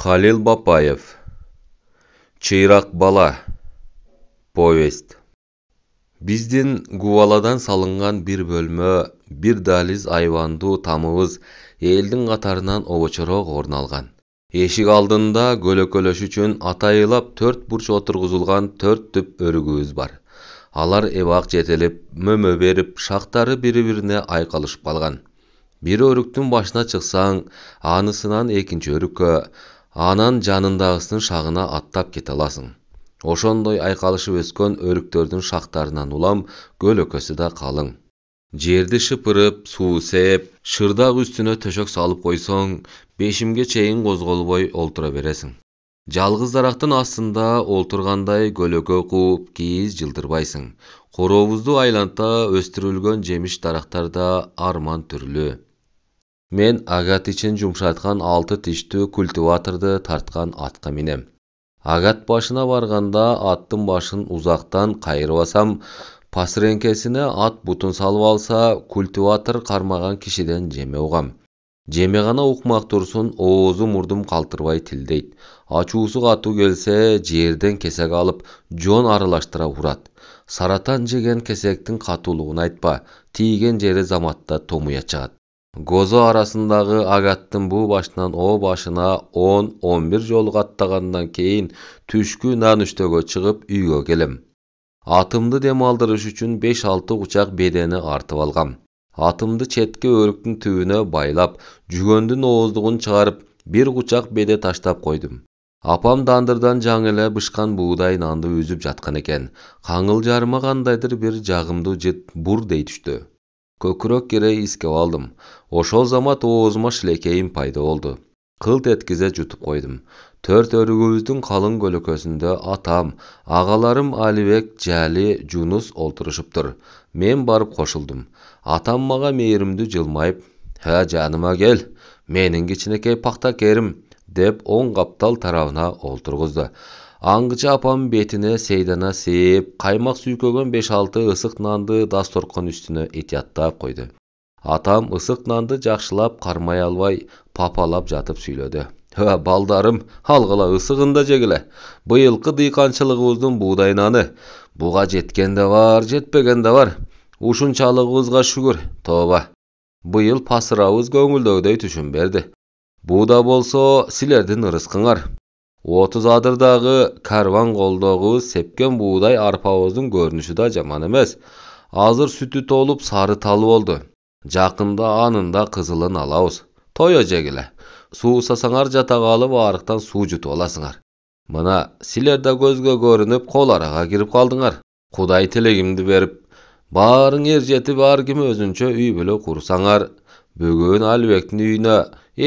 Халил бапаев чирақ бала повесть биздин губаладан салынган бир бөлмө бир дализ айбандуу тамыбыз элдин катарынан обочороок орун алган эшик алдында көлөкөлөш үчүн атайылап төрт бурч отургузулган төрт түп өрүгүбүз бар алар эбак жетелеп мөмө берип шактары бири бирине айкалышып калган бир өрүктүн башына чыксаң анысынан экинчи өрүккө анан жанындагысынын шагына аттап кете аласың ошондой айкалышып өскөн өрүктөрдүн шактарынан улам көлөкөсү да калың жерди шыпырып суу сээп шырдак үстүнө төшөк салып койсоң бешимге чейин козголбой олтура бересиң жалгыз дарактын астында олтургандай көлөкө кууп кийиз жылдырбайсың корообузду айланта өстүрүлгөн жемиш дарактар да арман түрлүү мен агат ичин жумшаткан алты тиштүү культиваторды тартқан атқа минем агат башына барғанда аттын башын ұзақтан қайырып алсам ат бутун салып алса культиватор қармаған кишиден жеме угам жеме гана укмак турсун оозу мурдум калтырбай тилдейт ачуусу катуу келсе жерден кесек алып жон аралаштыра урат саратан жеген кесектин катуулугун айтпа тийген жери заматта томуя чыгат гозо арасындагы агаттын буу башынан о башына 10-11 жолу каттагандан кийин түшкү нан нанүчтөгө чыгып үйгө келем атымды дем алдырыш үчүн беш алты кучак бедени артып алгам атымды четке өрүктүн түбүнө байлап жүгөндүн ооздугун чыгарып бир кучак беде таштап койдум апам дандырдан жаңы эле бышкан буудай нанды үзүп жаткан экен каңыл жарыма кандайдыр бир жагымдуу жыт бур дей түштү көкүрөк кирей искеп алдым ошол замат оозума шилекейим пайда болду кылт эткизе жутуп койдум төрт өрүгүбүздүн калың көлөкөсүндө атам агаларым алибек жали жунус олтурушуптур мен барып кошулдум атам мага мээримдүү жылмайып ха жаныма кел менин кичинекей керим деп оң каптал тарабына олтургузду аңгыча апам бетине сейдана сээп каймак сүйкөгөн беш алты ысык нанды дасторкон үстүнө этияттап койду атам ысық нанды жақшылап қармай албай папалап жатып сөйледі ә, балдарым алғыла ысығында да жегіле биылқы диқаншылығыбыздың будай наны бұға жеткен де бар жетпеген де бар ушунчалыгыбызга шүгүр тооба быйыл пасырабыз көңүлдөгүдөй түшүм берди бу болсо силердин ырыскыңар отуз адырдагы карван колдогубуз сепкен буудай арпабыздын көрүнүшү да жаман эмес азыр сүтү толуп сары тал болду жақында анында қызылын алауыз. той әжегілі суысасаңар жата алып арықтан су жұтып аласыңар мына силер да көзге көрініп қол араға кіріп қалдыңар құдай тілегімді беріп барың ер жетіп кім өзінше үй бүлө құрсаңар бүгін әлібектің үйіне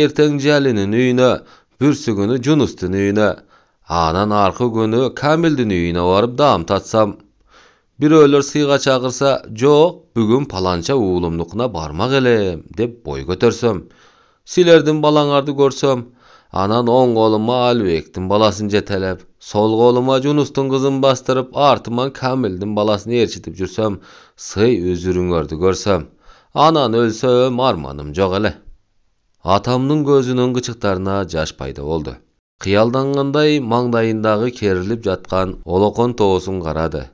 ертең жәлінің үйіне бүрсі күні үйіне анан арқы күні кәмілдің үйіне барып даам татсам бир сыйга чакырса жок бүгүн паланча уулумдукуна бармак элем деп бой көтөрсөм силердин балаңарды көрсөм анан оң колума алибектин баласын жетелеп сол колума жунустун кызын бастырып артыман камилдин баласын ээрчитип жүрсөм сый үзүрүңөрдү көрсөм анан өлсөм арманым жок эле атамдын көзүнүн кычыктарына жаш пайда болду кыялдангандай маңдайындагы керилип жаткан олокон тоосун карады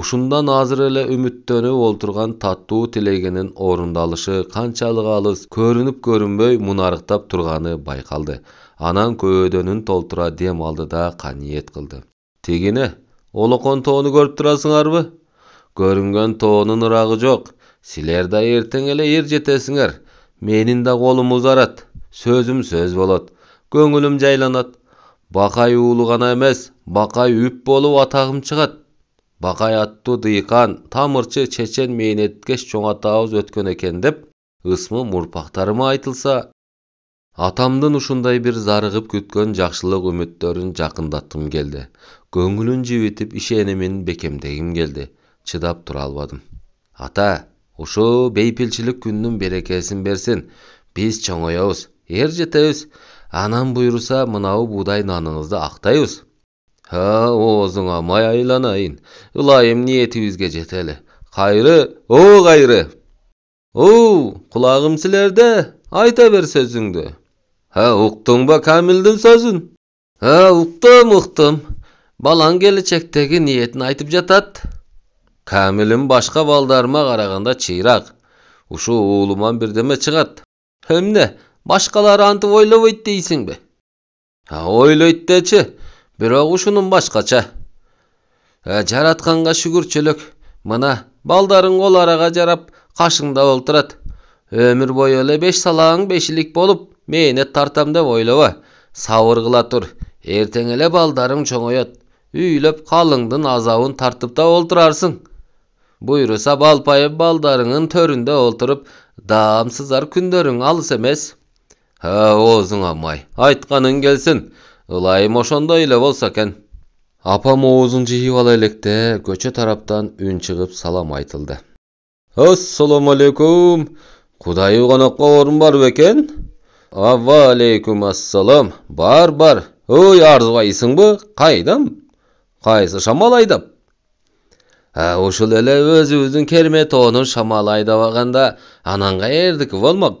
ушундан азыр эле үмүттөнүп олтурган таттуу тилегинин орундалышы канчалык алыс көрүнүп көрүнбөй мунарыктап турганы байкалды анан көөдөнүн толтура дем алды да каниет кылды тигине олокон тоону көрүп турасыңарбы көрүнгөн тоонун ырагы жок силер да эртең эле эр жетесиңер менин да колум узарат сөзүм сөз болот көңүлүм жайланат бакай уулу гана эмес бакай үп болуп атагым чыгат Бақаятту дыйқан тамырчы чечен чоң атабыз өткөн экен деп ысмы мурпактарыма айтылса атамдын ушундай бир зарыгып күткөн жакшылык үмүттөрүн жакындаткым келди көңүлүн жибитип ишенимин бекемдегим келди чыдап тура албадым ата ушу бейпилчилик күндүн берекесин берсин биз чоңоебуз эр жетебиз анан буйруса мынабу буудай наныңызды актайбыз Ха, Озыңа май айланайын. Улайым ниетибизге жетели. Кайры, о кайры. О, кулагым силерде. Айта бер сөзіңді. Ха, уктуң ба Камилдин сөзүн? Ха, уктум, уктум. Балан келечектеги ниетин айтып жатат. Камилим башка балдарыма қарағанда чыйрак. Ушу уулуман бірдеме шығат. чыгат. Эмне? Башкалары антып ойлобойт дейсиңби? Ха, ойлойт дечи бирок ушунун башкача э, жаратканга шүгүрчүлүк мына балдарың ол арага жарап қашыңда олтурат өмүр бою эле беш салаң бешилик болуп мээнет тартам деп ойлобо сабыр кыла тур эртең эле балдарың чоңоет үйлөп калыңдын азабын тартып да олтурарсың буйруса балпайып балдарыңын төрүндө олтуруп даамсызар күндөрүң алыс эмес э, оозуңа май айтканың келсин ылайым ошондой эле болсо экен апам оозун жыйып ала электе көчө тараптан үн чыгып салам айтылды ассалому алейкум кудайы конокко орун бар бекен алейкум ассалам бар бар ой арзыбайсыңбы кайдам кайсы шамал айдап ушул «Ә, эле өзүбүздүн керме тоонун шамалы айдабаганда анан каердики болмок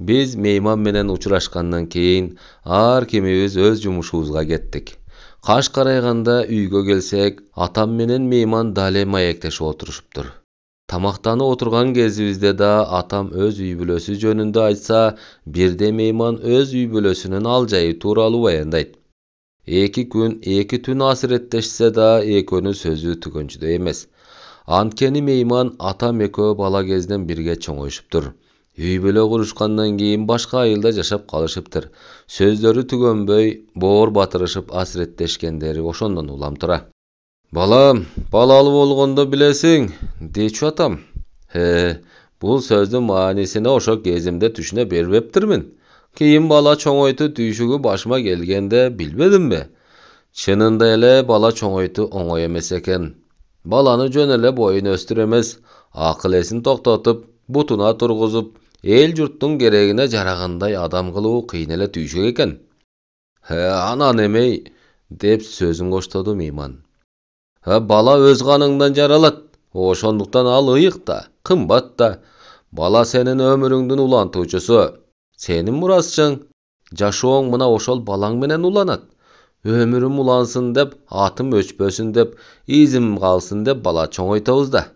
биз мейман менен учурашкандан кийин ар кимибиз өз жумушубузга кеттик каш карайганда үйгө келсек атам менен мейман дале маектешип отурушуптур тамактанып отурган кезибизде да атам өз үй бүлөсү жөнүндө айтса бирде мейман өз үй бүлөсүнүн ал жайы тууралуу баяндайт эки күн эки түн асиретдешсе да экөөнүн сөзү түгөнчүдөй эмес анткени мейман атам экөө бала кезинен бирге чоңоюшуптур үй бүлө курушкандан кийин башка айылда жашап калышыптыр сөздөрү түгөнбөй боор батырышып асиреттешкендери ошондон улам тура балам балалуу болгондо билесиң дечү атам э бул сөздүн маанисине ошо кезимде түшүнө бербептирмин кийин бала чоңойтуу түйшүгү башыма келгенде билбедимби чынында эле бала чоңойтуу оңой эмес экен баланы жөн эле боюн өстүр эмес акыл эсин токтотуп бутуна тургузуп ел жұрттың керегіне жарағандай адам қылу қиын эле түйшек экен анан эмей деп сөзін коштоду мейман бала өз каныңдан жаралады ошондуктан ал ыйык та кымбат та бала сенин өмүрүңдүн улантуучусу сенин мурасчың жашооң мына ошол балаң менен уланат өмүрүм улансын деп атым өчпөсүн деп изим калсын деп бала чоңойтобуз да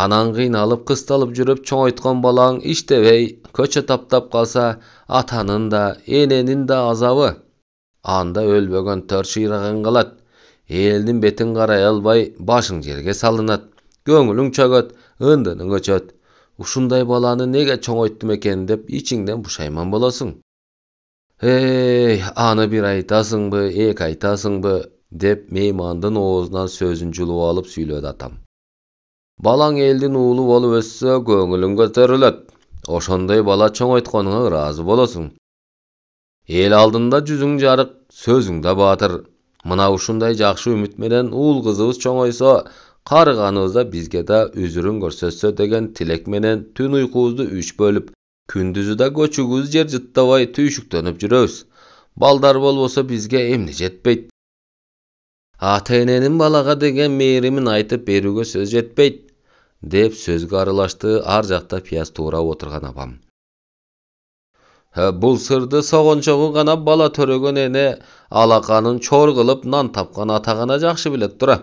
анаң қиналып қысталып жүріп чоңайтқан балаң иштебей көчө таптап қалса атаның да эненин да азабы анда өлбөгөн төр қалат, калат элдин бетин карай албай башың жерге салынат көңүлүң чөгөт ындының өчөт ушундай баланы неге чоңойттум экен деп ичиңден бушайман болосуң эй аны бир айтасыңбы эки айтасыңбы деп меймандын оозунан сөзүн жулуп алып сүйлөдү атам балаң элдин уулу болуп өссө көңүлүң көтөрүлөт ошондой бала чоңойтконуңа ыраазы болосуң эл алдында жүзүң жарык сөзүң да баатыр мына ушундай жакшы үмүт менен уул кызыбыз чоңойсо карыганыбызда бизге да үзүрүн көрсөтсө деген тилек менен түн уйкубузду үч бөлүп күндүзү да көчүгүбүз жер жыттабай түйшүктөнүп жүрөбүз балдар болбосо бизге эмне жетпейт ата эненин балага деген мээримин айтып берүүгө сөз жетпейт деп сөзге аралашты ар жақта пияз туыра отырған апам «Ә, бұл сырды соғыншоғы ғана бала төрөгөн эне алақанын чор қылып нан тапқан атағана жақсы білет тұра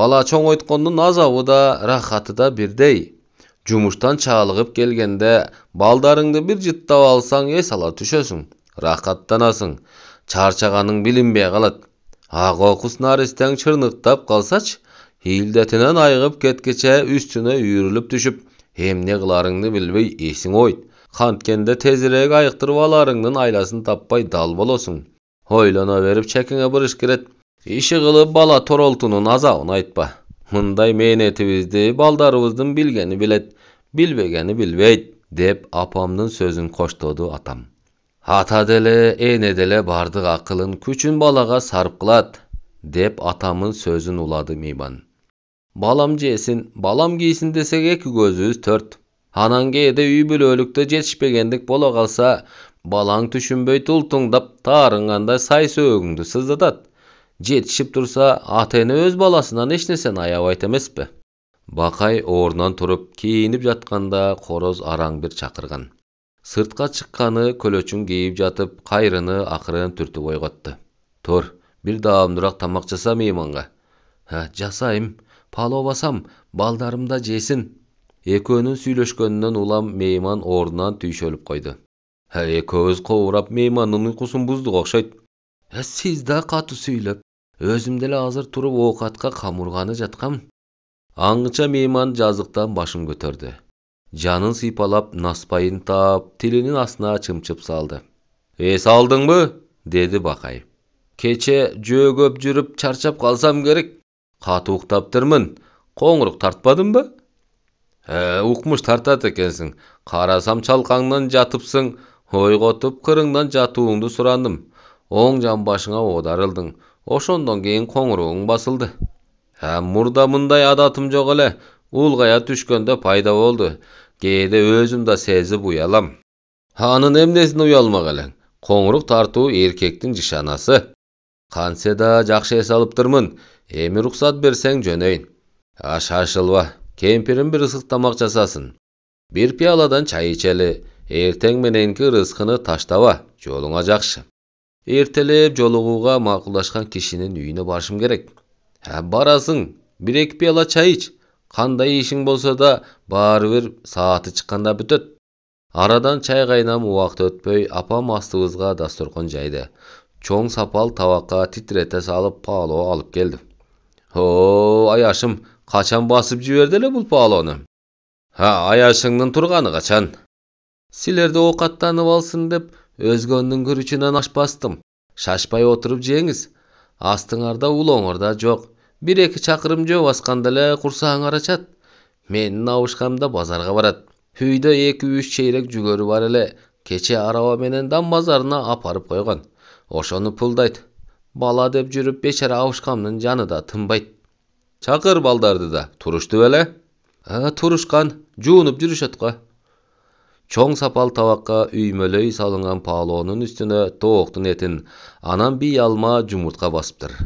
бала чоңойткондун азабы да рахаты да бирдей жумуштан чаалыгып келгенде балдарыңды бир жыттап алсаң эс ала түшөсүң рахаттанасың чарчаганың билинбей калат ак окус наристең чырныктап калсачы Hildatынан айғып кеткеше үстіне үйіріліп түшіп, эмне қыларыңды білбей есің ойт. Қанткенде тезірек айықтырып айласын таппай дал болосың. Ойлана беріп чекіңе бір керет. Иші қылып бала торолтунун азауын айтпа. Мындай мээнетибизди балдарыбыздын билгени білет, билбегени билбейт, деп апамның сөзін коштоду атам. Ата деле, эне деле бардык акылын күчүн балага сарп кылат, деп атамын сөзүн улады Мейбан балам жесін балам кийсин десек эки көзүбүз төрт анан кээде үй бүлөлүктө жетишпегендик боло калса балаң түшүнбөй тултуңдап таарынганда сай сөөгүңдү сыздатат жетишип турса ата эне өз баласынан эч нерсени аябайт эмеспи бакай орунан туруп кийинип жатканда короз араң бир чакырган сыртка чыкканы көлөчүн кийип жатып кайрыны акырын түртүп ойготту тор бир даамдуураак тамак жаса мейманга жасайм палау басам балдарым да жесін екеуінің сүйлөшкөнүнөн улам мейман орнынан тұйшөліп қойды ә, көз қоңырап мейманның ұйқысын бұздық o'xshaydi siz ә, да қаты сүйліп o'zim азыр азыр turib ovqatga қамурғаны жатқам аңгыча мейман жазықтан башын көтерді жанын сипалап наспайын таап тілінің астына салды эс алдыңбы деді бақай. Кече жөө көп жүріп чарчап қалсам керек қату тұрмын қоңырық тартпадым ба ә уқмыш тартады екенсің қарасам шалқаңнан жатыпсың қотып қырыңнан жатуыңды сұрандым оң жамбашыңа одарылдың ошондон кейін қоңырығың басылды ә мұрда мындай адатым жоқ эле улгая түшкөндө пайда болды. кейде өзім да сезіп уялам анын эмнесине ұялмақ элең қоңырық тартуу эркектин жишанасы кантсе да жакшы эс алыптырмын эми уруксат берсең жөнөйүн аш шашылба кемпирим бир ысык тамак жасасын бир пиаладан чай ичели эртең мененки ырыскыны таштаба жолуңа жакшы эртелеп жолугууга макулдашкан кишинин үйүнө барышым керек ә, барасың бир эки пиала чай ич кандай ишиң болсо да баары бир сааты чыкканда бүтөт арадан чай кайнам убакыт өтпөй апам астыбызга дасторкон жайды чоң сапал табакка титирете салып палоо алып келді. о аяшым качан басып жиберди эле бул палоону а аяшыңдын турганы качан силерди оокаттанып алсын деп өзгөндүн күрүчүнөн ашпастым шашпай отуруп жеңиз астыңарда улооңор жок бир эки чакырым жөө басканда эле курсагыңар ачат менин абышкам базарга барат үйдө эки үч чейрек жүгөрү бар эле кечэ араба менен дам базарына апарып койгон ошону пулдайт бала деп жүріп бейшара ауышқанның жаны да тынбайды чакыр балдарды да тұрышты беле ә турушкан жуынып жүрүшөт го чоң сапал табаққа үймөлөй салынған палоның үстіне тооктун етін анан бий алма басып басыптыр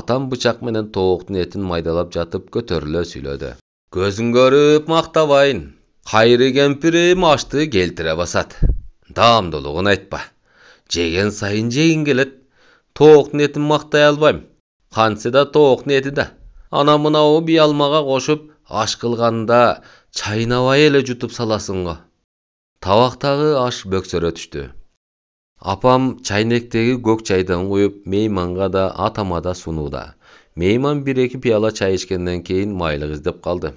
атам бычак менен тооктун етін майдалап жатып көтөрүлө сүйлөдү көзүн көрүп мактабайын кайры кемпирим ашты келтире басат даамдуулугун айтпа жеген сайын жегиң келет тоқтың нетін мақтай албайм қансы да тоқтың неті да ана мынау биялмаға қошып аш қылғанда чайнабай эле жұтып саласың ғо табақтағы аш бөксөрө түштү апам чайнектегі көк чайдан куюп мейманға да атама да сунууда мейман бір-екі пиала чай ішкеннен кейін майлық іздеп қалды.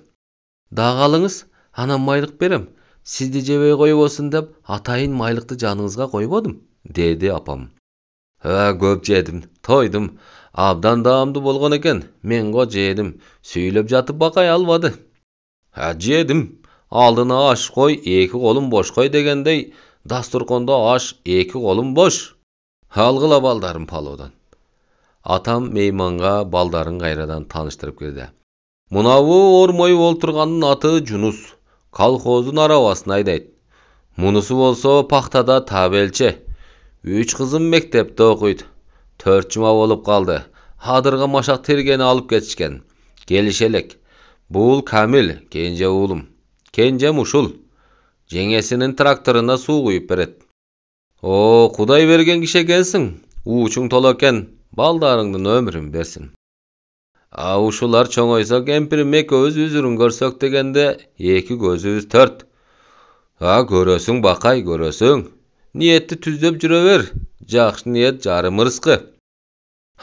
«Дағалыңыз, алыңыз майлық берем сізді жебей койбосун деп атайын майлыкты жаныңызга койбодум деді апам көп жедім тойдым абдан даамды болған екен мен ғой жедім сөйлеп жатып бақай алмады Ә жедім алдына аш қой екі қолым бош қой дегендей дастарқонда аш екі қолым бош алғыла балдарым палудан атам мейманға балдарын қайрадан таныштырып келді мынауы ормой отырғанның аты жұныс колхоздың арабасын айдайды мұнысы болса пахтада табелче үч қызым мектепте оқиды төрт жума болып қалды адырғы машақ тергені алып кетішкен келішелік бұл кәміл кенже уулум кенжем ушул жеңесинин тракторына су құйып берет. о құдай берген киши экенсиң уучуң толо экен балдарыңдын өмүрүн берсин а ушулар чоңойсо кемпирим экөөбүз үзүрүн көрсөк дегенде эки көзүбүз төрт а көрөсүң бақай көрөсүң ниетті түздеп жүре бер жақсы ниет жарым ырысқы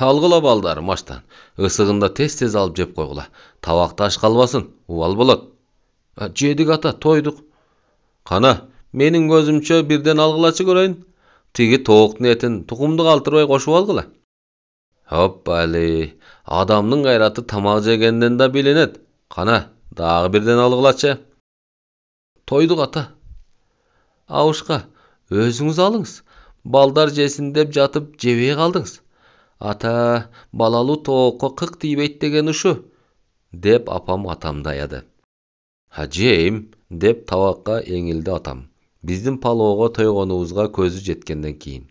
алғыла балдар маштан ысығында тез тез алып жеп қойғыла табақта аш қалмасын уал болот жедік ата тойдық қана менің көзімше бірден алғылачы көрейін тиги тооктун этин тукумду калтырбай кошуп алгыла оппали адамдын кайраты тамак жегенден да билинет кана дагы бирден алгылачы тойдук ата абышка өзіңіз алыңыз балдар жесін деп жатып жебей қалдыңыз ата балалу тоқы қық тиіпейді деген ушу деп апам атамды аяды әжем деп табаққа еңілді атам біздің палоға тойғанымызға көзі жеткенден кейін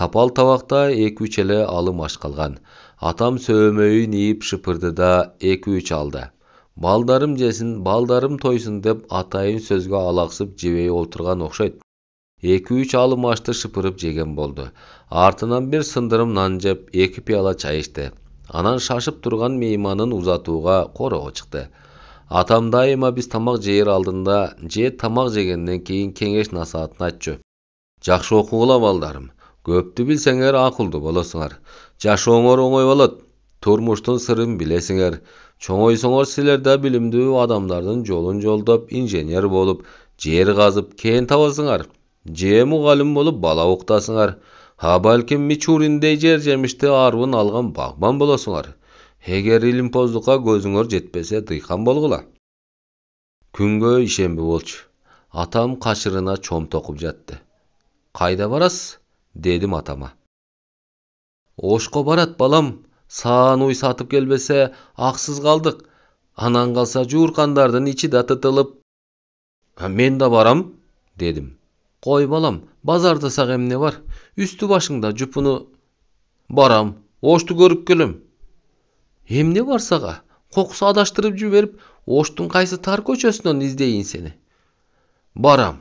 сапал табақта екі үч эле алым аш қалған атам сөөмөйүн иіп шыпырды да екі үч алды балдарым жесін, балдарым тойсын деп атайын сөзгө алақсып жебей отырған окшойт 2-3 алым ашты шыпырып жеген болду артынан бир сындырым нан жеп эки пиала чай ичти анан шашып турган мейманын узатууга короого чыкты атам дайыма биз тамак жеер алдында же тамак жегенден кийин кеңеш насаатын айтчу жакшы окугула балдарым көптү билсеңер акылдуу болосуңар жашооңор оңой болот турмуштун сырын билесиңер чоңойсоңор силер да билимдүү адамдардын жолун жолдоп инженер болуп жер казып кен табасыңар же мугалим болуп бала уктасыңар а балким мичуриндей жер жемишти арбын алган багбан болосуңар эгер илимпоздукка көзүңөр жетпесе дыйкан болгула күнгө ишемби болчу атам качырына чом токуп жатты кайда барасыз дедим атама ошко барат балам саан уй сатып келбесе аксыз калдык анан калса жууркандардын ичи да тытылып мен да барам дедим қой балам базарды sag бар үсті башыңда башыңда барам ошты көріп ko'rib келем барсаға бар саға қоқыс адаштырып жиберип оштун кайсы тар көчөсүнөн издейин сени барам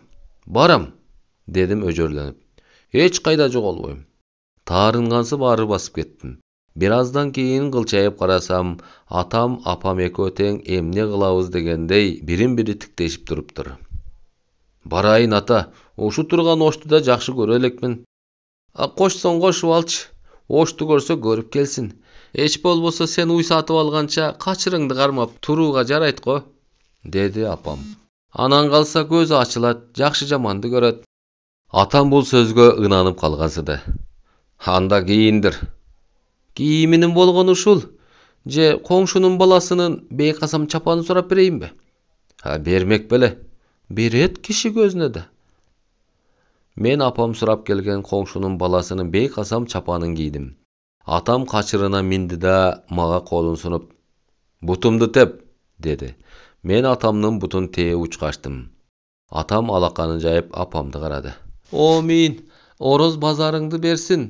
барам дедим өжөрлөнүп эч кайда жоголбойм тарынғансы ары басып кеттим бир кейін кийин қарасам атам апам экөө тең эмне кылабыз дегендей бирин бири тиктешип туруптур барайын ата ушу турган ошту да жакшы көрө элекмин кошсоң кошуп алчы ошту көрсө көрүп келсин эч болбосо сен уй сатып алганча качырыңды кармап турууга жарайт го деди апам анан калса көзү ачылат жакшы жаманды көрөт атам бул сөзгө ынанып калгансыды анда кийиндир кийиминин болгону ушул же коңшунун баласынын бейкасам чапанын сурап берейинби бермек беле берет киши көзүнө да мен апам сұрап келген қоңшының баласының бейқасам чапанын кидім атам қачырына минді да маға қолын сұнып бұтымды теп деді мен атамның бұтын тее уч атам алақанын жайып апамды қарады о мин, ороз базарыңды берсін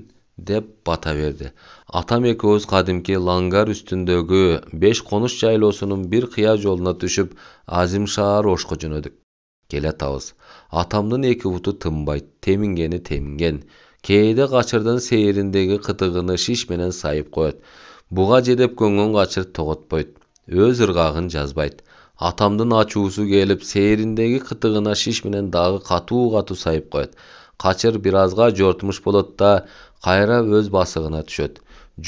деп бата берді атам өз қадимки лангар үстіндегі беш қоныш жайлосының бір қия жолына түшіп азимшаар ошқы келе келатабыз атамдын эки буту тынбайт темингени теминген кээде качырдын сээриндеги кытыгыны шиш менен сайып коет буга жедеп көнгөн качыр тоготпойт өз ыргагын жазбайт атамдын ачуусу келип сээриндеги кытыгына шиш менен дагы катуу катуу сайып коет качыр бир азга жортмуш болот да кайра өз басыгына түшөт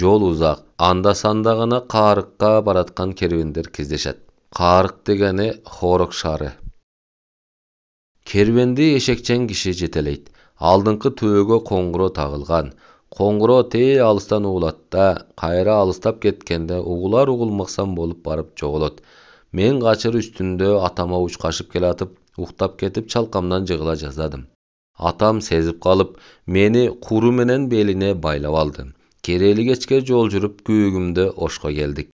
жол узак анда санда гана каарыкка бараткан керуендер кездешет каарык дегени хорок шаары керуенді эшекчен киши жетелейді алдыңғы төгі қоңғыро тағылған қоңғыро те алыстан угулат да кайра алыстап кеткенде угулар-угулмасаң болып барып жоголот мен қачыр үстүндө атама учкашып келатып уктап кетип чалкамдан жыгыла жаздадым атам сезип қалып мени куру менен белине байлап алды керели кечке жол жүріп күүгүмдө ошко келдик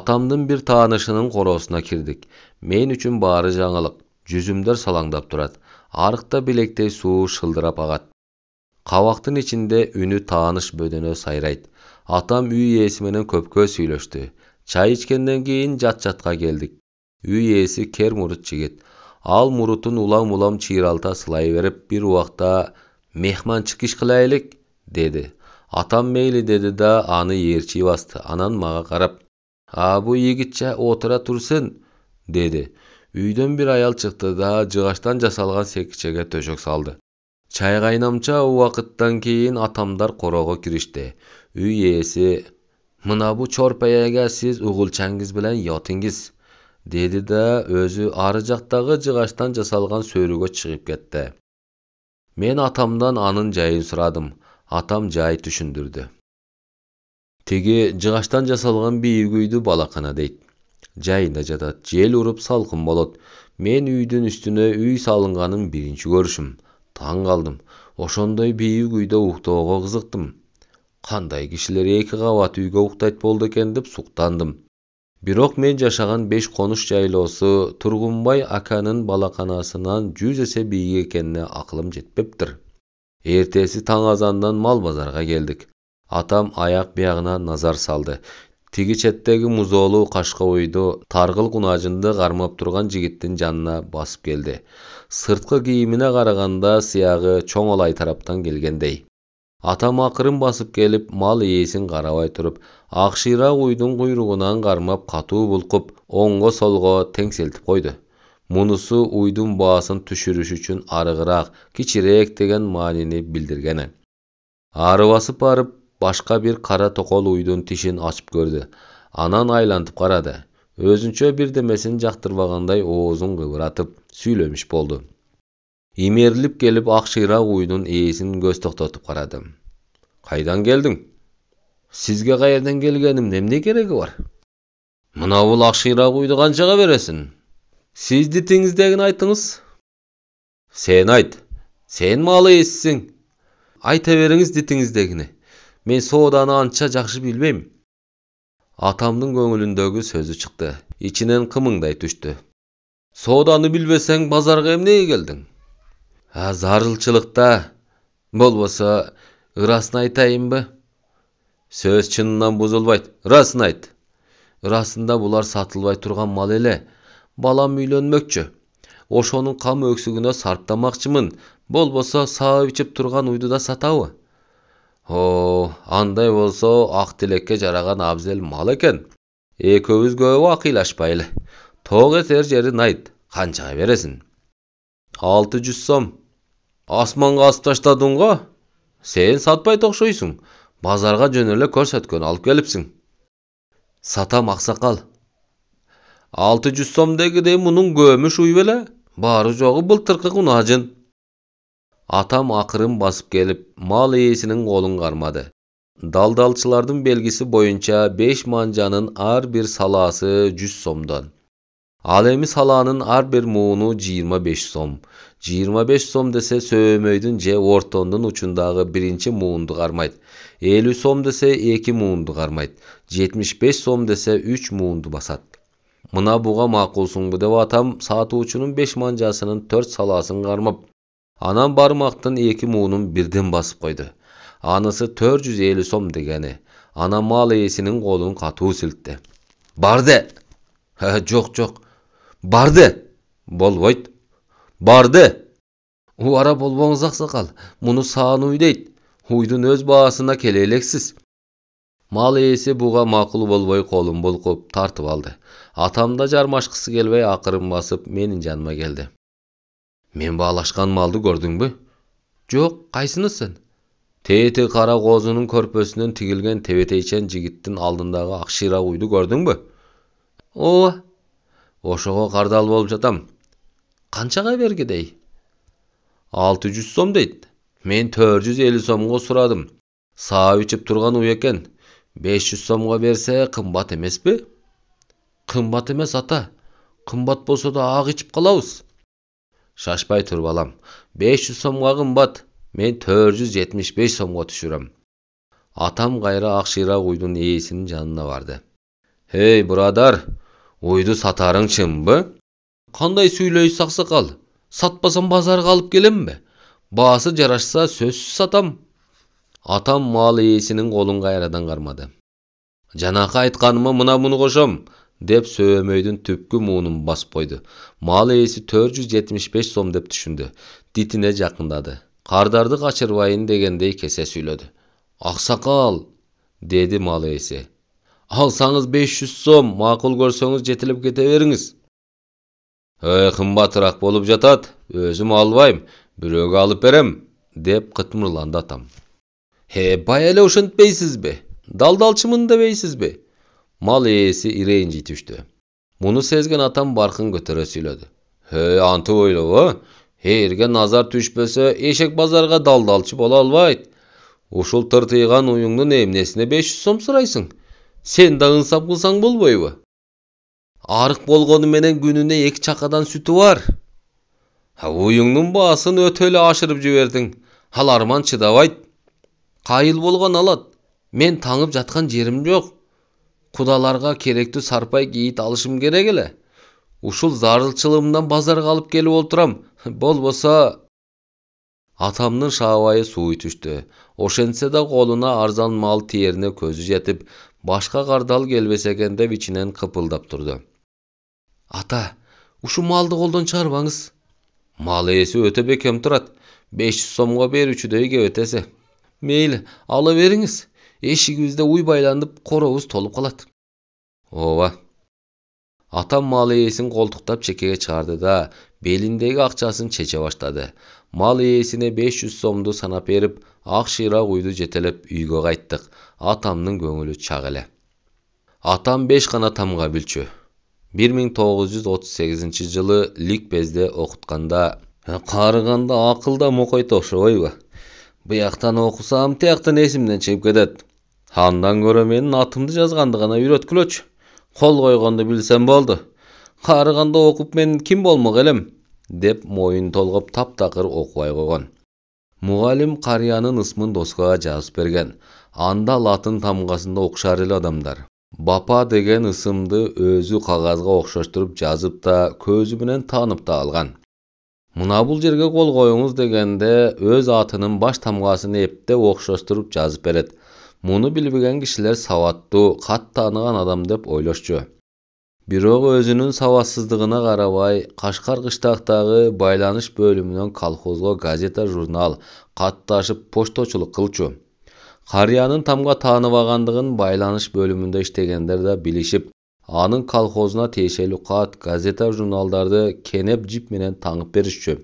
атамдын бир таанышынын короосуна кирдик мен үчүн баары жаңылык жүзімдер салаңдап тұрады арықта белектей суы шылдырап ағады қабақтың ішінде үні тааныш бөдене сайрайды атам үй иесіменен көпкө сөйлесті чай ішкеннен кейін жат жатқа келдік үй иесі кер мұрыт жігіт ал мұрытын улам улам чыйралта сылай беріп бір уақта мехман чыкиш кылайлык деді атам мейли деді да аны ерчи басты анан мага карап а бу yigitcha отура турсун деді үйден бир аял шықты да жығаштан жасалған секичеге төшөк салды чай кайнамча убакыттан кийин атамдар короого киришти үй ээси мына бу чорпаяга сиз чәңгіз менен Деді деди да өзү ары жақтағы жығаштан жасалған сөйрүгө шығып кетті. мен атамдан анын жайын сұрадым. атам жай түшүндүрдү Теге жыгачтан жасалган бийик үйдү балакана дейт жайында жатат жел ұрып салқын болот мен үйдің үстіне үй салынғанын бірінші көрүшүм таң қалдым ошондой бийик үйдө уктоого кызыктым қандай кишилер эки кабат үйгө уктайт болду экен деп суктандым бирок мен жашаған беш конуш жайлоосу тургунбай аканын балаканасынан жүз эсе бийик экенине акылым жетпептир эртеси таң азандан мал базарга келдик атам аяк биягына назар салды тиги четтеги музоолуу кашка уйду таргыл кунажынды кармап турган жигиттин жанына басып келди сырткы кийимине караганда сыягы чоң алай тараптан келгендей атам акырын басып келип мал ээсин карабай туруп акшыйрак уйдун куйругунан кармап катуу булкуп оңго солго теңселтип койду мунусу уйдун баасын түшүрүш үчүн арыгыраак кичирээк деген маанини билдиргени ары басып барып бір қара тоқол токол уйдун тишин көрді. Анан Анан қарады, карады өзүнчө демесін жақтырбағандай оозун кыбыратып сүйлеміш болды емеріліп келіп ақ ширақ үйдің иесін көз тоқтатып қарады қайдан келдің сізге қайырдан келгенім эмне керегі бар мынау ақ ширақ ұйды қаншаға бересің сіз теңіздегін айтыңыз сен айт сен мал ээсисиң айта беріңіз дитіңіздегіні мен соданы анча жакшы билбейм атамдын көңүлүндөгү сөзү чыкты ичинен кымыңдай түштү сооданы билбесең базарга эмнеге келдиң а зарылчылыкта болбосо ырасын айтайынбы сөз чынынан бузулбайт ырасын айт ырасында булар сатылбай турган мал эле балам үйлөнмөкчү ошонун кам өксүгүнө сарптамакчымын болбосо саап ичип турган да сатабы О, андай болсо ак тилекке жараган абзел мал экен экөөбүз көп акыйлашпайлы тоо кетер жерин айт канчага бересиң алты жүз сом асманга асып таштадың го сен сатпайт окшойсуң базарга жөн эле көрсөткөн алып келипсиң сатам аксакал алты жүз дегі мунун көмүш уй беле Бары жогу былтыркы кунажын Атам ақырым басып келіп, мал есінің қолын қармады. Далдалшылардың белгісі бойынша 5 манжаның ар бір саласы 100 сомдан. Алемі саланың ар бір мұғыну 25 сом. 25 сом десе сөйемөйдің же ортондың ұчындағы бірінші мұғынды қармайды. 50 сом десе 2 мұғынды қармайды. 75 сом десе 3 муынды басады. Мұна бұға мақылсың бұдеу атам, сағаты 5 манжасының 4 саласын қармып, анам бармақтың екі муунун бірден басып қойды анысы 450 сом дегені ана мал иесінің қолын қату сілтті барды ә, жоқ жоқ барды болбойды барды уара болбоңыз қал. мұны саған уй дейді өз бағасына келе мал иесі бұға мақұл болбай қолын бұлқып тартып алды атамда жармашқысы келбей ақырын басып менің жаныма келді мен баалашқан малды көрдің бе жоқ қайсынысын тете қара қозының көрпесінен тігілген тебетейшен жігіттің алдындағы ақшира қойды көрдің бе ооба ошого қардал болып жатам қаншаға бергидей алты жүз сом дейт мен төрт жүз элүү сомго сурадым саап ичип турган уй экен беш жүз сомго берсе кымбат эмеспи қымбат эмес ата қымбат болса да ақ ичип калабыз шашпай тұр балам 500 жүз сомғағым бат мен 475 сомға түшірім. атам қайра ақширақ үйдің иесінің жанына барды хей бұрадар ойды сатарың шынбы қандай сөйлейсіз ақсақал сатпасам базарға алып келем бе басы жарашса сөзсіз сатам атам мал иесінің қолын қайрадан қармады жаңағы айтқаныма мына мұны қошам Деп сөөмөйдүн түпкү муунун басып койду мал ээси төрт жүз жетимиш беш сом деп түшүндү дитине жакындады кардарды качырбайын дегендей кесе сүйлөдү аксакал деди мал ээси алсаңыз беш жүз сом макул көрсөңүз жетелеп кете бериңиз қымба кымбатыраак болуп жатат өзүм албайм бирөөгө алып берем деп кытмырланды атам э бай эле ошентпейсизби далдалчымын дебейсизби мал ээси ирээн түштү муну сезген атам баркын көтөрө сүйлөдү хөй антип ойлобо ээрге назар түшпөсө эшек базарга далдалчы боло албайт ушул тыртыйган уюңдун эмнесине беш жүз сом сұрайсың. сен да ынсап кылсаң болбойбу арык болгону менен күнүнө эки чақадан сүтү бар уюңдун баасын өтө эле ашырып жибердиң ал арман чыдабайт кайыл болгон алат мен таңып жатқан жерим жоқ құдаларға керекті сарпай кейіт алышым керек эле ушул зарылчылыгымдан базарға алып келіп олтурам болбосо атамның шаабайы суы түштү ошентсе да колуна арзан мал тиерине көзү жетип башка кардал келбесе экен деп ичинен кыпылдап турду ата ушу малды колдон чыгарбаңыз мал ээси өтө бекем турат беш жүз сомго берүүчүдөй кебетеси мейли ала бериңиз эшигибизде уй байланып коробуз толуп калат ооба атам мал ээсин колтуктап чекеге чыгарды да белиндеги акчасын чече баштады мал ээсине беш жүз сомду санап берип ак акшыйрак уйду жетелеп үйгө кайттык атамдын көңүлү чак эле атам беш гана тамга бүлчү бир миң тогуз жүз отуз сегизинчи жылы ликбезде окутканда «Э, карыганда акыл да мокойт окшобойбу быяктан окусам тияктан эсимден чыгып кетет андан көрө менин атымды жазганды гана үйрөткүлөчү кол койгонду билсем болду карыганда окуп мен ким болмок элем деп моюн толгоп таптакыр окубай койгон мугалим карыянын ысмын доскага жазып берген анда латын тамгасында да окушар эле адамдар бапа деген ысымды өзү кагазга окшоштуруп жазып да көзү менен таанып да алган мына бул жерге кол коюңуз дегенде өз атынын баш тамгасын эптеп окшоштуруп жазып берет муну билбеген кишилер сабаттуу кат тааныган адам деп ойлошчу бирок өзүнүн сабатсыздыгына карабай кашкар кыштактагы байланыш бөлүмүнөн колхозго газета журнал қатташып ташып почточулук кылчу карыянын тамга тааныбагандыгын байланыш бөлүмүндө иштегендер да билишип анын колхозуна тиешелүү кат газета журналдарды кенеп жип менен таңып беришчү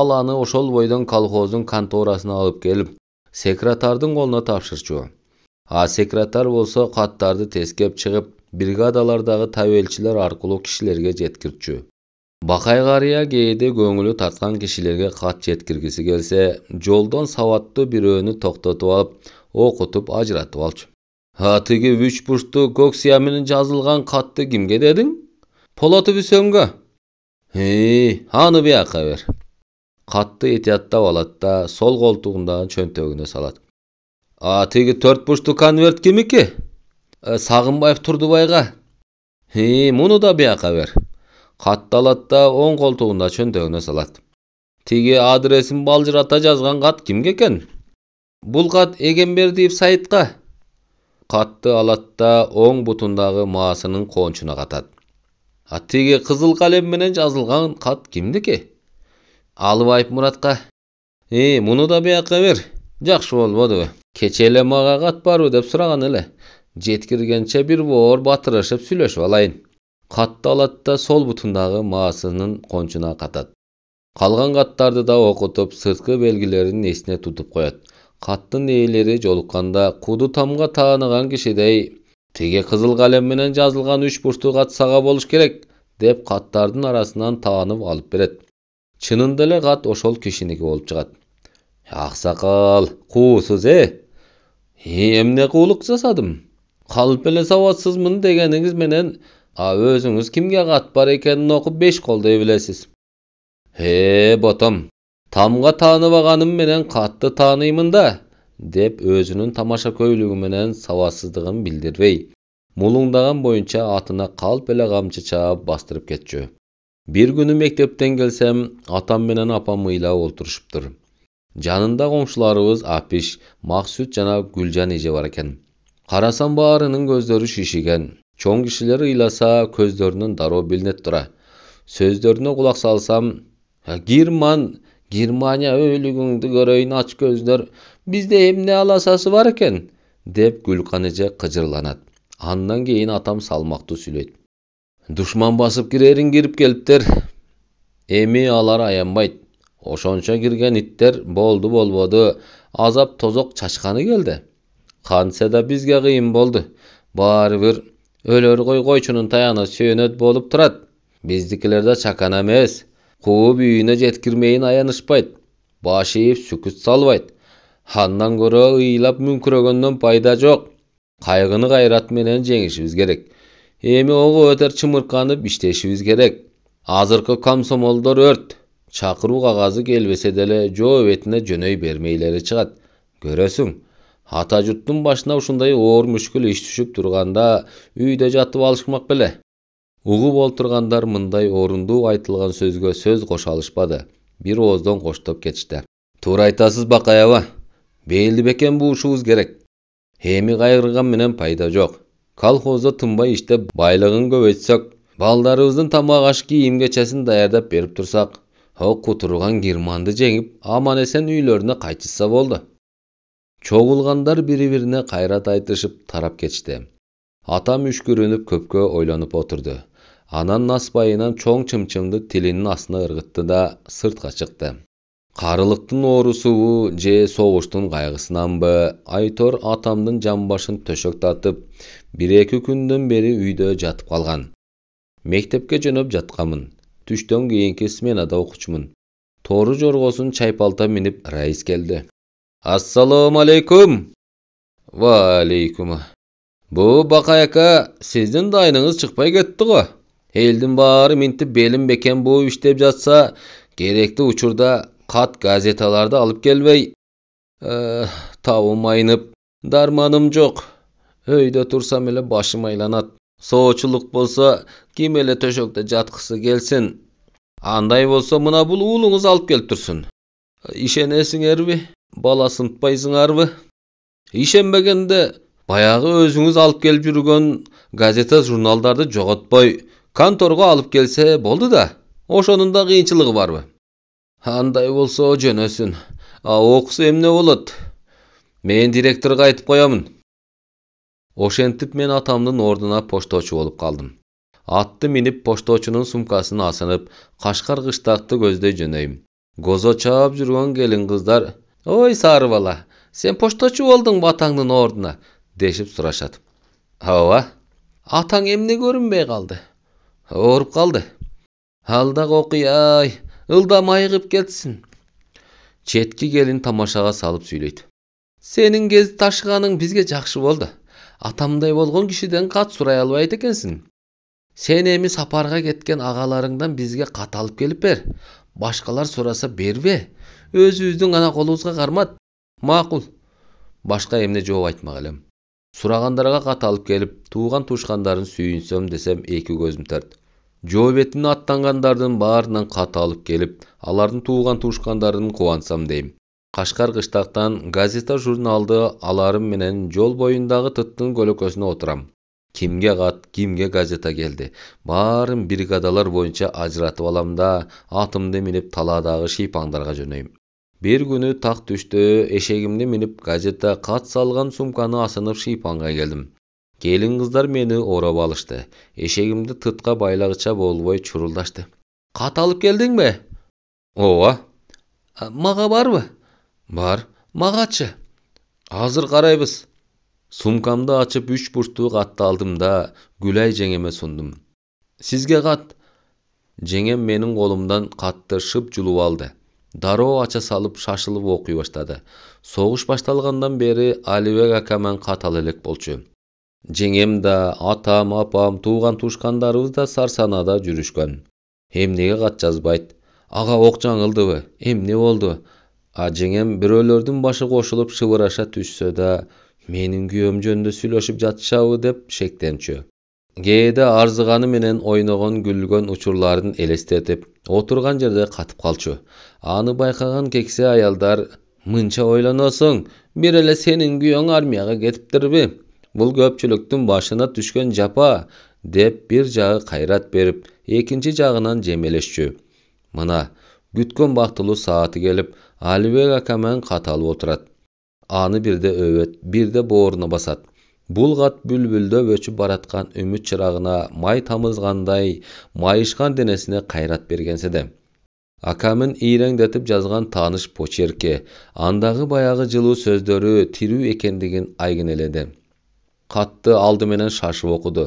ал аны ошол бойдон колхоздун конторасына алып келип секретардың қолына тапшырчу. а секретар болсо қаттарды тескеп чыгып бригадалардагы табелчилер аркылуу кишилерге жеткирчү бакай карыя кээде көңүлү тарткан кишилерге кат жеткиргиси келсе жолдон сабаттуу бирөөнү токтотуп алып окутуп ажыратып алчу а тиги үч бурчтуу көк сыя менен жазылган катты кимге дедиң полотов үсөнгө и аны бияка бер қатты етияттап алады да сол қолтығындағы шөнтегіне салат. а тегі төрт бұрышты конверт еке ә, сағынбаев тұрдыбайға е мұны да бияққа бер қатты алады да оң қолтығында шөнтегіне салат. тегі адресін балжырата жазған қат кімге екен бұл қат егенбердиев сайтқа қатты алатта оң бұтындағы маасының қонышына қатады теге қызыл қалемменен жазылған қат кімдікі алып айып мұратқа е мұны да бияққа бер жақшы болбадыбы кечеле мага кат барбы деп сураган эле жеткиргенче бир боор батырышып сүйлөшүп алайын катты алат да сол бутундагы маасынын кончуна катат калган каттарды да окутуп сырткы белгилерин эсине тутуп коет каттын ээлери жолукканда куду тамга тааныган кишидей тиги кызыл калем менен жазылган үч бурчтуу кат сага болуш керек деп каттардын арасынан таанып алып берет чынында эле кат ошол кишиники болуп чыгат «Э, аксакал куусуз э? э эмне куулук жасадым калп эле сабатсызмын дегениңиз менен а өзүңүз кимге кат бар экенин окуп беш колдой билесиз э ботом тамга тааныбаганым менен катты тааныймын да деп өзүнүн тамашакөйлүгү менен сабатсыздыгын билдирбей мулуңдаган боюнча атына калп эле камчы чаап бастырып кетчү Бір күні мектептен келсем атам менен апам ыйлап тұр. жанында коңшуларыбыз апиш мақсүт жана гүлжан еже бар екен. Қарасам баарынын көздері шишиген чоң кишилер ыйласа көздерінің дароо білінет тұра. сөздөрүнө кулак салсам герман германия өлүгүңдү көрөйүн ач көздер, бизде емне аласасы бар экен деп гүлкан эже кыжырланат андан атам салмактуу сүйлөйт душман басып кірерін кіріп келіптер эми алар аянбайт ошончо кирген иттер болду болбоду азап тозок чачканы келди кантсе да бизге кыйын болду баары бир өлөр кой койчунун таяны сөйінет болып турат биздикилер да чакан эмес жеткірмейін үйүнө жеткирмейин аянышпайт баш ийип сүкүт салбайт андан көрө ыйлап мүңкүрөгөндөн пайда жок кайгыны кайрат менен жеңишибиз керек эми өтер чымырканып иштешибиз керек азыркы комсомолдор өрт чакыруу кагазы келбесе деле жоо бетине жөнөй бермейлери чыгат көрөсүң ата журттун башына ушундай оор мүшкүл иш түшүп турганда үйдө жатып алышмак беле угуп олтургандар мындай орундуу айтылган сөзгө сөз кошо алышпады бир ооздон коштоп кетишти туура айтасыз бакай аба бейилди бекем буушубуз керек эми кайгырган менен пайда жок колхозда тынбай иштеп байлығын көбейтсек балдарыбыздын тамақ аш кийим кечесин даярдап беріп тұрсақ о құтырған германды жеңіп аман есен үйлеріне кайтышса болды чоғылғандар бірі-біріне қайрат айтышып тарап кетишти атам үшкүрүнүп көпкө ойланып отырды анан насбайынан чоң чымчымды тилинин астына ырғытты да сыртка чыкты карылыктын оорусубу же қайғысынан ба айтор атамның жамбашын төшөк тартып бір-екі күнден бері үйде жатып қалған мектепке жөнеп жатқамын түштен кейінгі сменада окучумун торы жорғосын чайпалта минип раис келді Ассалам алейкум бұ бақай ака сіздің дайыныңыз шықпай кетті ғой элдин баары минтип белім бекем бууп иштеп жатса керектүү учурда қат газеталарды алып келбей табым дарманым жок өйдө турсам эле башым айланат соочулук болсо ким эле төшөктө жаткысы келсин андай болсо мына бул уулуңуз алып келип турсун ишенесиңерби баласынтпайсыңарбы ишенбегенде баягы өзүңүз алып келип жүргөн газета журналдарды жоготпой конторго алып келсе болду да ошонун да кыйынчылыгы барбы андай болсо жөнөсүн а окуса эмне болот мен директорго айтып коемун ошентип мен атамдын ордуна поштоочу болуп калдым атты минип поштоочунун сумкасын асынып кашкар кыштакты көздөй жөнөйм гозо чаап жүргөн келин кыздар ой сары бала сен поштоочу болдуңбу атаңдын ордуна дешип сурашат ооба атаң эмне көрүнбөй калды ооруп калды алда ай, ылдам айыгып кетсин четки келин тамашага салып сүйлөйт сенин кези ташыганың бизге жакшы болду атамдай болгон кишиден кат сурай албайт экенсиң сен эми сапарга кеткен агаларыңдан бизге кат алып келип бер башкалар сураса бербе өзүбүздүн гана колубузга кармат макул башка эмне жооп айтмак элем сурагандарга кат алып келип тууган туушкандарын сүйүнсөм десем эки көзүм тарт жоо бетине аттангандардын баарынан кат алып келип алардын тууган туушкандарын дейм қашқар қыштақтан газета-журналды аларым менен жол бойындағы тыттын көлөкөсүнө отырам кимге қат кимге газета келді баарын бригадалар боюнча ажыратып алам да атымды минип таладағы шыйпаңдарга жөнөйм бир күнү так түштө эшегимди минип газета кат салган сумканы асынып шыйпаңга келдим келин кыздар мени ороп алышты эшегимди тытка байлагыча болбой чурулдашты кат алып келдиңби ооба мага барбы бар мағатшы азыр қарайбыз сумкамды ашып үш бурчтуу катты алдым да гүлай жеңеме сундум сизге қат жеңем менің қолымдан қатты шып жулуп алды дароо ача салып шашылып окуй баштады согуш башталгандан бери алибек акаман катал элек болчу жеңем да атам апам тууган туушкандарыбыз да сарсанада жүрүшкөн эмнеге кат жазбайт ага ок жаңылдыбы эмне болду жеңем бирөөлөрдүн башы кошулуп шыбыраша түшсө да менин күйөөм жөнүндө сүйлөшүп жатышабы деп шектенчү кээде арзыганы менен ойногон күлгөн учурларын элестетип отурган жерде катып калчу аны байкаган кексе аялдар мынча ойлоносуң бир эле сенин күйөөң армияга кетиптирби бул көпчүлүктүн башына түшкөн жапа деп бир жагы кайрат берип экинчи жагынан жемелешчү мына күткөн бактылуу сааты келип алибек акамен кат алып отурат аны бирде өбөт бирде бооруна басат бул кат бүлбүлдөп өчүп бараткан үмүт чырагына май тамызгандай майышкан денесине кайрат бергенсе де акамын ийреңдетип жазган тааныш почерки андагы баягы жылуу сөздөрү тирүү экендигин айгинеледи катты алды менен шашып окуду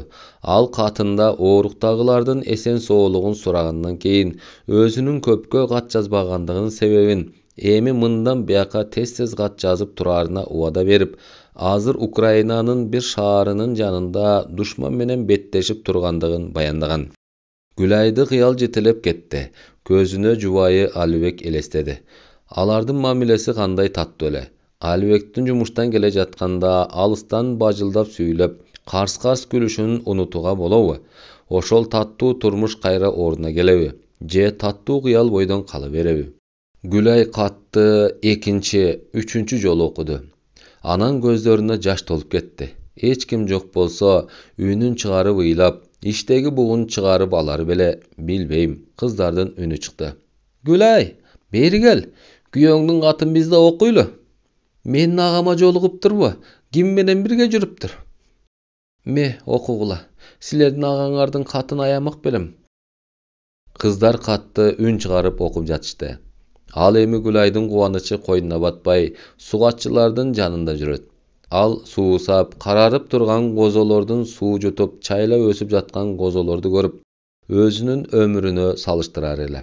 ал катында ооруктагылардын эсен соолугун сурагандан кийин өзүнүн көпкө кат жазбагандыгынын себебин эми мындан бияка тез тез кат жазып тураарына убада берип азыр украинанын бир шаарынын жанында душман менен беттешип тургандыгын баяндаган гүлайды кыял жетелеп кетти көзүнө жубайы алибек элестеди алардын мамилеси кандай таттуу эле алибектин жумуштан келе жатканда алыстан бажылдап сүйлөп карс карс күлүшүн унутууга болобу ошол таттуу турмуш кайра ордуна келеби же таттуу кыял бойдон кала береби гүлай қатты экинчи үчүнчү жолу оқыды. анан көздөрүнө жаш толып кетті. эч ким жок болсо үнүн чыгарып ыйлап иштеги бугун чыгарып алар беле билбейм кыздардын үні чыкты гүлай бери кел күйөөңдүн атын бизде окуйлу менин агама ба, турбу ким менен бирге жүрүптүр ме окугула силердин агаңардын қатын аямак белем кыздар қатты үн шығарып окуп жатышты ал эми гүлайдың қуанышы қойнына батпай суғатшылардың жанында жүреді ал суусап, қарарып тұрған қозолордың суы жұтып чайла өсіп жатқан қозолорды көріп өзінің өміріні салыштырар елі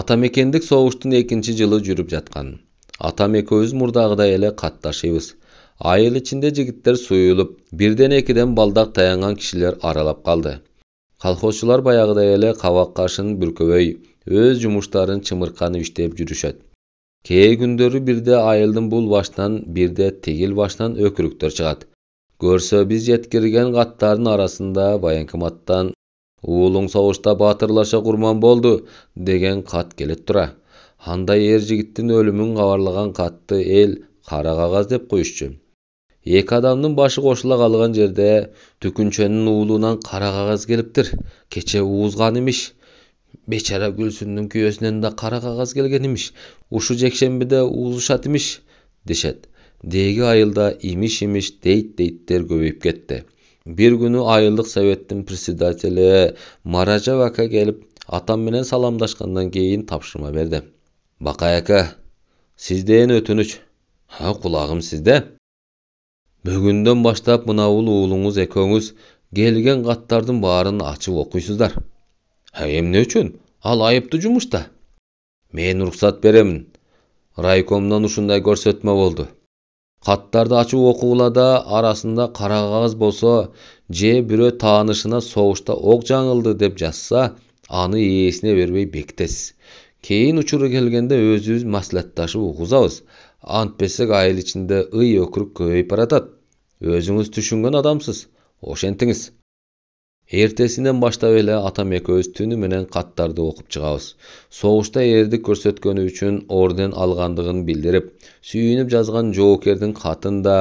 атамекендік соғыштың екінші жылы жүріп жатқан атам өз мурдагыдай эле катты айыл ичинде жигиттер суюлуп бирден экиден балдак таянган кишилер аралап калды колхозчулар баягыдай эле кабак кашын бүркөбөй өз жумуштарын чымырканы иштеп жүрүшөт кээ күндөрү бирде айылдын бул башынан бирде тигил башынан өкүрүктөр чыгат көрсө биз жеткирген каттардын арасында военкоматтан уулуң согушта батырлаша курман болду деген кат келет тура анда ер жигиттин өлүмүн кабарлаган катты эл кара кагаз деп коюшчу эки адамдын башы кошула калган жерде түкүнчөнүн уулунан кара кагаз келиптир кече уузган имиш bechara gulsumning kuyovsinanda de kara kelgan emish o'sha jekshanbida uzishad emish dişet. degi ayılda imiş imiş deyt deytler gövüp gitti. bir günü ayillik sevettim председатели Maraca vaka gelip atam bilan salomlashgandan keyin topshirma berdi baqay aka sizden o'tinish ha kulağım sizde. Bugünden başta munavul o'g'lingiz eko'ngiz kelgan xatlarning barini ochib o'qiysizlar эмне үчүн ал айыптуу жумушта мен уруксат беремин райкомдон ушундай көрсөтмө болду каттарды ачып окууларда арасында кара кагаз болсо же бирөө таанышына согушта ок жаңылды деп жазса аны ээсине бербей бектес. кийин учуру келгенде өзүбүз маслихатташып угузабыз антпесек айыл ичинде ый өкүрүк көбөйүп баратат өзүңүз түшүнгөн адамсыз ошентиңиз ертесінен баштап эле атам экөөбүз түнү менен каттарды окуп чыгабыз согушта ээрдик көрсөткөнү үчүн орден алгандыгын билдирип сүйүнүп жазган жоокердин катын да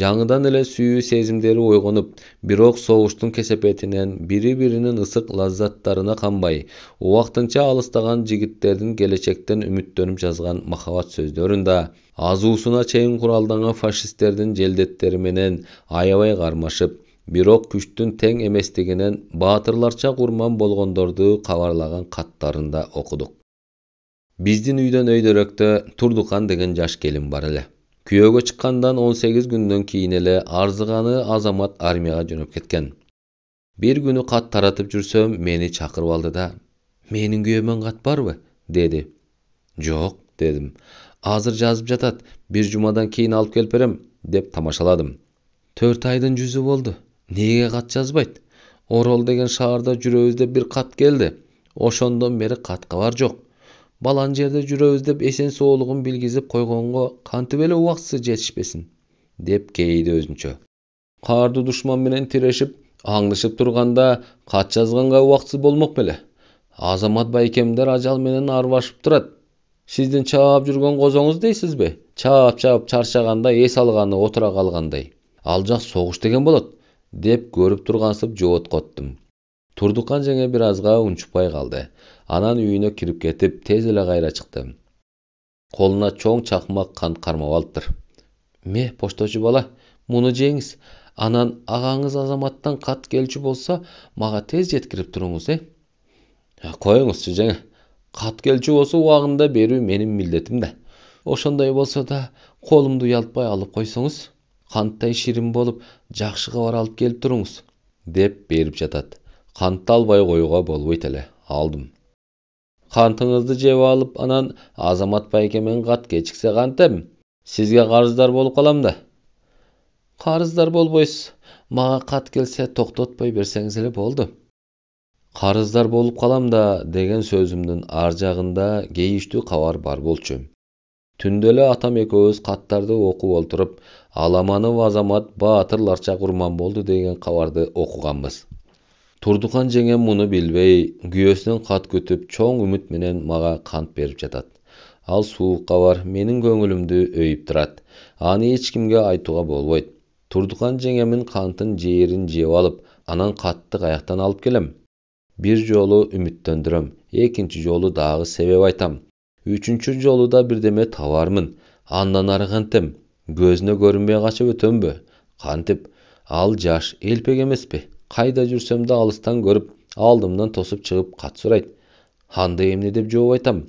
жаңыдан эле сүйүү сезимдери ойгонуп бирок согуштун кесепетинен бири биринин ысык лаззаттарына канбай убактынча алыстаган жигиттердин келечектен үмүттөнүп жазган махабат сөздөрүн да азуусуна чейин куралданган фашисттердин желдеттери менен аябай кармашып бирок күчтүн тең эместигинен баатырларча курман болгондорду кабарлаган каттарында окудук биздин үйдөн өйдөрөктө турдукан деген жаш келин бар эле күйөөгө чыккандан 18 күндөн кийин эле арзыганы азамат армияга жөнөп кеткен бир күнү кат таратып жүрсөм мени чакырып алды да менин күйөөмөн кат барбы деди жок дедим азыр жазып жатат бир жумадан кийин алып келип берем деп тамашаладым төрт айдын жүзү болду неге хат жазбайды орал деген шаарда жүрөбүз деп бир хат келді ошондон бери кат кабар жок балан жерде жүрөбүз деп эсен соолугун билгизип койгонго кантип эле убактысы жетишпесин деп кейиди өзүнчө каарды душман менен тирешип аңдышып турганда кат жазганга убактысы болмок беле азамат байкемдер ажал менен арбашып турат сиздин чаап жүргөн козоңуз дейсизби чаап чаап чарчаганда эс алганы отура калгандай ал жак согуш деген болот деп көріп тұрғансып жауап қоттым тұрдықан жеңе біразға унчукпай қалды. анан үйіне кіріп кетип тез эле кайра чыкты колуна чоң чакмак кант кармап алыптыр ме почточу бала муну жеңиз анан агаңыз азаматтан кат келчү болсо мага тез жеткирип туруңуз э коюңузчу жеңе кат келчү болсо убагында берүү менин милдетим да ошондой болсо да колумду уялтпай алып койсоңуз кантай ширин болуп жакшы кабар алып келип туруңуз деп берип жатат кантты албай коюуга болбойт эле алдым кантыңызды жеп алып анан азамат байке менен кат кечиксе кантем сизге карыздар болуп калам да карыздар болбойсуз мага кат келсе токтотпой берсеңиз эле болду карыздар болуп калам да деген сөзүмдүн ар жагында кейиштүү кабар бар болчу түндө эле атам экөөбүз каттарды окуп олтуруп аламанов азамат баатырларча курман болду деген кабарды окуганбыз турдукан жеңем муну билбей күйөөсүнөн кат күтүп чоң үмүт менен мага кант берип жатат ал суук кабар менин көңүлүмдү өйүп турат аны эч кимге айтууга болбойт турдукан жеңемдин кантын жээрин жеп алып анан катты каяктан алып келем бир жолу үмүттөндүрөм экинчи жолу дагы себеп айтам үчүнчү жолу да бирдеме табармын андан ары кантем көзүнө көрүнбөй качып өтөмбү кантип ал жаш элпек эмеспи кайда жүрсөм да алыстан көрүп алдымдан тосуп чыгып кат сурайт анда эмне деп жооп айтам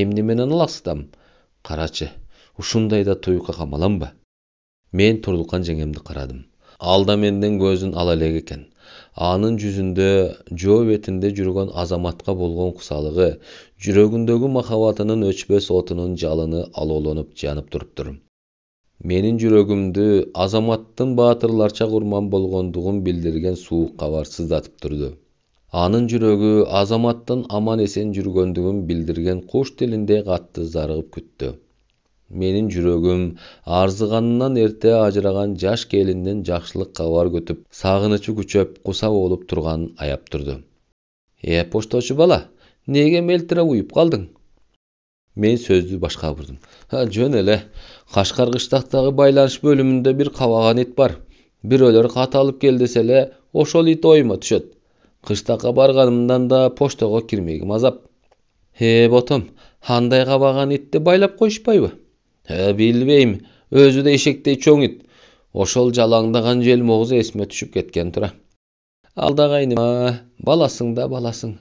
эмне менен алаксытам карачы ушундай да туюкка камаламбы мен турдукан жеңемди карадым ал да менден көзүн ала элек экен анын жүзүндө жоо бетинде жүргөн азаматка болгон кусалыгы жүрөгүндөгү махабатынын өчпөс отунун жалыны алоолонуп жанып туруптур менин жүрөгүмдү азаматтын баатырларча курман болгондугун билдирген суук кабар сыздатып турду анын жүрөгү азаматтын аман эсен жүргөндүгүн билдирген куш тилиндей катты зарыгып күттү менин жүрөгүм арзыганынан эрте ажыраган жаш келинден жакшылык кабар күтүп сагынычы күчөп куса болуп турганын аяп турду э почточу бала неге мелтиреп уюп калдың мен сөздү башка бурдум жөн эле қыштақтағы байланыш бөлімінде бір кабаган ит бар бирөөлөр кат алып кел ошол ит оюма түшет. кыштакка барганымдан да поштаға кирмегим азап хе ботом хандай кабаган итті байлап коюшпайбы Хе, билбейм өзі де ешектей чоң ит ошол жалаңдаған жел моғызы есіме түшіп кеткен тұра. алдагайныма баласың да баласың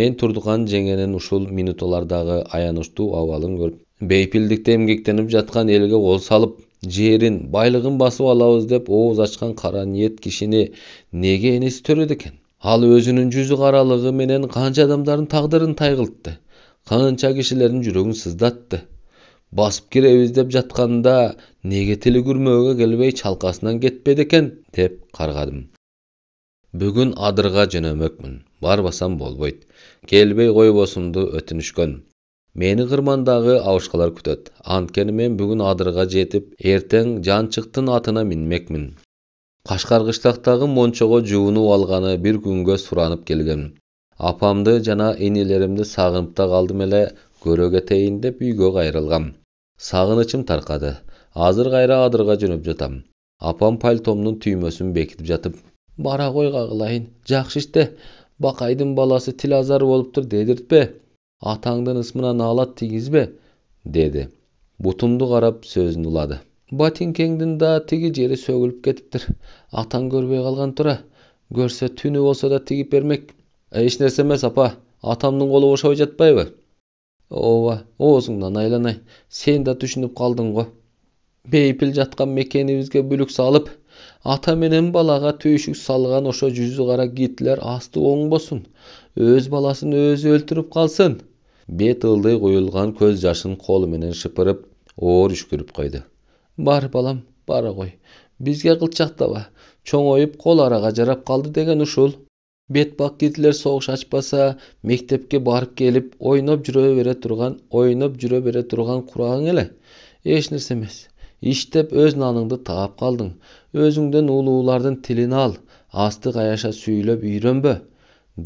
мен турдукан жеңенин ушул минуталардагы аянычтуу абалын көрүп бейпілдікте емгектеніп жатқан елге ол салып жерін байлығын басып алабыз деп оғыз ашқан қара ниет кешіне неге енесі төреді екен ал өзінің жүзі қаралығы менен қанша адамдардың тағдырын тайғылтты қанша кишилердин жүрегін сыздатты басып киребиз деп жатқанда, неге тілі күрмеуге келбей чалкасынан кетпеді екен деп қарғадым бүгін адырға жөнөмөкмүн барбасам болбойт келбей койбосуңду өтүнүшкөн мені қырмандағы ауышқалар күтеді анткені мен бүгін адырға жетіп ертең жаншықтың атына мінмекмін қашқарғыштақтағы моншаға жуынып алғаны бір күнге сұранып келген. апамды жана енелерімді сағынып та қалдым эле көрө кетейин деп үйге кайрылгам сағынышым тарқады азыр қайра адырға жөнөп жатам апам пальтомның түймесін бекітіп жатып бара ғой кагылайын жақсы іште бақайдың баласы тил азар тұр дедиртпе атаңды ысмына налат тигізбе деді бұтымды қарап сөзін улады батинкеңдің да тігі жері сөгіліп кетіптір атаң көрбей қалған тұра көрсе түні болса да тігіп бермек ешнәрсе емес апа атамның қолы бошай жатпайбы ооба оозуңдан айланай сен да түшүнүп қалдың ғой бейпіл жатқан мекенімізге бүлік салып ата менен балаға түйшік салған ошо жүзі қара гитлер асты оң болсын өз баласын өзі өлтіріп қалсын бет ылдый құйылған көз жасын қолыменен шыпырып оор үшкіріп қойды бар балам бара ғой. бизге қылчақ таба, чоңоюп қол араға жарап қалды деген ушул кетілер согуш ачпаса мектепке барып келіп ойнап жүре бере тұрған ойнап жүре бере тұрған курагың эле эч нерсе эмес иштеп өз наныңды тағап қалдың өзіңден улуулардын тилин ал астық аяша сүйлөп үйренбе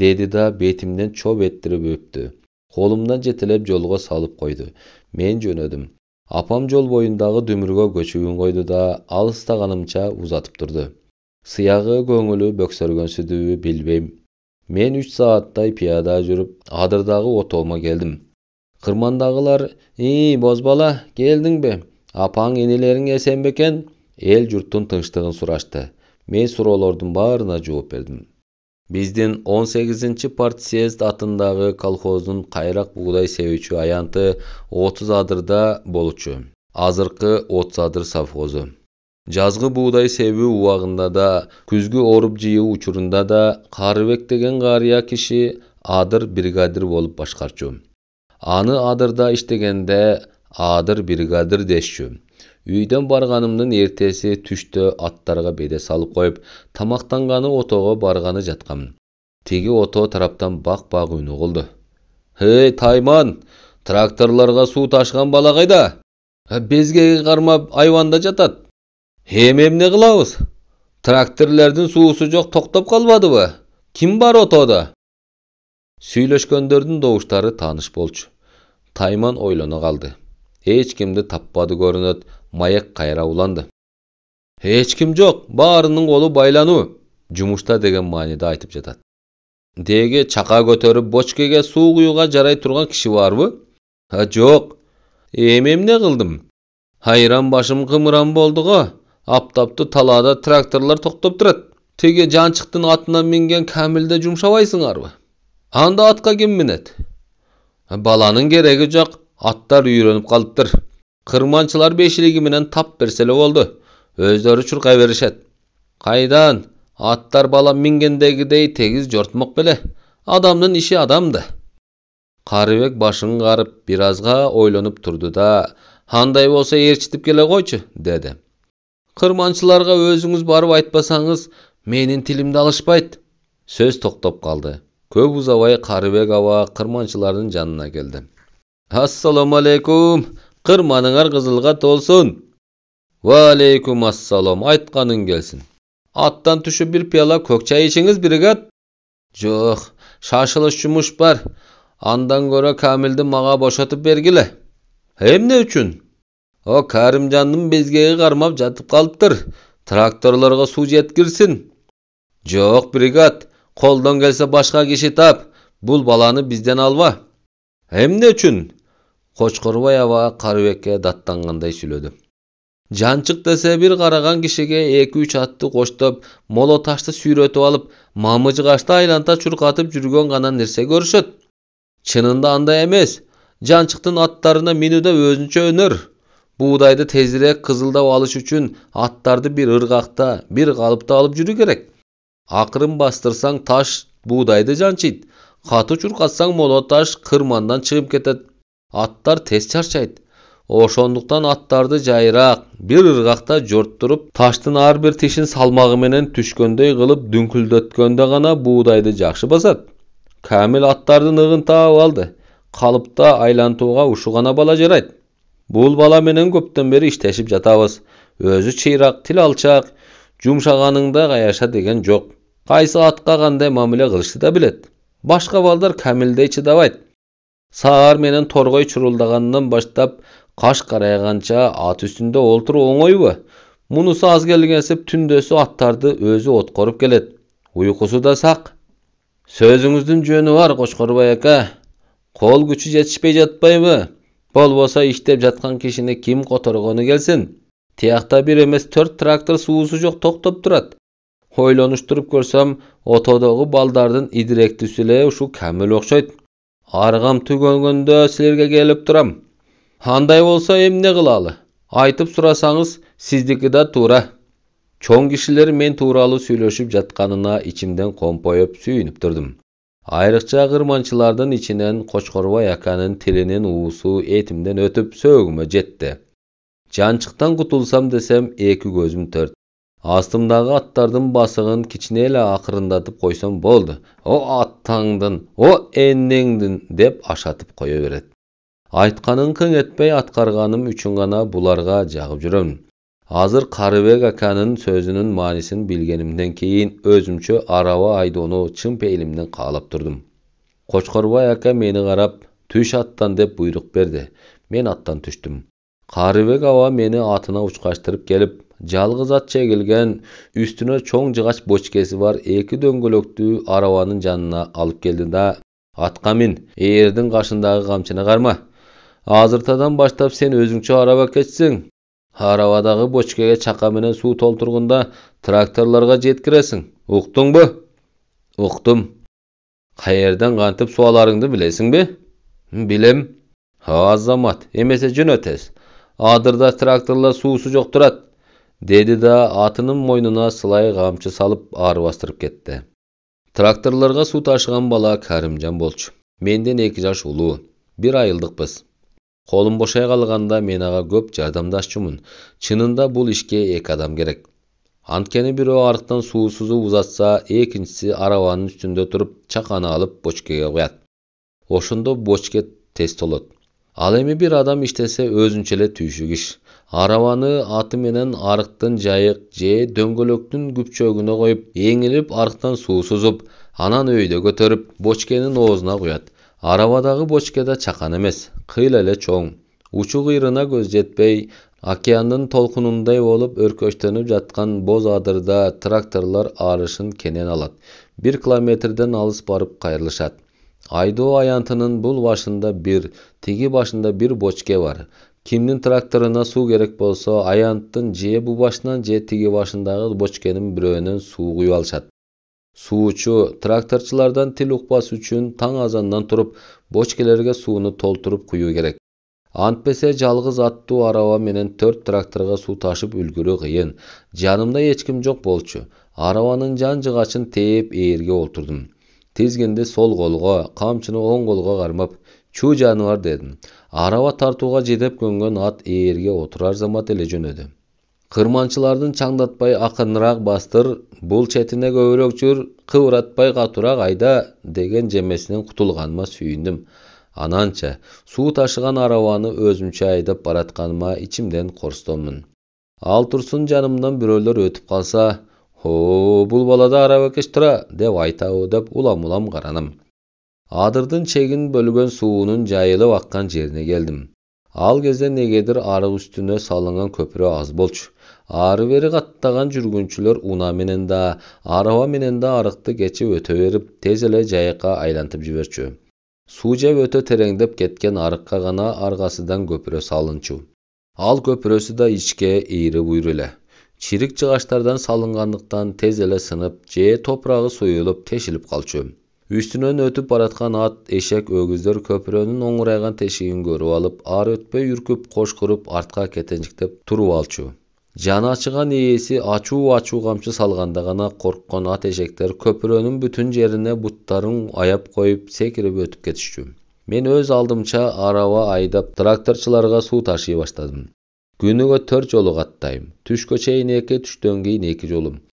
деді да бетимден чоп еттіріп өпті қолымнан жетелеп жолға салып қойды мен жөнөдүм апам жол бойындағы дүмірге көшігін қойды да алыстағанымша ұзатып тұрды сияғы көңілі бөксірген сүдіуі мен үш сааттай пияда жүріп адырдағы отауыма келдім қырмандағылар ии бозбала келдің бе апаң енелерің есен бе екен ел-жұрттың тыныштығын сұрашты мен сұраулардың барына жооп бердім биздин он сегизинчи партсъезд атындагы колхоздун кайрак буудай себүүчү аянты отуз адырда болчу азыркы отуз адыр совхозу жазгы буудай себүү убагында да күзгү оруп жыйуу учурунда да карыбек деген карыя киши адыр бригадир болуп башкарчу аны адырда иштегенде адыр бригадир дешчү үйдөн барганымдын эртеси түштө аттарга беде салып коюп тамактанганы отого барганы жаткамын тиги ото тараптан бак бак үн угулду эй тайман тракторлорго суу ташыган бала кайда э, безгеги кармап айванда жатат эми эмне кылабыз тракторлердин суусу жок токтоп калбадыбы ким бар отодо сүйлөшкөндөрдүн добуштары тааныш болчу тайман ойлоно калды эч кимди таппады көрүнөт майық қайрауланды. уланды. кім жоқ, барының олы байлану «Жұмышта» деген мааниде айтып жатат Деге чақа көтеріп, бочкеге су құюға жарай тұрған киши барбы «Ә, «Жоқ, емем не қылдым айран башым кымыран болду го талада талаада тракторлор токтоп турат тиги жанчыктын атына минген камилде жумшабайсыңарбы анда атқа ким минет баланың керегі жок аттар үйреніп қалыптыр кырманчылар бешилиги менен тап берселе болду өздөрү чуркай беришет Қайдан, аттар бала мингендегидей тегіз жортмық беле Адамның иши адамды карыбек башын қарып, біразға ойланып ойлонуп да андай болса ээрчитип келе койчу деді. кырманчыларга өзүңүз барып айтпасаңыз менің тилимди алышпайт сөз токтоп қалды. көп узабай карыбек аба кырманчылардын жанына келді. ассалому алейкум қырманыңар қызылға толсын уәлейкум ассалам айтқаның келсін аттан түшіп бір пиала көк чай ішіңіз бригад жоқ шашылыш жұмыш бар андан көрі кәмілді маға бошатып бергіле эмне үчүн о кәрімжанның безгегі қармап жатып қалыптыр тракторларға су жеткірсін жоқ бригад қолдан келсе башқа киши тап бұл баланы бізден алба эмне үчүн кочкорбай аба карыбекке даттангандай сүйлөдү жанчык десе бир караган кишиге эки үч атты коштоп моло ташты сүйрөтүп алып мамыжыгачты айланта чуркатып жүрген гана нерсе көрүшөт чынында андай емес жанчыктын аттарына минүү да өзүнчө өнөр буудайды тезирээк кызылдап алыш үчүн аттарды бир ырғақта бир калыпта алып жүрүү керек акырын бастырсаң таш буудайды жанчыйт катуу чуркатсаң моло таш кырмандан чыгып кетет аттар тез шаршайды ошондуктан аттарды жайыраак бир ыргакта жорттуруп таштын ар бир тишин салмагы менен түшкөндөй кылып дүңкүлдөткөндө гана буудайды жакшы басат камил аттардын ыгын таап алды калыпта айлантууга ушу гана бала жарайт бул бала менен көптөн бери иштешип жатабыз өзү чыйрак тил алчаак жумшаганыңда каяша деген жок кайсы атка кандай мамиле кылышты да билет башка балдар камилдей чыдабайт саар менен торғой чурулдагандан баштап каш карайганча ат үстүндө олтуруу оңойбу мунусу аз келгенсип түндөсү аттарды өзү откоруп келет уйкусу да сақ сөзіңіздің жөні бар кочкорбай ака кол күчү жетишпей жатпайбы болбосо иштеп жаткан кишини ким которгону келсин тиякта бир эмес төрт трактор суусу жок токтоп турат ойлонуштуруп көрсөм отодогу балдардын идиректүүсү эле ушул камил окшойт арғам түгелгенде сілерге келіп тұрам андай болса емне қылалы айтып сұрасаңыз сіздікі да тура чоң кишилер мен тууралуу сүйлөшүп жатканына ичимден компоюп сүйүнүп турдум айрыкча кырманчылардын ичинен кочкорбай аканын тилинин уусу этимден өтүп сөөгүмө жетти жанчыктан кутулсам десем эки көзүм төрт астымдағы аттардың басығын кичине ақырындатып қойсам болды болду о аттаңдың о энеңдин деп ашатып қоя берет айтканын кың етпей аткарганым үчүн гана буларга жагып жүрөм азыр карыбек аканын сөзүнүн маанисин билгенимден кийин өзүмчө араба айдоону чын пейилимден каалап турдум кочкорбай ака мени карап түш аттан деп буйрук берді. мен аттан түштім қарыбек ауа мені атына ұшқаштырып келіп. жалгыз ат чегилген үстүнө чоң жыгач бочкеси бар эки дөңгөлөктүү арабанын жанына алып келди да атка мин ээрдин кашындагы камчыны карма азыртадан баштап сен өзүңчө араба арабакечсиң арабадагы бочкеге чака менен суу толтургунда тракторлорго жеткиресиң уктуңбу уктум каерден кантип суу аларыңды билесиңби билем азамат эмесе жөнө тез адырда тракторлор суусу жок турат деди да атынын мойнуна сылай камчы салып ары бастырып кетти тракторлорго суу ташыган бала каримжан болчу менден эки жаш улуу бир айылдыкпыз колум бошой калганда мен ага көп жардамдашчумун чынында бул ишке эки адам керек анткени бирөө арыктан суу сузуп узатса экинчиси арабанын үстүндө туруп чаканы алып бочкеге куят ошондо бочке тез толот ал эми бир адам иштесе өзүнчө эле түйшүк иш араваны менен арықтың жайық же дөңгөлөктүн күпчөгүнө қойып еңіліп арықтан су сұзып анан өйдө көтөрүп бочкенин оозуна куят Аравадағы бочкада чакан эмес кыйла эле чоң учу кыйрына көз жетпей океандын толкунундай болып өркөчтөнүп жаткан боз адырда тракторлор арышын кенен алат бир километрден алыс барып кайрылышат айдоо аянтынын бул башында бир тиги башында бир бочке бар кимдин тракторуна су керек болсо аянттын же башынан же тиги башындагы бочкенин бирөөнөн суу куюп алышат суучу тракторшылардан тил укпас үчүн таң азандан туруп бочкелерге суыны толтуруп куюу керек антпесе жалғыз аттуу араба менен төрт тракторға суу ташып үлгүрүү кыйын жанымда эч жоқ жок болчу арабанын жан жыгачын тээп ээрге олтурдум тизгинди сол колго камчыны оң колго кармап чуу жаныбар дедим араба тартууга жедеп көнгөн ат ээрге отурар замат эле жөнөдү кырманчылардын чаңдатпай акыныраак бастыр бул четине көбүрөөк жүр кыбыратпай катуураак айда деген жемесинен кутулганыма сүйүндүм ананча суу ташыган арабаны өзүмчө айдап баратканыма ичимден корстонмун ал турсун жанымдан бирөөлөр өтүп калса о бул бала да арабакеч тура деп айтабы деп улам улам каранам адырдың чегін бөлген суының жайылып аккан жеріне келдім ал кезде негедір арық үстіне салынган көпүрө аз болчу ары бери каттаган жүргүнчүлөр унаа менен да араба менен да арыкты кечип өтө берип тез эле жайыкка айлантып жиберчү суу жеп өтө тереңдеп кеткен арыкка гана аргасыдан көпүрө салынчу ал көпүрөсү да ичке ийри буйру эле чирик жыгачтардан салынгандыктан тез эле сынып же топурагы суюлуп тешилип калчу үстінен өтіп баратқан ат ешек өгіздер көпіренің оңырайған тешигин көрүп алып ары өтпөй үркүп кошкуруп артка кетенчиктеп туруп алчу жаны ачыган иесі ачуу-ачуу камчы салганда гана корккон ат эшектер көпүрөнүн бүтін жерине буттарын аяп қойып секирип өтіп кетишчү мен өз алдымча араба айдап тракторшыларға суу ташый баштадым күнүгө төрт жолу каттайм түшкө чейин эки түштөн кийин эки жолум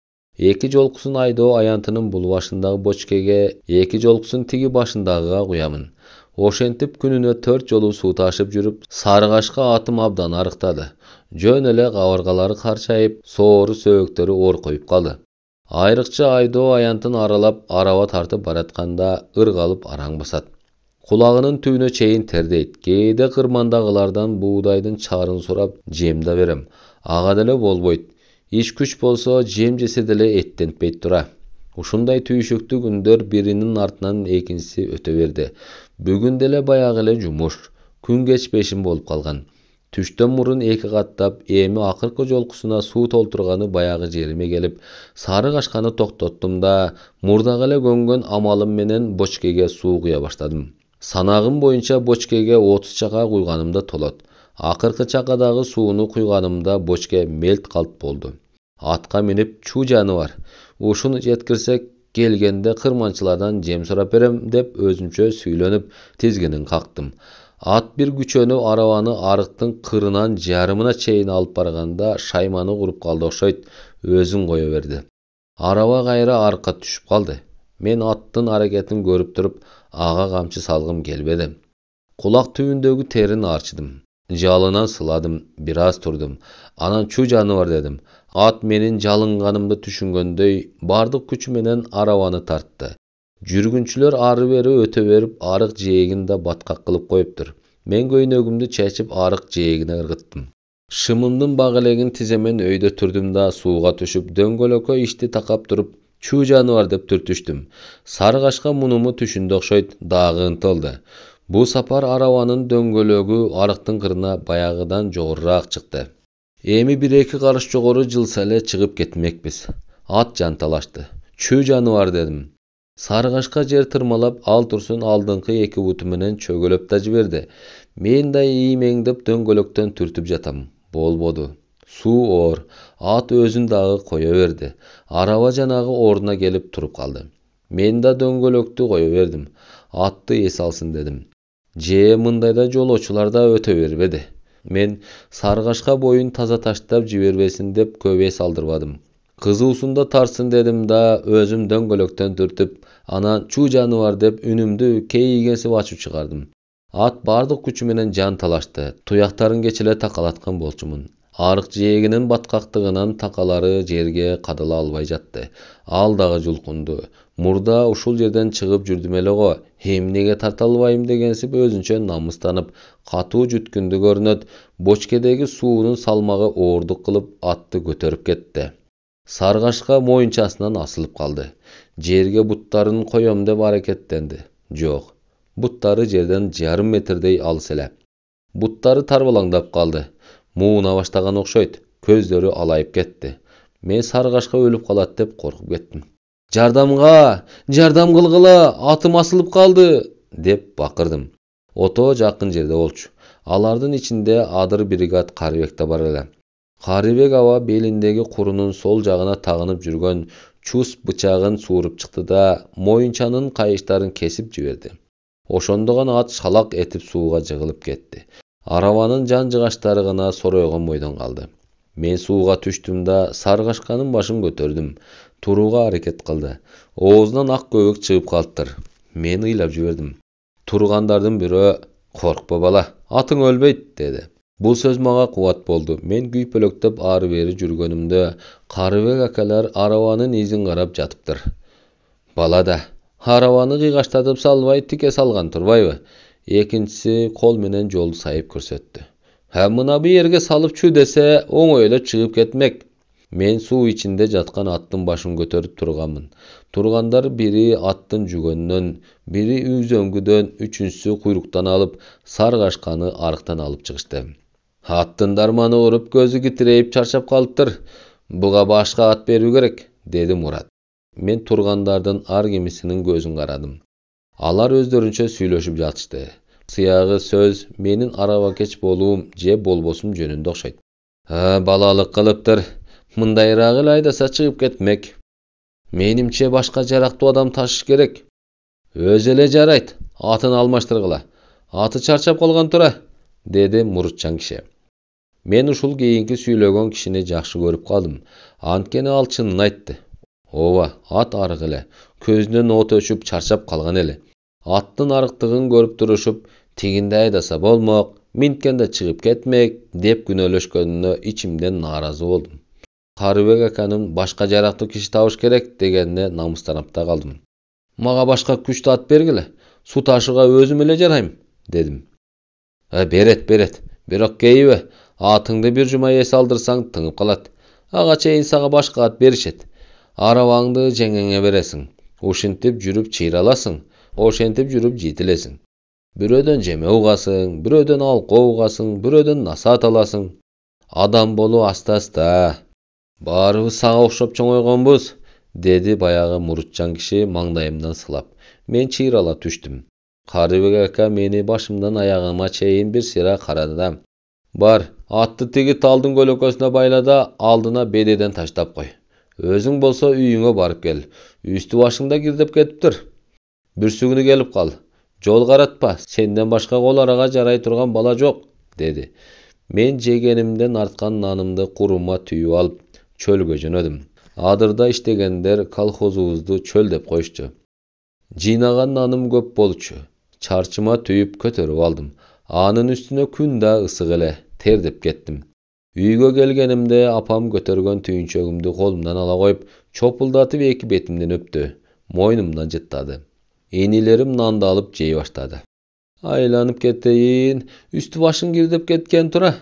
Екі жолкусун айдоо аянтынын бул башындагы бочкеге эки жолкусун тиги башындагыга куямын ошентип күнүнө төрт жолу су ташып жүрүп сарғашқа атым абдан арықтады. жөн эле қаршайып, карчайып соору ор қойып қалды. айрыкча айдоо аянтын аралап арава тартып баратқанда ыргалып араң басат Құлағының түбүнө чейін тердейт кейді қырмандағылардан буудайдын чарын сурап жем берім, берем ага деле иш күч болсо жесе деле эттенип тура. ушундай түйшүктүү күндөр биринин артынан экинчиси өтө берди бүгүн деле баягы эле жумуш күн кечпешин болуп калган түштөн мурун эки каттап эми акыркы жолкусуна суу толтурганы баягы жериме келип сары кашканы токтоттум да мурдагы эле көнгөн амалым менен бочкеге суу куя баштадым санагым боюнча бочкеге отуз чака куйганымда толот акыркы чакадагы сууну куйганымда бочке мелт калт болду атқа мініп чу жануар ұшын жеткірсек келгенде қырманшылардан жем сұрап берем деп өзімше сүйленіп тізгінін қақтым ат бір күчөнүп араваны арықтың қырынан жарымына чейін алып барғанда шайманы құрып қалды ошайт өзін қоя берді арава қайыра арқа түшіп қалды мен аттың әрекетін көріп тұрып аға қамшы салғым келбеді құлақ түбіндегі терін аршыдым жалынан сыладым біраз тұрдым анан чу жануар дедім ат менин жалынганымды түшүнгөндөй бардык күчү менен араваны тартты жүргүнчүлөр ары бери өтө берип арык жээгин да баткак кылып коюптур мен көйнөгүмдү чечип арык жээгине ыргыттым шымымдын элегин тиземен өйдө түрдүм да сууга түшүп дөңгөлөккө ишти такап туруп чуу жаныбар деп түртүштүм кашка мунуму түшүндө окшойт дагы ынтылды бул сапар араванын дөңгөлөгү арыктын кырына баягыдан жогорураак чыкты эми бир эки карыш жогору жылса эле чыгып кетмекпиз ат жанталашты чү жаныбар дедим сарыгашка жер тырмалап ал турсун алдыңкы эки буту менен чөгөлөп да жиберди мен да иймеңдеп дөңгөлөктөн түртүп жатам болбоду суу оор ат өзүн дагы кое берди араба жанагы ордуна келип туруп калды мен да дөңгөлөктү кое бердим атты эс алсын дедим же мындайда жолоочулар да өтө бербеди мен сарыкашка боюн таза таштап жибербесин деп көп эс алдырбадым кызуусунда тартсын дедим да өзүм дөңгөлөктөн түртүп анан чу жаныбар деп үнүмдү кейийгенсип ачып чыгардым ат бардык күчү менен жан талашты туяктарын кече эле такалаткан болчумун арык жээгинин баткактыгынан такалары жерге кадала албай жатты ал дагы жулкунду мурда ушул жерден чыгып жүрдүм эле го эмнеге тарта албайм дегенсип өзүнчө намыстанып қату жүткінді көрінеді бөшкедегі суының салмағы орды қылып атты көтеріп кетті сарғашқа мойыншасынан асылып қалды жерге бұттарын қоям деп әрекеттенді жоқ бұттары жерден жарым метрдей алыс әлі бұттары тарбалаңдап қалды муына баштаған оқшойт, көздері алайып кетті мен сарғашқа өліп қалады деп қорқып кеттім жардамға жардам қылғыла атым асылып қалды деп бақырдым ото жакын жерде болчу алардын ичинде адыр бригад карыбек да бар эле карыбек аба белиндеги курунун сол жагына тагынып жүргөн чус бычагын сууруп чыкты да моюнчанын кайыштарын кесип жиберди ошондо гана ат шалак этип сууга жыгылып кетти араванын жан жыгачтары гана соройгон бойдон калды мен сууга түштүм да саргашканын башын көтөрдүм турууга аракет кылды оозунан ак көбүк чыгып калыптыр мен ыйлап жибердим тұрғандардың бірі қорықпа бала атың өлбейді деді бұл сөз маған қуат болды мен күйпіліктеп ары-бері жүргенімді қарыбек әкелер араваның изін қарап жатыптыр бала да араваны қиғаштатып салбай тіке салған тұрбайбы екіншісі қолменен жолды сайып көрсетті ә мына бі ерге салып чү десе оңойлы шығып кетмек мен су ішінде жатқан аттың башын көтеріп тұрғанмын тургандар бири аттын жүгөнүнөн бири үзөңгүдөн үчүнчүсү құйрықтан алып сарғашқаны арыктан алып чыгышты Аттың дарманы уруп көзү китирейип чарчап калыптыр буга башка ат беру керек деді мурат мен тұрғандардың ар кимисинин көзүн карадым алар өздерінше сүйлөшүп жатышты сыягы сөз менин арабакеч болуым же болбосум жөнүндө окшойт «Э, балалык кылыптыр тұр, эле айдаса чыгып кетмек менимче башқа жарақты адам ташыш керек өзү эле жарайт атын алмаштыргыла аты чарчап калган тура деди мурутчан киши мен ушул кийинки сүйлөгөн кишини жакшы көрүп калдым анткени ал чынын айтты ооба ат арык эле көзүнөн от өчүп чарчап калган эле аттын арыктыгын көрүп турушуп тигинде айдаса болмок минткенде чыгып кетмек деп күнөөлөшкөнүнө ичимден нааразы болдум қарыбек аканың башқа жарақты киши табыш керек дегеніне намыстанып та қалдым мага башка күчтү ат бергиле суу ташууга өзүм эле жарайм дедим «Ә, берет берет бирок кейибе атыңды бир жума эс алдырсаң тыңып калат ага чейин сага башка ат беришет арабаңды жеңеңе бересиң ушинтип жүрүп чыйраласың ошентип жүрүп жетилесиң бирөөдөн жеме угасың бирөөдөн алкоо угасың бирөөдөн насаат аласың адам болуу аста аста баарыбыз сага окшоп чоңойгонбуз деди баягы мурутчан киши маңдайымдан сылап мен чыйрала түштүм карыбек ака мени башымдан аягыма чейин бир сыйра карады да бар атты тиги талдың көлөкөсүнө байла да алдына бедеден таштап кой өзүң болсо үйүңө барып кел үстү башыңда кирдеп кетиптир бүрсүгүнү келип кал жол каратпа сенден башка кол арага жарай турган бала жок деди мен жегенимден арткан нанымды курума түйүп алып чөлгө жөнөдүм адырда иштегендер колхозубузду чөл деп коюшчу жыйнаган наным көп болчу чарчыма түйүп көтөрүп алдым анын үстүнө күн да ысык эле тердеп кеттим үйгө келгенимде апам көтөргөн түйүнчөгүмдү колумдан ала коюп чопулдатып эки бетимден өптү мойнумдан жыттады инилерим нанды алып жей баштады айланып кетейин үстү башың кирдеп кеткен тура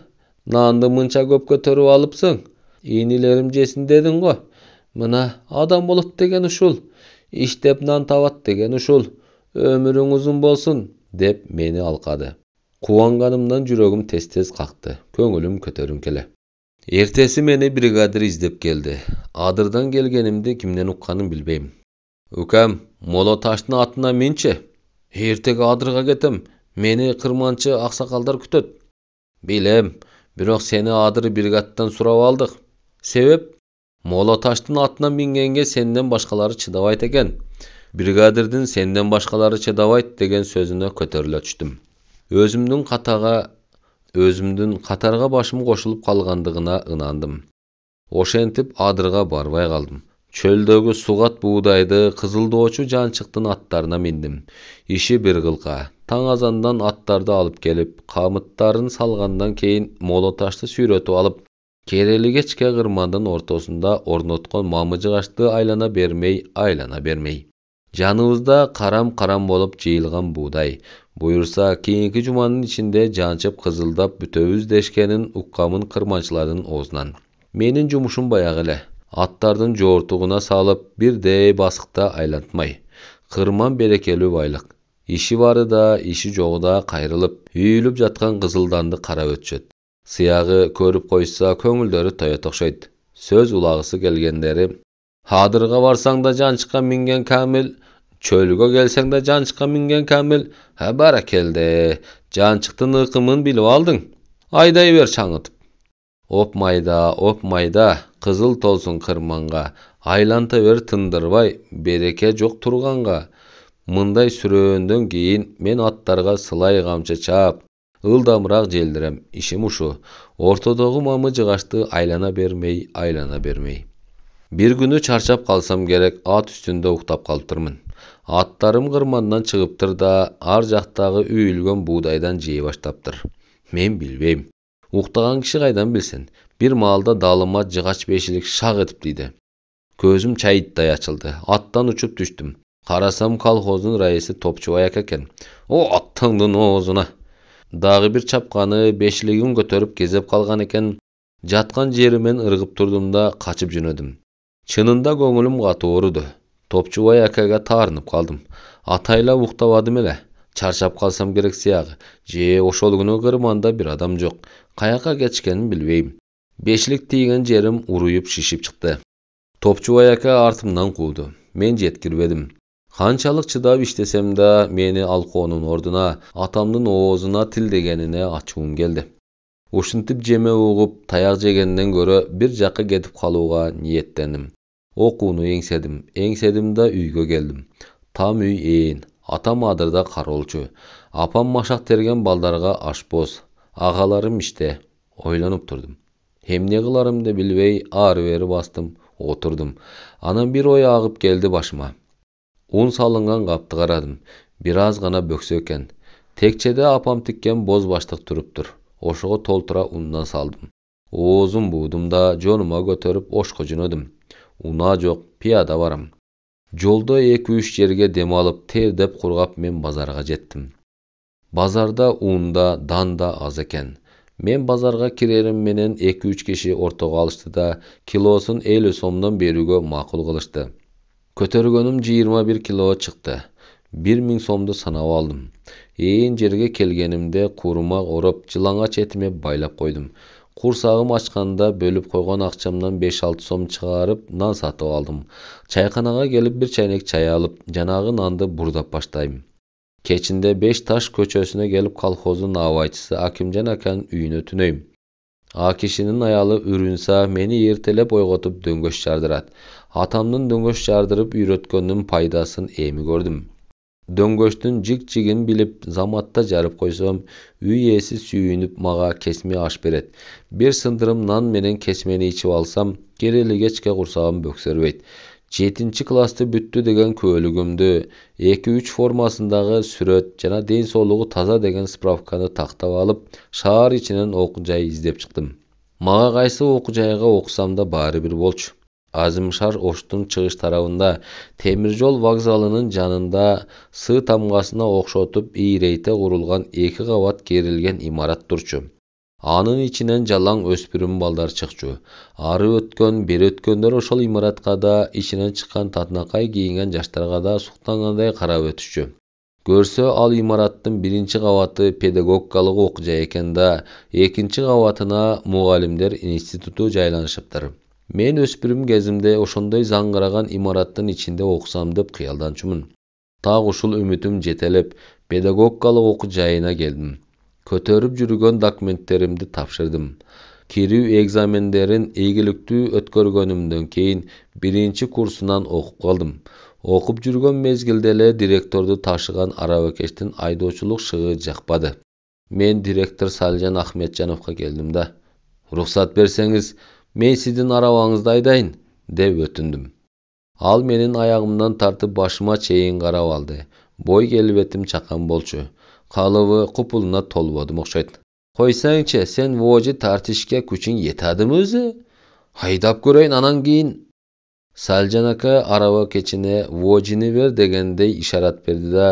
нанды мынча көп көтөрүп алыпсың инилерим жесін дедің ғой мына адам болып деген ұшыл, іштеп нан табат деген ұшыл, Өмірің ұзын болсын, деп мені алқады. қуанғанымнан жүрегім тез тез какты көңүлүм көтеріңкілі Ертесі мені бригадир іздеп келді. адырдан келгенімді кімнен ұққанын билбейм Үкәм, моло атына минчи эртеге адырға кетем мені қырманшы ақсақалдар күтеді билем бірақ сені адыр бригадтан сұрап алдық себеп молоташтың атына мингенге сенден башқалары чыдабайт экен бригадирдин сенден башкалары чыдабайт деген сөзүнө көтөрүлө түштүм өзүмдүн катага өзүмдүн катарга башым кошулуп қалғандығына ынандым ошентип адырға барбай калдым чөлдөгү сугат буудайды кызылдоочу жанчыктын аттарына миндим иши бир кылка таң азандан аттарды алып келип камыттарын салгандан кийин ташты сүйрөтүп алып кереліге ішкі қырмандың ортасында орнатқан мамы ашты айлана бермей айлана бермей жаныбызда қарам-қарам болып жиылған будай бұйырса кейінгі жұманың ішінде жаншып қызылдап бүтөбүз дешкенин уккамын қырманшылардың оозунан менин жумушум баягы эле аттардын жоортугуна салып бирдей басықта айлантмай қырман берекелүү байлық иши бары да иши жогу да кайрылып үйүлүп жаткан кызылданды карап өтүшөт Сияғы көріп қойса көңілдері тоет окшойт сөз ұлағысы келгендері. Хадырға барсаң да жанчыкка минген кәміл. чөлгө келсең да жанчыкка минген камил ха баракелде жанчыктын ыкымын билип алдың айдай бер шаңытып. оп майда оп майда кызыл толсун кырманга айланта бер тындырбай береке жоқ тұрғанға, мындай сүрөөндөн кейін мен аттарға сылай камчы чаап ылдамыраак желдирем ишим ушу ортодогу мамы жыгачты айлана бермей айлана бермей бир күнү чарчап калсам керек ат үстүндө уктап калыптырмын аттарым кырмандан чыгыптыр да ар жактагы үйүлгөн буудайдан жей баштаптыр мен билбейм уктаган киши кайдан билсин бир маалда далыма жыгач бешилик шак этип тийди көзүм чайыттай ачылды аттан учуп түштүм карасам колхоздун раиси топчубай ака экен о аттыңдын оозуна дагы бир чапканы бешилигин көтөрүп кезеп калган экен жаткан жеримен ыргып турдум да качып жөнөдүм чынында көңүлүм катуу ооруду топчубай акага таарынып калдым атайлап уктабадым эле чарчап калсам керек сыягы же ошол күнү кырманда бир адам жок каяка кетишкенин билбейм бешилик тийген жерим уруюп шишип чыкты топчубай ака артымдан кууду мен жеткирбедим қаншалық чыдап іштесемді да алқоның ордына, атамның атамдын тіл дегеніне ачуум келді. ушинтип жеме угуп таяк жегенден көрө бир жакка кетип калууга ниеттендим окууну еңседім, эңседим да үйгө келдим там үй ээн атам адырда кароолчу апам машак терген балдарга ашпоз агаларым иште ойлонуп турдум эмне кыларымды билбей ары бери бастым отурдум анан бир ой агып келди башыма Ұн салынған қапты қарадым біраз ғана бөксе екен текшеде апам тіккен боз баштық тұрып тұр Ошығы толтыра ұннан салдым Озым буудум да көтеріп көтөрүп ошко жөнөдүм жоқ, жок пияда барам жолдо екі-үш жерге демалып алып тердеп құрғап мен базарға жеттім. базарда ун да дан да аз екен. мен базарға кірерім менен эки үч киши ортаға алышты да килосын элүү сомдон беруге мақұл кылышты көтергенім 21 бир кило чыкты бир миң сомду санап алдым ээн жерге келгенимде куурума ороп жылаңач этиме байлап койдум курсагым ачканда бөлүп койгон акчамдан беш алты сом чыгарып нан сатып алдым чайканага келип бир чайнек чай алып жанагы нанды бурдап баштайм кечинде беш таш көчөсүнө келип колхоздун наабайчысы акимжан аканын үйүнө түнөйм кишинин аялы үрүнса мени эртелеп ойготуп дөңгөч жардырат атамдын дөңгөш жардырып үйрөткөндүн пайдасын эми көрдүм дөңгөчтүн жик-жигин билип заматта жарып койсом үй ээси сүйүнүп мага кесме аш берет бир сындырым нан менен кесмени ичип алсам эле кечке курсагым бөксөрбөйт жетинчи классты бүттү деген күбөлүгүмдү эки үч формасындагы сүрөт жана ден соолугу таза деген справканы тактап алып шаар ичинен окуу жай издеп чыктым мага кайсы окуу жайга окусам да баары бир болчу азимшаар оштун чыгыш тарабында темир жол вокзалынын жанында с тамгасына окшотуп ийрейте курулган эки кабат керилген имарат турчу анын ичинен жалаң өспүрүм балдар чыкчу ары өткөн бери өткөндөр ошол имаратка да ичинен чыккан татынакай кийинген жаштарга да суктангандай карап өтүшчү көрсө ал имараттын биринчи кабаты педагогикалык окуу жай экен да экинчи кабатына мугалимдер институту жайланышыптыр мен өспүрүм кезимде ошондой заңгыраган имараттын ичинде окусам деп кыялданчумун так ушул үмүтүм жетелеп педагогикалык окуу жайына келдим көтөрүп жүргөн документтеримди тапшырдым кирүү экзамендерин ийгиликтүү өткөргөнүмдөн кийин биринчи курсунан окуп калдым окуп жүргөн мезгилде эле директорду ташыган арабакечтин айдоочулук шыгы жакпады мен директор салижан ахметжановго келдим да уруксат берсеңиз мен сіздин арабаңызды айдайын деп өтіндім ал менің аяғымнан тартып башыма чейін қарап алды бой келбетім чакан болчу калыбы купулуна толбодум окшойт койсаңчы сен вожи тартишке күчиң етадымы өзі айдап көрейін анан кийин сальжанака арава кечине вожини бер дегендей ишарат берди да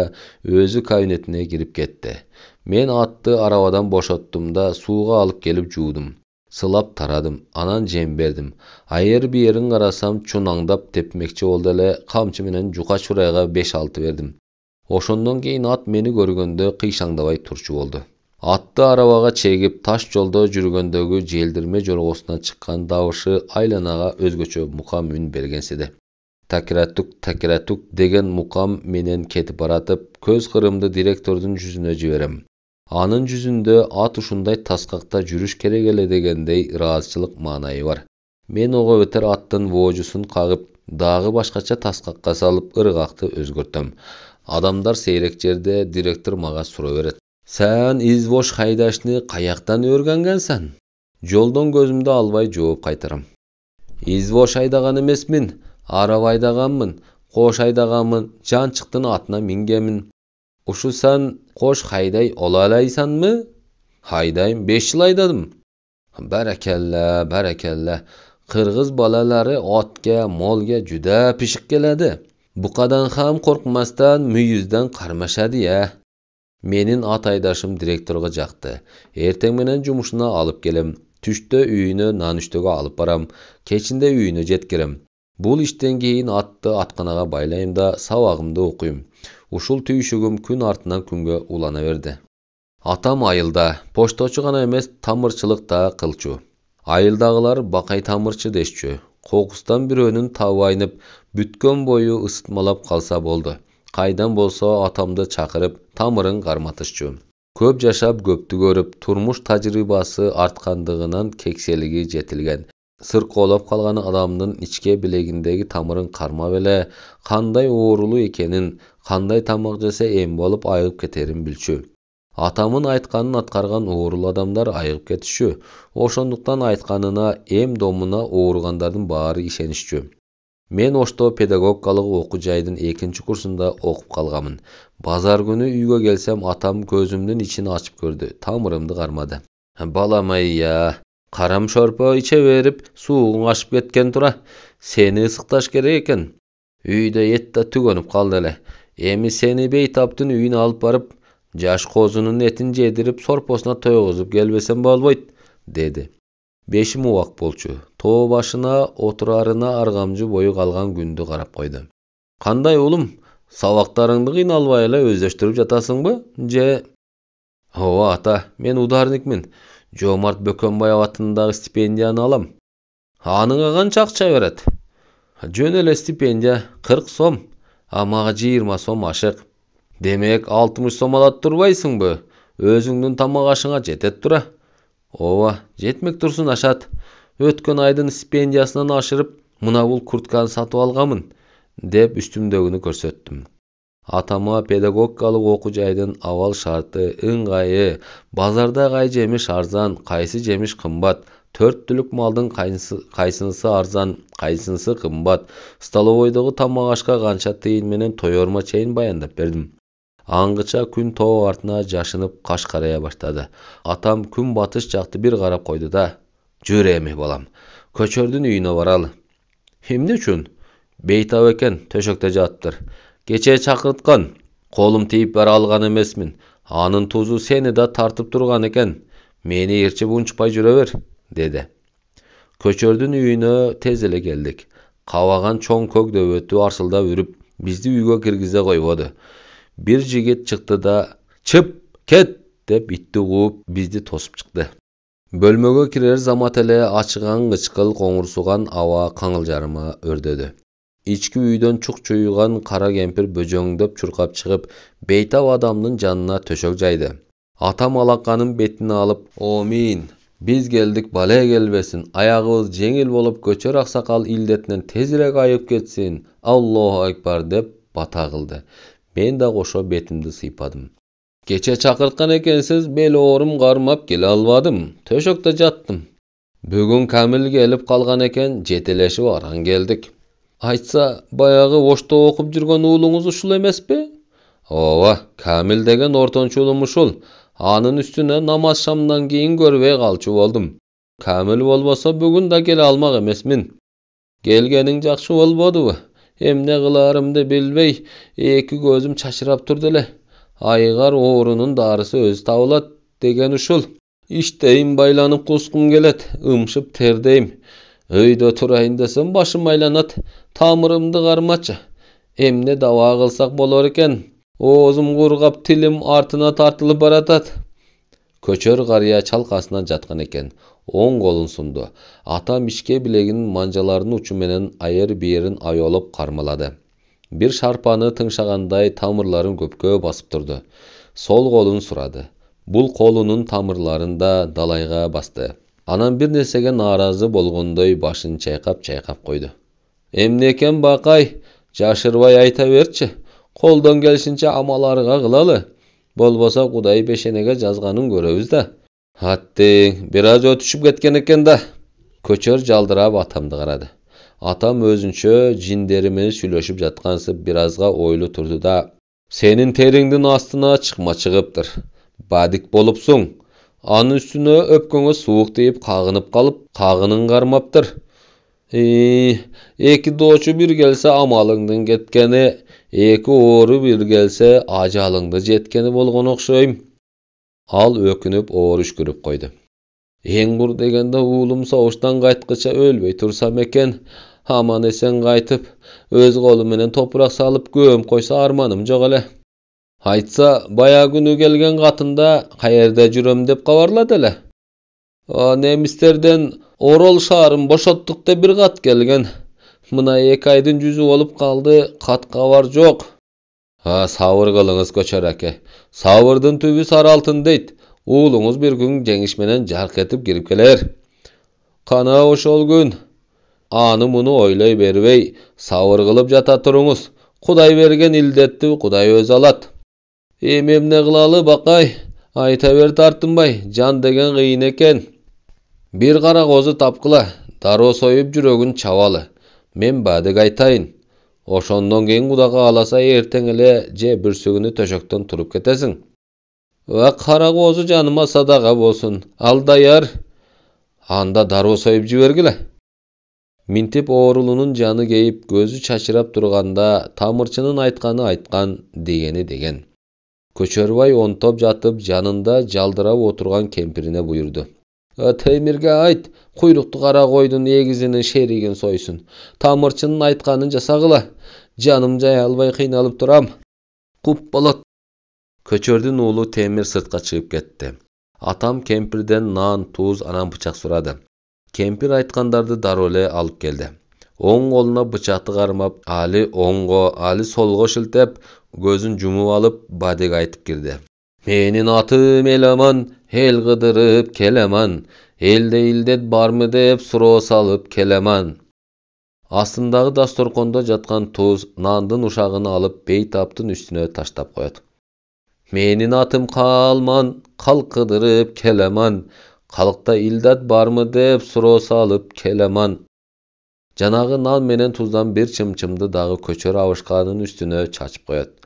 өзү кабинетине кирип кетти мен атты арабадан бошоттум да сууга алып келіп жуудум сылап тарадым анан жем бердим айыр биерин карасам чунаңдап тепмекчи болду эле камчы менен жука чурайга беш алты бердим ошондон кийин ат мени көргөндө кыйшаңдабай турчу болду атты арабага чегип таш жолдо жүргөндөгү желдирме жоргосунан чыккан дабышы айланага өзгөчө мукам үн бергенсиди такиратук такиратук деген мукам менен кетип баратып көз кырымды директордун жүзүнө жиберем анын жүзүндө ат ушундай таскакта жүрүш керек эле дегендей ыраазычылык маанайы бар мен ого бетер аттын божысын қағып дағы башкача тасқаққа салып ыргакты өзгөртөм адамдар сейрек жерде директор мага суроо берет сен извош хайдашны каяктан өргөнгөнсүң жолдон көзүмдү албай жооп кайтарам извош айдаган эмесмин арап айдаганмын кош айдаганмын жанчыктын атына мингенмин shu san qo'sh hayday olalaysanmi haydaym besh yil haydadim barakalla barakalla qirg'iz bolalari otga molga juda pishiq keladi buqadan ham qo'rqmasdan muyizdan qarmashadi ya mening otaydoshim direktorga jaqdi ertang menan jumushni olib kelim tushda uyini nonushtaga olib boram kechinda uyini jetkirim bu ishdan keyin otni otxonaga baylayim savog'imni savog'imda o'qiyim ушул түйшүгүм күн артынан күнгө улана берди атам айылда почточу гана эмес тамырчылык да кылчу айылдагылар бакай тамырчы дешчү кокустан бирөөнүн табы айнып бүткөн бою ысытмалап калса болду кайдан болсо атамды чакырып тамырын карматышчу көп жашап көптү көрүп турмуш тажрыйбасы арткандыгынан кекселиги жетилген sirqalab калган адамның ішке bilagidagi тамырын тамырын эле қандай оорулуу екенін қандай тамақ жесе ем болып айыгып кетерин билчү атамын айтканын аткарган оорулуу адамдар айыгып кетишчү ошондуктан айтқанына эм домуна ооругандардын баары ишенишчү мен ошто педагогикалык окуу жайдын экинчи курсунда окуп калганмын базар күнү үйгө келсем атам көзүмдүн ичин ачып көрдү тамырымды кармады балам ай карам шорпо иче берип суугуң ашып кеткен тура сени ысыкташ керек экен үйдө эт да түгөнүп калды эле эми сени бейтаптын үйүнө алып барып жаш козунун этин жедирип сорпосуна тойгузуп келбесем болбойт деди бешим убак болчу тоо башына отурарына аргамжы бою калган күндү карап койду кандай улум сабактарыңды кыйналбай эле өздөштүрүп жатасыңбы же ооба ата мен ударникмин жомарт бөкенбай атындағы стипендияны алам аныңа қанша ақша береді жөн эле стипендия кырк сом а мага жыйырма сом ашык демек алтымыш сом алат турбайсыңбы өзіңнің тамак ашыңа жетет тура ооба жетмек турсун ашат өткөн айдын стипендиясынан ашырып мына бул куртканы сатып алганмын деп үстүмдөгүнү көрсөттүм атама педагогикалық оқу-жайдың авал шарты ыңғайы базарда қай жеміш арзан қайсы жеміш қымбат төрт түлік малдың қайсысы арзан қайсысы қымбат столовойдағы тамақ-ашқа қанша менен тойорма чейін баяндап бердім аңғыша күн тоо артына жашынып қаш қарая баштады атам күн батыш жақты бір қарап қойды да жүр эми балам көчөрдүн үйүнө баралы эмне үчүн бейтау екен төшөктө жатыптыр кече шақыртқан қолым тиіп бара алған эмесмин анын тузу сені да тартып тұрған екен мені ээрчип унчупай жүре бер деді. көчөрдүн үйіне тез эле келдик кабаган чоң көк дөбөтү арсылдап үрүп бизди үйгө киргизе койбоду бир жигит чыкты да чып кет деп итти кууп бизди тосуп чыкты бөлмөгө кирер замат эле ачыган кычкыл коңурсуган аба өрдеді. өрдөдү ички үйдөн чук чуйган кара кемпир бөжөңдөп чуркап чыгып бейтап адамдын жанына төшөк жайды атам алаканын бетине алып омин биз келдик бале келбесин аягыбыз жеңил болуп көчөр аксакал илдетинен тезирээк айып кетсин аллоху акбар деп бата кылды мен да кошо бетимди сыйпадым кече чакырткан экенсиз бел оорум кармап келе албадым төшөктө жаттым бүгүн камил келип калган экен жетелешип араң келдик айтса баяғы ошто жүрген ұлыңыз уулуңуз ушул пе ооба камил деген ортончу уулум ушул анын үстүнө намаз шамдан кийин көрбөй калчу болдум камил болбосо бүгүн да келе алмак эмесмин келгениң жакшы болбодубу эмне кылаарымды билбей эки көзүм чачырап турду эле Айғар оорунун дарысы өзү табылат деген ушул иштейим байланып кускум келет ымшып тердейм Өйді турайын десем башым айланат тамырымды кармачы эмне дава қылсақ болар екен оозум құрғап тілім артына тартылып баратат көчөр қария чалкасынан жатқан екен оң қолын сұнды. ата мишке білегін манжаларын учу айыр берін айолып қармалады. Бір шарпаны тыңшағандай тамырларын көпкө басып тұрды. сол қолын сурады Бұл қолының тамырларын да басты анан бир нерсеге нааразы болгондой башын чайкап чайкап койду эмне экен бакай жашырбай айта берчи колдон келишинче арыга кылалы болбосо кудай бешенеге жазганын көрөбүз да аттең бир аз кеткен экен да көчөр жалдырап атамды қарады. атам өзүнчө жиндери менен сүйлөшүп жаткансып бир азга ойлуу турду да сенин териңдин астына чыкма чыгыптыр бадик болупсуң анын үстіне суық суук қағынып қалып, калып қармаптыр. «Э, кармаптыр екі доочу бір келсе амалыңдын кеткені, екі оору бір келсе ажалыңды жеткені болған оқшайым. ал өкініп оор үшкіріп қойды. ең бур дегенде уулум согуштан қайтқыша өлбей турсам екен аман есен қайтып, өз колу менен салып көм қойса арманым жок эле айтса бая күнү келген қатында каерде жүрөм деп кабарлады эле немистерден орол шаарын бошоттук деп бир кат келген мына эки айдын жүзү болуп калды кат кабар жок сабыр кылыңыз көчөр аке сабырдын түбү сары алтын дейт уулуңуз бир күн жеңиш менен жарк этип кирип келер кана ошол күн аны муну ойлой бербей сабыр кылып жата туруңуз кудай берген илдетти кудай өзү алат эми эмне кылалы бакай айта бер тартынбай жан деген кыйын экен бир кара козу тапкыла дароо союп жүрөгүн чабалы мен баадек айтайын ошондон кийин кудай кааласа эртең эле же бүрсүгүнү төшөктөн туруп кетесиң а кара козу жаныма садага болсун ал даяр анда дароо союп жибергиле минтип оорулуунун жаны кейип көзү чачырап турганда тамырчынын айтканы айткан дегени деген көчөрбай онтоп жатып жанында жалдырап отурган кемпирине буйрду «Э, темирге айт куйрукту кара койдун эгизинин шеригин сойсун тамырчынын айтканын жасагыла жаным жай албай кыйналып турам куп болот көчөрдүн уулу темир сыртка чыгып кетти атам кемпирден нан туз анан бычак сурады кемпир айткандарды дароо эле алып келди оң колуна бычакты кармап али оңго али солго шилтеп көзүн жумуп алып бадек айтып кирди менин атым эламан эл кыдырып келеман элде илдет бармы деп суроо салып келеман астындагы дасторкондо жаткан туз нандын ушагын алып бейтаптын үстүнө таштап коет менин атым каалман калк кыдырып келеман калкта илдат бармы деп суроо салып келаман жанагы нан менен туздан бир чымчымды дагы көчөр абышканын үстүнө чачып коет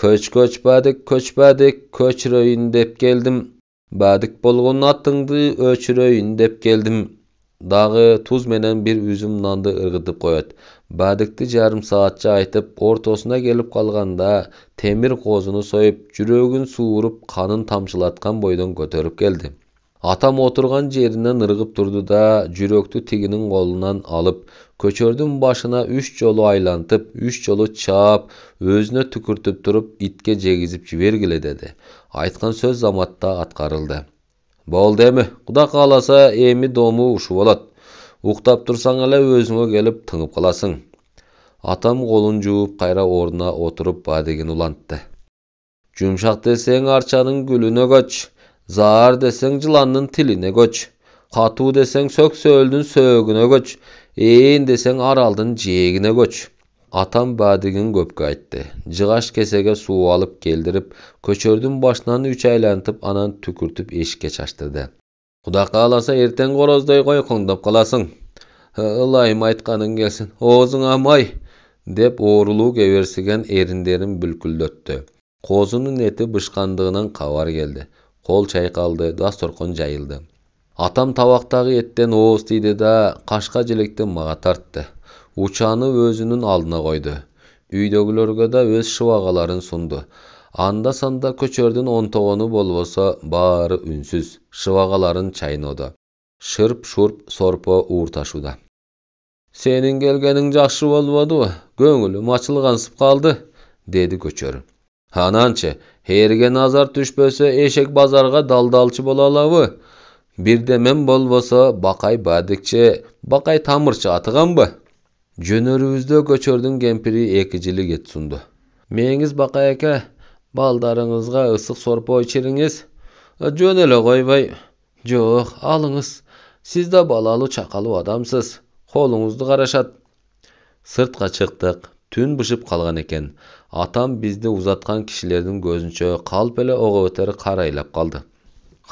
көч көч бәдік көч бәдік көшірейін деп келдім бәдік болғын атыңды өшірейін деп келдім дағы туз менен бир үзім нанды ыргытып коет бадикти жарым саатча айтып ортосуна келіп қалғанда темир козуну союп жүрөгүн сууруп қанын тамчылаткан бойдон көтөрүп келді атам отырған жерінен ырғып тұрды да жүректі тегінің қолынан алып көчердің башына үш жолу айлантып үш жолу чаап өзіне түкіртіп тұрып итке жегізіп жібергіле деді айтқан сөз заматта атқарылды болды эми кудай қаласа эми дому ушул болот уктап турсаң әлі өзүңө келіп тыңып қаласың атам колун қайра кайра отырып отуруп деген улантты жумшак десең арчаның гүліне көч zar десең жыланның тіліне көч қату десең сөк сөксөлдүн сөөгүнө көч ээн десең аралдын жээгине көч атам бәдігін көпкө айтты жыгач кесеге суу алып келдіріп, көчөрдүн башынан үч айлантып анан түкүртүп эшикке чачтырды қаласа кааласа эртең короздой койкоңдоп каласың ылайым айтқаның келсин оозуңа амай! деп оорулуу кеберсиген эриндерин бүлкүлдөттү козунун эти бышкандыгынан кабар келді қол шайқалды дастарқан жайылды атам табақтағы еттен ооз тиді да қашқа жілікті маға тартты учаны өзінің алдына қойды үйдегілерге да өз шывағаларын сұнды анда-санда көчердің онтоғыны болбоса бары үнсіз шывағаларын чайнады шырп-шұрп сорпо уырташуда сенің келгенің жақсы болбады көңілім ачылғансып қалды деді көчөр ананчы эрге назар түшпөсө эшек базарга далдалчы боло алабы бирдемем болбосо бакай бадикчи бакай тамырчы атыганбы жөнөрүбүздө көчөрдүн кемпири эки жилик эт сунду мээңиз бакай аке балдарыңызга ысык сорпо ичириңиз э, жөн эле койбой жок алыңыз сиз да балалуу чакалуу адамсыз колуңузду карашат сыртка чыктык түн бышып қалған екен атам бізді ұзатқан кісілердің көзінше оғы өтер қарайлап қалды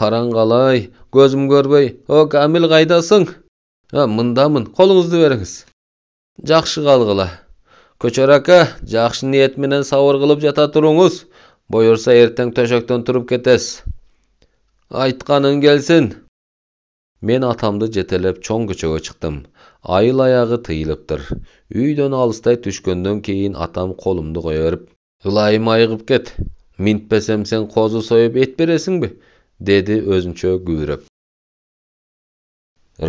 қараңғалай көзім көрбей о кәміл қайдасың ә, мындамын қолыңызды беріңіз жақшы қалғыла көчер ака жақшы ниет менен сабыр жата тұруңыз буюрса ертең төшектен тұрып кетесиз айтқаның келсін мен атамды жетелеп чоң көчөгө шықтым айыл аяғы тыйылып тұр үйден алыстай түшкеннен кейін атам қолымды қоя беріп ылайым айығып кет минтпесем сен қозы сойып ет бересің бе деді өзінше гүбіреп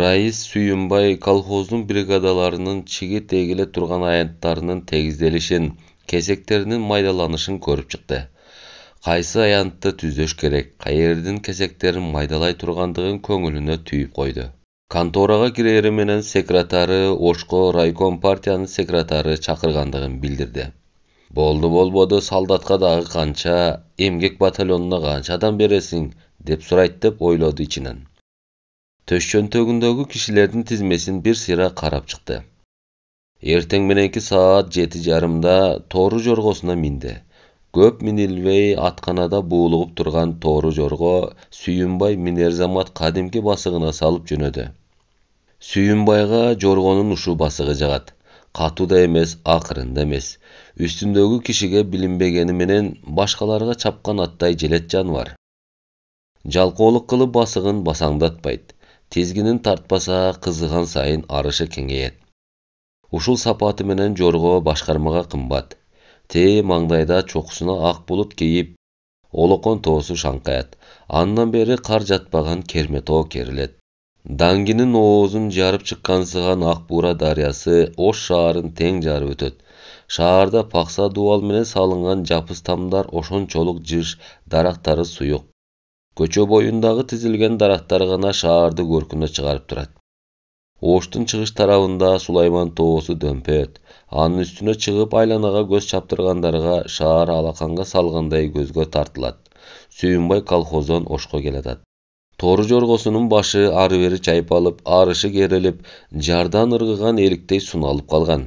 раис Сүйімбай колхоздың бригадаларының чигит тегіле тұрған аянттарының тегізделішін кесектерінің майдаланышын көріп шықты қайсы аянтты түзеш керек қайердің кесектерін майдалай тұрғандығын көңіліне түйіп қойды контораға кирери менен секретары ошко райком партиянын секретары чакыргандыгын билдирди болду болбоду солдатка дагы канча эмгек батальонуна канча адам бересиң деп сурайт деп ойлоду ичинен төш чөнтөгүндөгү кишилердин тизмесин бир сыйра карап чыкты эртең мененки саат жети жарымда тору жоргосуна минди көп минилбей атканада буулугуп турган тору жорго сүйүнбай минерзамат замат кадимки басыгына салып жөнөдү сүйүмбайга жоргонун ушу басыгы жагат катуу да эмес акырын да эмес үстүндөгү кишиге билинбегени менен башкаларга чапкан аттай желет жаныбар жалкоолук кылып басыгын басаңдатпайт тизгинин тартпаса кызыган сайын арышы кеңейет ушул сапаты менен жорго башкармага кымбат те маңдайда чокусуна ак булут кийип олокон тоосу шаңкаят андан бери кар жатпаган керме тоо керилет даңгинин оозун жарып чыккан сыган ак буура дарыясы ош шаарын тең жарып өтөт шаарда пакса дубал менен салынган жапыз тамдар ошончолук жыш дарактары суюк көчө боюндагы тизилген дарактар гана шаарды көркүнө чыгарып турат оштун чыгыш тарабында сулайман тоосу дөмпөт анын үстүнө чыгып айланага көз чаптыргандарга шаар алаканга салгандай көзгө тартылат сүйүнбай колхоздон ошко келатат торы жорғосының башы ары бері алып арышы керіліп жардан ырғыған еліктей суналып қалған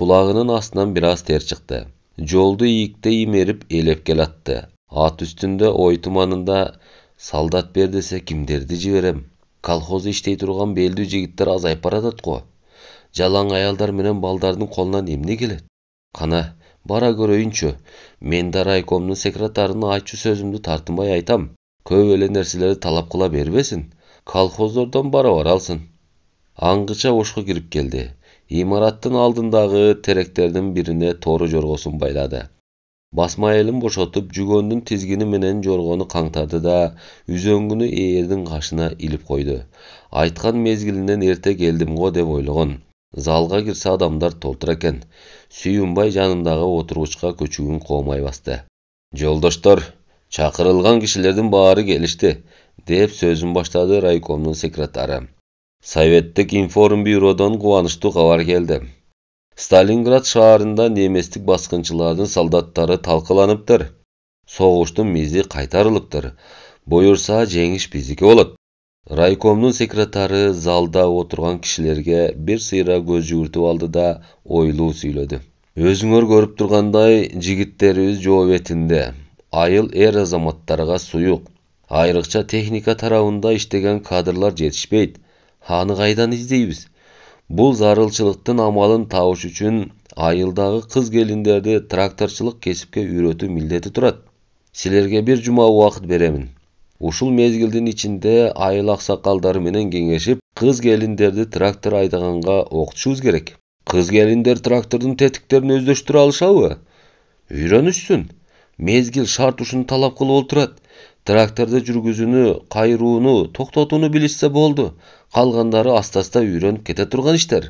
құлағының астынан біраз тер шықты жолды иікті имеріп елеп келатты атты ат үстінде ой тұманында солдат бер десе кімдерді жіберем колхоз іштей тұрған белді жігіттер азайып баратат қо жалаң аялдар менен балдардың қолынан емне келет қана бара көрөйүнчү мен да райкомдун секретарына айтчу сөзімді тартынбай айтам көп эле нерселерди талап кыла бербесин колхоздордон барабар алсын аңгыча ошко кирип келди имараттын алдындагы теректердин бирине тору жоргосун байлады басма элин бошотуп жүгөндүн тизгини менен жоргону каңтарды да үзөңгүнү ээрдин кашына илип койду айткан мезгилинен эрте келдим го деп ойлогон залга кирсе адамдар толтура экен сүйүнбай жанындагы отургучка көчүгүн коомай басты жолдоштор Чақырылған кішілердің баары келішті, деп сөзін баштады райкомның секретары. Советтік информ бюродан қуанышты қавар келді. Сталинград шағарында неместік басқыншылардың солдаттары талқыланыптыр. Соғыштың мезде қайтарылыптыр. Бойырса, женіш біздікі олып. Райкомның секретары залда отырған кішілерге бір сыйра көз жүрті алды да ойлы сүйледі. Өзіңір көріп тұрғандай, жигіттері өз жоу айыл ер азаматтарға сұйық айрықша техника тарауында іштеген кадрлар жетішпейді. аны қайдан іздейбіз бұл зарылшылықтың амалын табыш үшін айылдағы қыз келіндерді тракторшылық кесіпке үйрету міндеті тұрады Сілерге бір жұма уақыт беремін ушул мезгілдің ішінде айыл аксакалдары менен қыз келіндерді трактор айдағанға окутушубуз керек кыз келиндер трактордун тетиктерин өздөштүрө алышабы үйрөнүшсүн мезгіл шарт ұшын талап қылып отырады тракторды жүргүзүүнү қайыруыны тоқтатуыны біліссе болды қалғандары аста-аста үйреніп кете тұрған іштер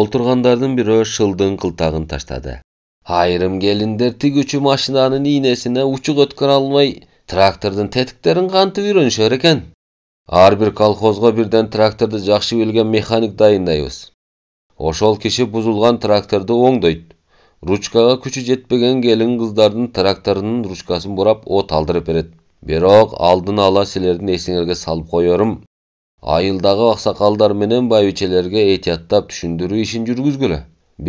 олтургандардын бірі шылдың қылтағын таштады айрым келіндер тигүүчү машинанын ийнесине учук өткөрө алмай, трактордун тетиктерин кантип үйрөнүшөр экен ар бир колхозго бирден тракторду жакшы механик дайындайбыз ошол киши бузулган тракторду оңдойт ручкага күчү жетпеген келин кыздардын тракторунун ручкасын бурап от алдырып берет бирок алдын ала силердин эсиңерге салып коерум айылдагы аксакалдар менен байбичелерге этияттап түшүндүрүү ишин жүргүзгүлө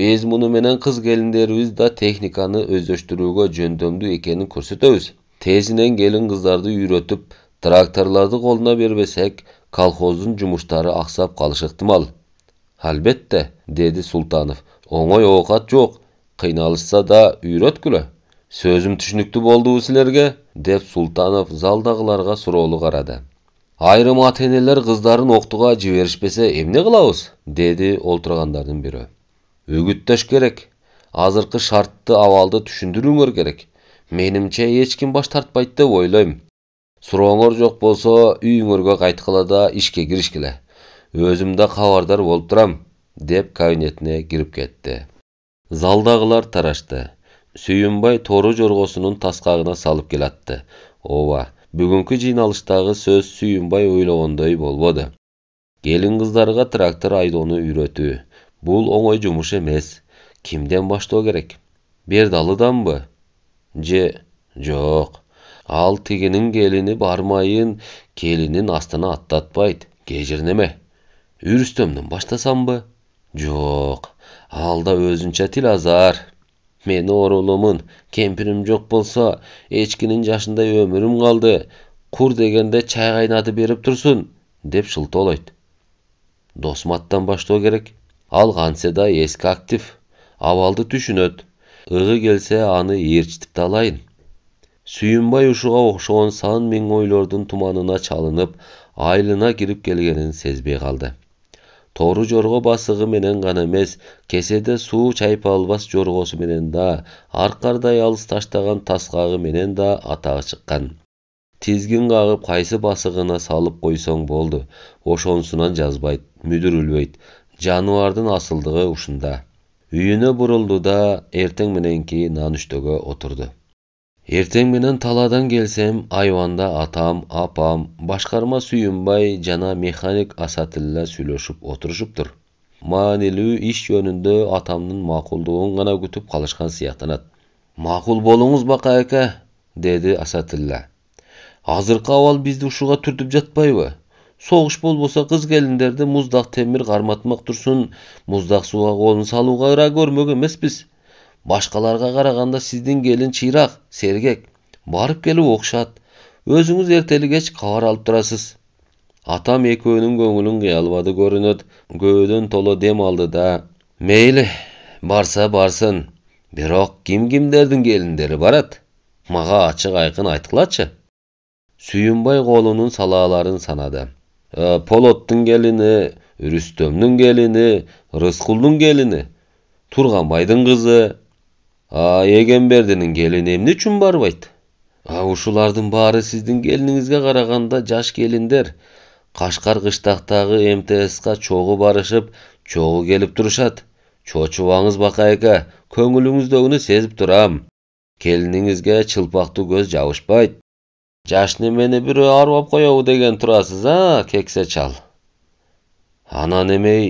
биз муну менен кыз келиндерибиз да техниканы өздөштүрүүгө жөндөмдүү экенин көрсөтөбүз тезинен келин кыздарды үйрөтүп тракторлорду колуна бербесек колхоздун жумуштары аксап калышы ыктымал албетте деди султанов оңой оокат жок қиналысса да үйреткілі сөзім түшінікті болды сілерге деп султанов залдағыларға сұраулы қарады айрым ата энелер қыздарын оқытуға жіберішпесе эмне кылабыз деді отырғандардың бірі үгүттөш керек азыркы шартты абалды түшүндүрүңөр керек менимче ешкім баш тартпайт деп ойлойм сурооңор жоқ болсо үйүңөргө кайткыла да ишке киришкиле өзүм да кабардар болуп турам деп кабинетине кіріп кетті залдағылар тарашты сүйінбай торы жорғасынын тасқағына салып келатты Ова, бүгінгі жиналыштағы сөз сүйінбай ойлағандай болбады келін қыздарға трактор айдоону үйрету. Бұл оңой жумуш емес. Кімден баштоо керек бердалыданбы же Жоқ. ал тигинин келіні бармайын келинин астына аттатпайт кежирнеме рүстөмдөн баштасамбы Жоқ алда өзүнчө тил азар ор ороломун кемпирим жок болса, эчкинин жашындай өмірім қалды, құр дегенде чай кайнатып беріп турсун деп шылтоолойт досматтан баштоо керек ал ғанседа да эски актив абалды түшүнөт ыгы келсе аны ээрчитип талайын. алайын ушуға ушуга окшогон сан мен ойлордун туманына чалынып айлына кирип келгенин сезбей калды торы жорго басыгы менен гана эмес кеседе суу албас жоргосу менен да аркардай алыс таштаган таскагы менен да атагы чыккан тизгин кагып кайсы басыгына салып койсоң болду ошонусунан жазбайт мүдүрүлбөйт жаныбардын асылдыгы ушунда үйүнө бурулду да эртең мененки нан отурду менен таладан келсем айванда атам апам башкарма сүйінбай жана механик асатилла сүйлөшүп отурушуптур маанилүү иш жөнүндө атамдын макулдугун гана күтүп калышкан сыяктанат макул болуңуз бака аке деди асатилла азыркы абал бизди ушуга түртүп жатпайбы согуш болбосо кыз келиндерди муздак темир карматмак турсун муздак сууга колун салууга ыраа көрмөк эмеспиз башқаларға қарағанда сіздің келін чирақ, сергек барып келі оқшат өзіңіз ертелігеш кеш хабар алып тұрасыз атам екеуінің көңілін қиялбады көрінеді гөдін толы дем алды да мейлі барса барсын бирок ким кімдердің келіндері барат маға ачык айқын айткылачы сүйінбай қолының салааларын санады Полоттың келіні келини келіні келини рыскулдун келини турганбайдын а эгембердинин келини эмне үчүн барбайт ушулардын баары сиздин келиниңизге караганда жаш келиндер кашкар кыштактагы мтска чогуу барышып чогуу келип турушат чочубаңыз бакай аке көңүлүңүздөгүнү сезип турам келиниңизге чылпактуу көз жабышпайт жаш немени бир арбап коебу деген турасыз а кексе чал анан эмей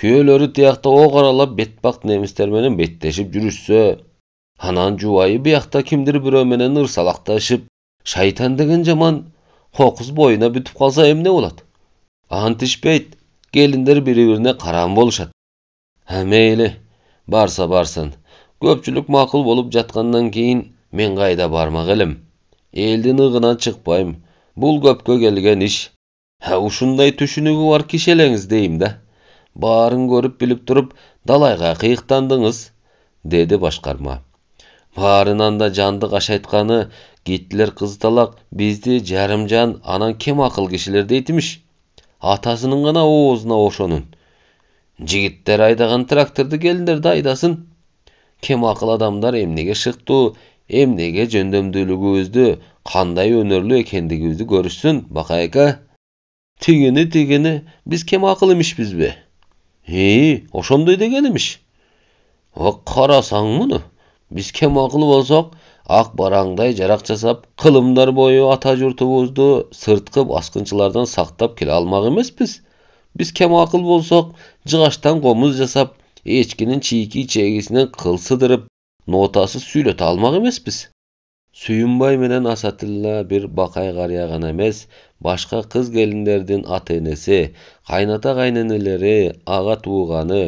күйөөлөрү тиякта ок аралап бетбак немистер менен беттешип жүрүшсө анан жубайы биякта кимдир бирөө менен ырсалакташып шайтан деген жаман кокуз боюна бүтүп калса эмне болот ант ичпейт келиндер бири бирине карам болушат мейли барса барсын көпчүлүк макул болуп жаткандан кийин мен кайда бармак элем элдин ыгынан чыкпайм бұл көпкө келген иш ушундай түшүнүгү бар элеңиз дейм да баарын көрүп билип туруп далайга кыйыктандыңыз деди башкарма барынан да жандық ашайтқаны гитлер қыз талақ жарым-жан, анан кем ақыл кишилер дейтимиш Атасының ғана оозуна ошонун жигиттер айдаган тракторды келиндер да айдасын кем ақыл адамдар эмнеге шыктуу эмнеге жөндөмдүүлүгүбүздү кандай өнөрлүү экендигибизди көрүшсүн бакай бақайка тигини тигини биз кем акыл имишпизби ии ошондой деген имиш карасаң муну Біз кем ақылы болсақ, ақ бараңдай жарақ жасап, қылымдар бойы ата жұртымызды сұртқы басқыншылардан сақтап келе алмақ емес біз. Біз кем ақыл болсақ, жығаштан қомыз жасап, ешкінің чейки чегісінен қылсыдырып нотасы сүйлет алмақ емес біз. Сүйінбай менен Асатилла бір бақай қария ғана емес, башқа қыз келіндердің ата қайната қайнанелері, аға туғаны,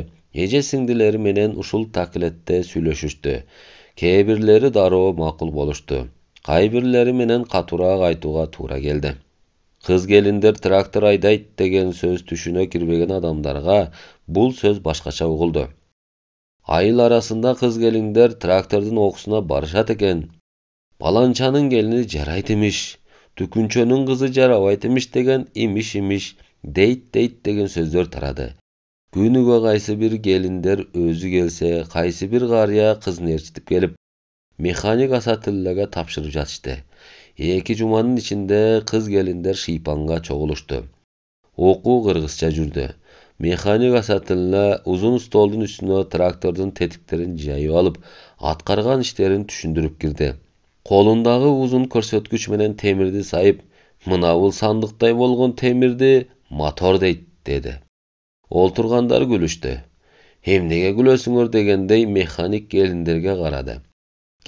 эже сиңдилери менен ұшыл такилетте сүйлөшүштү кээ бирлери дароо макул болушту менен катуураак айтууга тура келді. кыз трактор айдайт деген сөз түшіне кірбеген адамдарға бұл сөз башқаша угулду айыл арасында қыз келіндер трактордың оқысына барышат екен, баланчаның келіні жарайт имиш түкүнчөнүн кызы жарабайт деген имиш имиш дейт дейт деген сөздөр тарады қайсы қайсыбір келіндер өзі келсе қайсыбір қария қызын ертіп келіп механик асатілләгә тапшырып жатышты эки жуманын ичинде қыз келиндер шипанға чогулушту Оқу кыргызча жүрді. механик асатилла ұзын столдың үстіне трактордың тетіктерін жайып алып атқарған иштерин түшіндіріп кирди қолындағы ұзын көрсеткіш менен темірді сайып мынауыл сандықтай болгон темірді мотор дейт деді ол тұрғандар күлішті Хемнеге күлесіңөр дегендей механик келіндерге қарады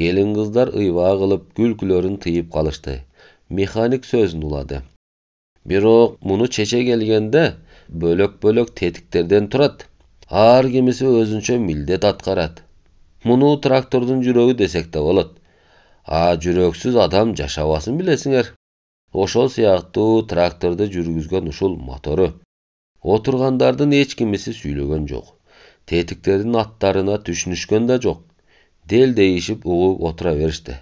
келін қыздар ыйва қылып күлкілерін тыйып қалышты механик сөзін улады бирок муну чече келгенде бөлөк бөлөк тетиктерден турат ар кимиси өзүнчө милдет аткарат муну трактордун жүрөгү десек да болот а жүрөксүз адам жашабасын билесиңер ошол сыяктуу тракторду жүргүзгөн ушул мотору отырғандардың кимиси сөйлеген жоқ тетіктердің аттарына түшінішкен де жоқ дейішіп ұғып отыра берісті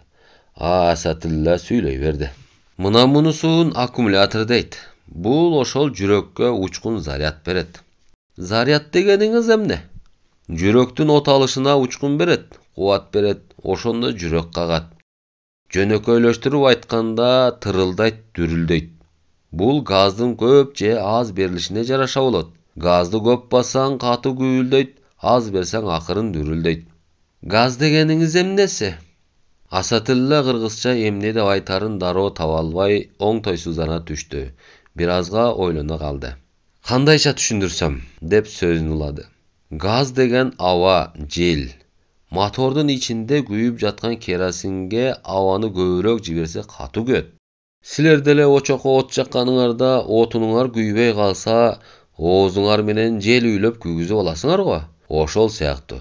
асатіллә сөйлей берді мына мұнысын аккумулятор дейді бұл ошол жүрөккө учкун заряд берет заряд дегениңиз эмне жүрөктүн оталышына учкун берет Қуат берет ошондо жүрөк кагат жөнөкөйлөштүрүп айтканда тырылдайт дүрүлдөйт бул газдын көп же аз берилишине жараша болот газды көп бассаң катуу күйүлдөйт аз берсең акырын дүрүлдөйт газ дегениңиз эмнеси асатилла кыргызча эмне деп айтарын дароо таба албай оңтойсуздана түштү бир азга ойлоно калды кандайча түшүндүрсөм деп сөзүн улады газ деген аба жел мотордун ичинде күйүп жаткан керосинге абаны көбүрөөк жиберсе катуу күйөт силер деле очокко от жакканыңарда отунуңар күйбөй калса оозуңар менен жел үйлөп күйгүзүп аласыңар го ошол сыяктуу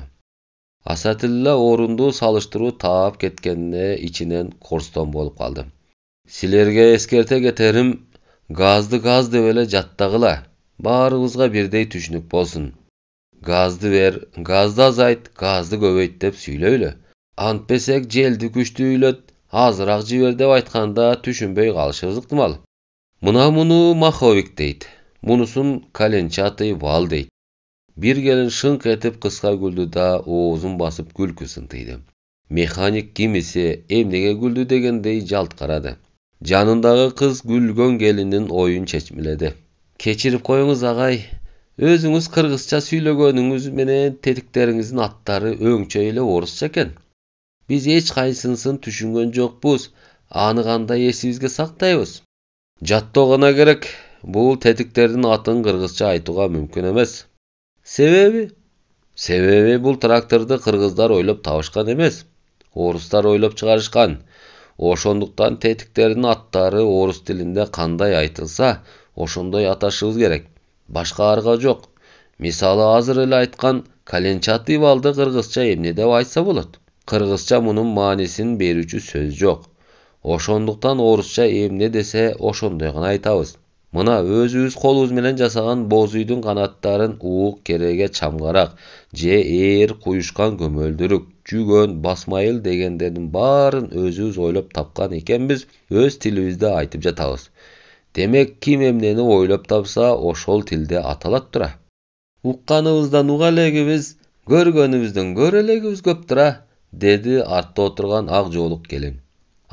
асатилла орунду салыштыруу таап кеткенине ичинен корстон болуп калды силерге эскерте кетерим газды газ деп эле жаттагыла баарыбызга бирдей түшүнүк болсун газды бер газды азайт газды көбөйт деп сүйлөйлү антпесек желди күчтүү үйлөт азырақ жібер деп айтқанда түшінбей қалышыбыз мал. мына мұны маховик дейді мұнысын Каленчатый вал дейді бір келін шыңқ етіп қысқа күлді да оғызын басып күлкісін тыйды механик кимесе эмнеге күлді дегендей жалт қарады жанындағы қыз күлген келінің ойын чәчмеледі. кечіріп қойыңыз ағай өзіңіз қырғызша сүйлөгөнүңүз менен тетиктериңиздин аттары өңчө эле орусча биз эч кайсынысын түшүнгөн жокпуз Аны эсибизге сактайбыз жаттоо гана керек. бул тетиктердин атын кыргызча айтууга мүмкүн эмес себеби себеби бул тракторду кыргыздар ойлоп табышкан эмес орустар ойлоп чыгарышкан Ошондуктан тетиктердин аттары орус тилинде кандай айтылса, ошондой аташыбыз керек. башка арга жок Мисалы азыр эле айткан Каленчатый балды кыргызча эмне деп айтса болот? кыргызча мунун маанисин берүүчү сөз жок ошондуктан орусча эмне десе ошондой гана айтабыз мына өзүбүз колубуз менен жасаган боз үйдүн канаттарын уук кереге чамгарак же ээр куюшкан көмөлдүрүк жүгөн басмайыл дегендердин баарын өзүбүз ойлоп тапкан экенбиз өз тилибизде айтып жатабыз демек ким эмнени ойлоп тапса ошол тилде аталат тура укканыбыздан уга элегибиз көргөнүбүздөн көрө элегибиз көп тура деді артта отырған ақ жолық келін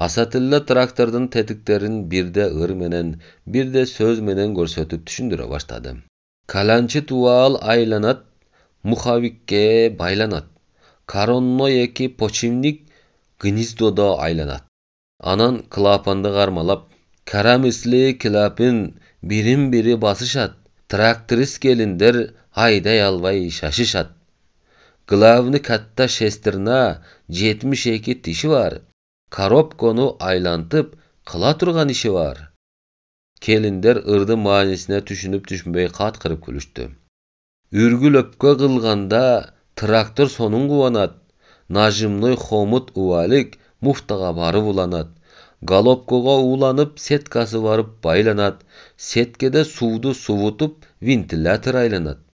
асатіллә трактордың тетіктерін бірде ыр менен бірде сөз менен көрсөтүп түшүндүрө баштады каланчы тубал айланат мухавикке байланат коронно эки почивник гнездодо айланат анан клапанды кармалап карамисли килапин бирин бири басышат тракторист келиндер айдай албай шашышат Главны катта шестерна 72 тиши бар. Коробкону айлантып, кыла турган иши бар. Келиндер ырды маанисине түшүнүп түшүнбөй каткырып күлүштү. Үргүл өпкө кылганда трактор сонун кубанат. Нажимной хомут уалик муфтаға барып уланат. Галопкого уланып, сеткасы барып байланат. Сеткеде сууду сувутуп, вентилятор айланат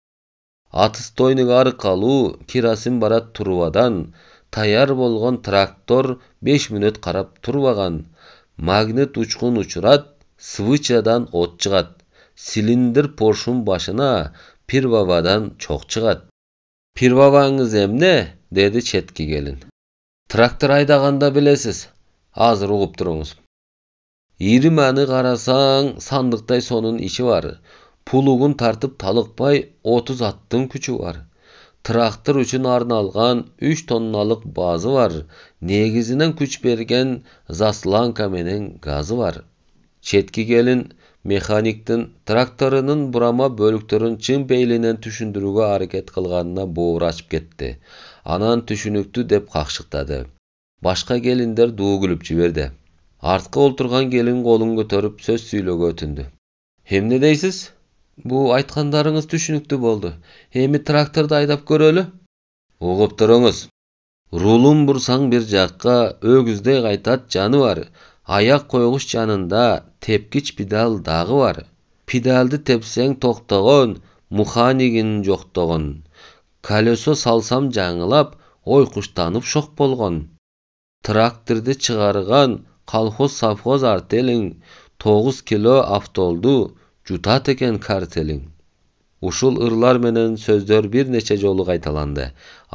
атыс тойның кирасын керосин барат турубадан таяр болгон трактор беш мүнөт карап турбаган магнит учкун учурат свычадан от чыгат силиндр поршун башына пирвабадан чок чыгат пирвабаңыз эмне деди четки келин трактор айдаганда билесиз азыр угуп туруңуз ириманы карасаң сандыктай сонун ичи бар пулугун тартып талыкпай отуз аттын күчү бар трактор үчүн арналған үч тонналық базы бар негизинен күч берген засланка менен газы бар четки келін механиктин тракторунун бурама бөлүктөрүн чын бейлінен түшіндіруге аракет кылганына боору ачып кетти анан түшүнүктүү деп қақшықтады. башка келиндер дуу күлүп жиберди артқы олтурган келин колун көтөрүп сөз сүйлөөгө өтүндү эмне дейсиз бу айткандарыңыз түшүнүктүү болду эми тракторду айдап көрөлү угуп туруңуз рулун бурсаң бир жакка өгүздөй кайтат жаныбар аяк койгуч жанында тепкич пидаль дагы бар пидалды тепсең токтогон муханигин жоктогон колесо салсам жаңылап ойкуштанып шок болгон тракторду чыгарган колхоз совхоз артелиң тогуз кило автоолду жутат текен картелиң ушул ырлар менен сөздөр бир нече жолу кайталанды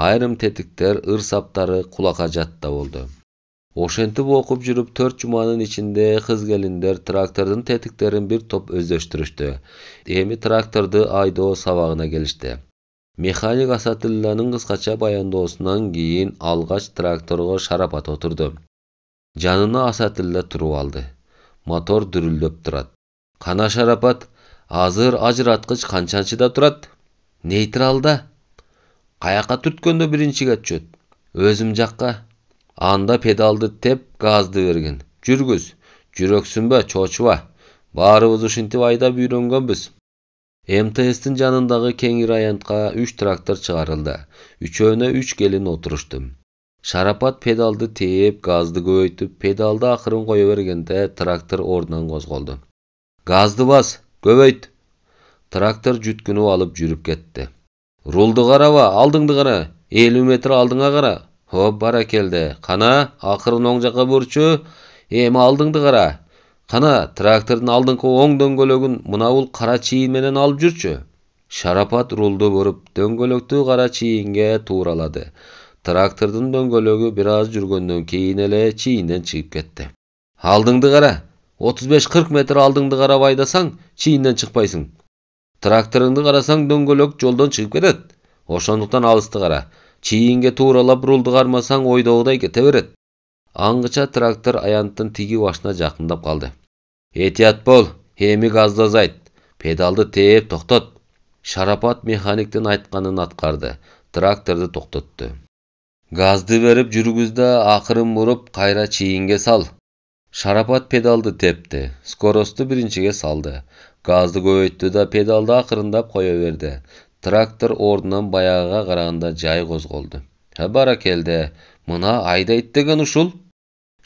айрым тетиктер ыр саптары кулакка жат да болду ошентип окуп жүрүп төрт жуманын ичинде кыз келиндер трактордун тетиктерин бир топ өздөштүрүштү эми тракторду айдоо сабагына келишти механик асатилланын кыскача баяндоосунан кийин алгач тракторго шарапат отурду жанына асатилла туруп алды мотор дүрүлдөп турат қана шарапат азыр ажыраткыч канчанчыда турат нейтралда қаяққа түрткөндө биринчиге түшөт өзүм жакка анда педалды теп газды берген жүргүз жүрөксүнбө чочуба баарыбыз ушинтип айдап үйрөнгөнбүз мтстин жанындагы кеңири аянтка үч трактор чыгарылды үчөөнө үч келин отурушту шарапат педалды тээп газды көбөйтүп педалды акырын кое бергенде трактор ордунан козголду газды бас көбейт трактор жүткініп алып жүріп кетті рулды қарава алдыңды қара елу метр алдыңа қара хоп келді, қана ақырын оң жаққа бұрчу эми алдыңды қара қана трактордың алдыңғы оң дөңгелегін мынауыл қара менен алып жүрчү шарапат рулду бұрып дөңгөлөктү қара чийинге тууралады трактордың дөңгелегі біраз жүргөндөн кейін эле чийинден чыгып кетті алдыңды қара 35-40 метр алдыңды қарап айдасаң чиіннен шықпайсың тракторыңды қарасаң дөңгөлөк жолдан шығып кетеді ошондуктан алысты кара чийинге тууралап рулду кармасаң ойдогудай кете берет аңгыча трактор аянттын тиги башына жакындап калды этият бол эми газды азайт педалды тээп токтот шарапат механиктин айтканын аткарды тракторду токтотту газды берип жүргүз да акырын буруп кайра сал шарапат педалды тепті скоросты біріншіге салды газды көбейтті да педалды ақырындап қоя берді трактор орнынан баяғыға қарағында жай хабара келді мына айда деген ұшыл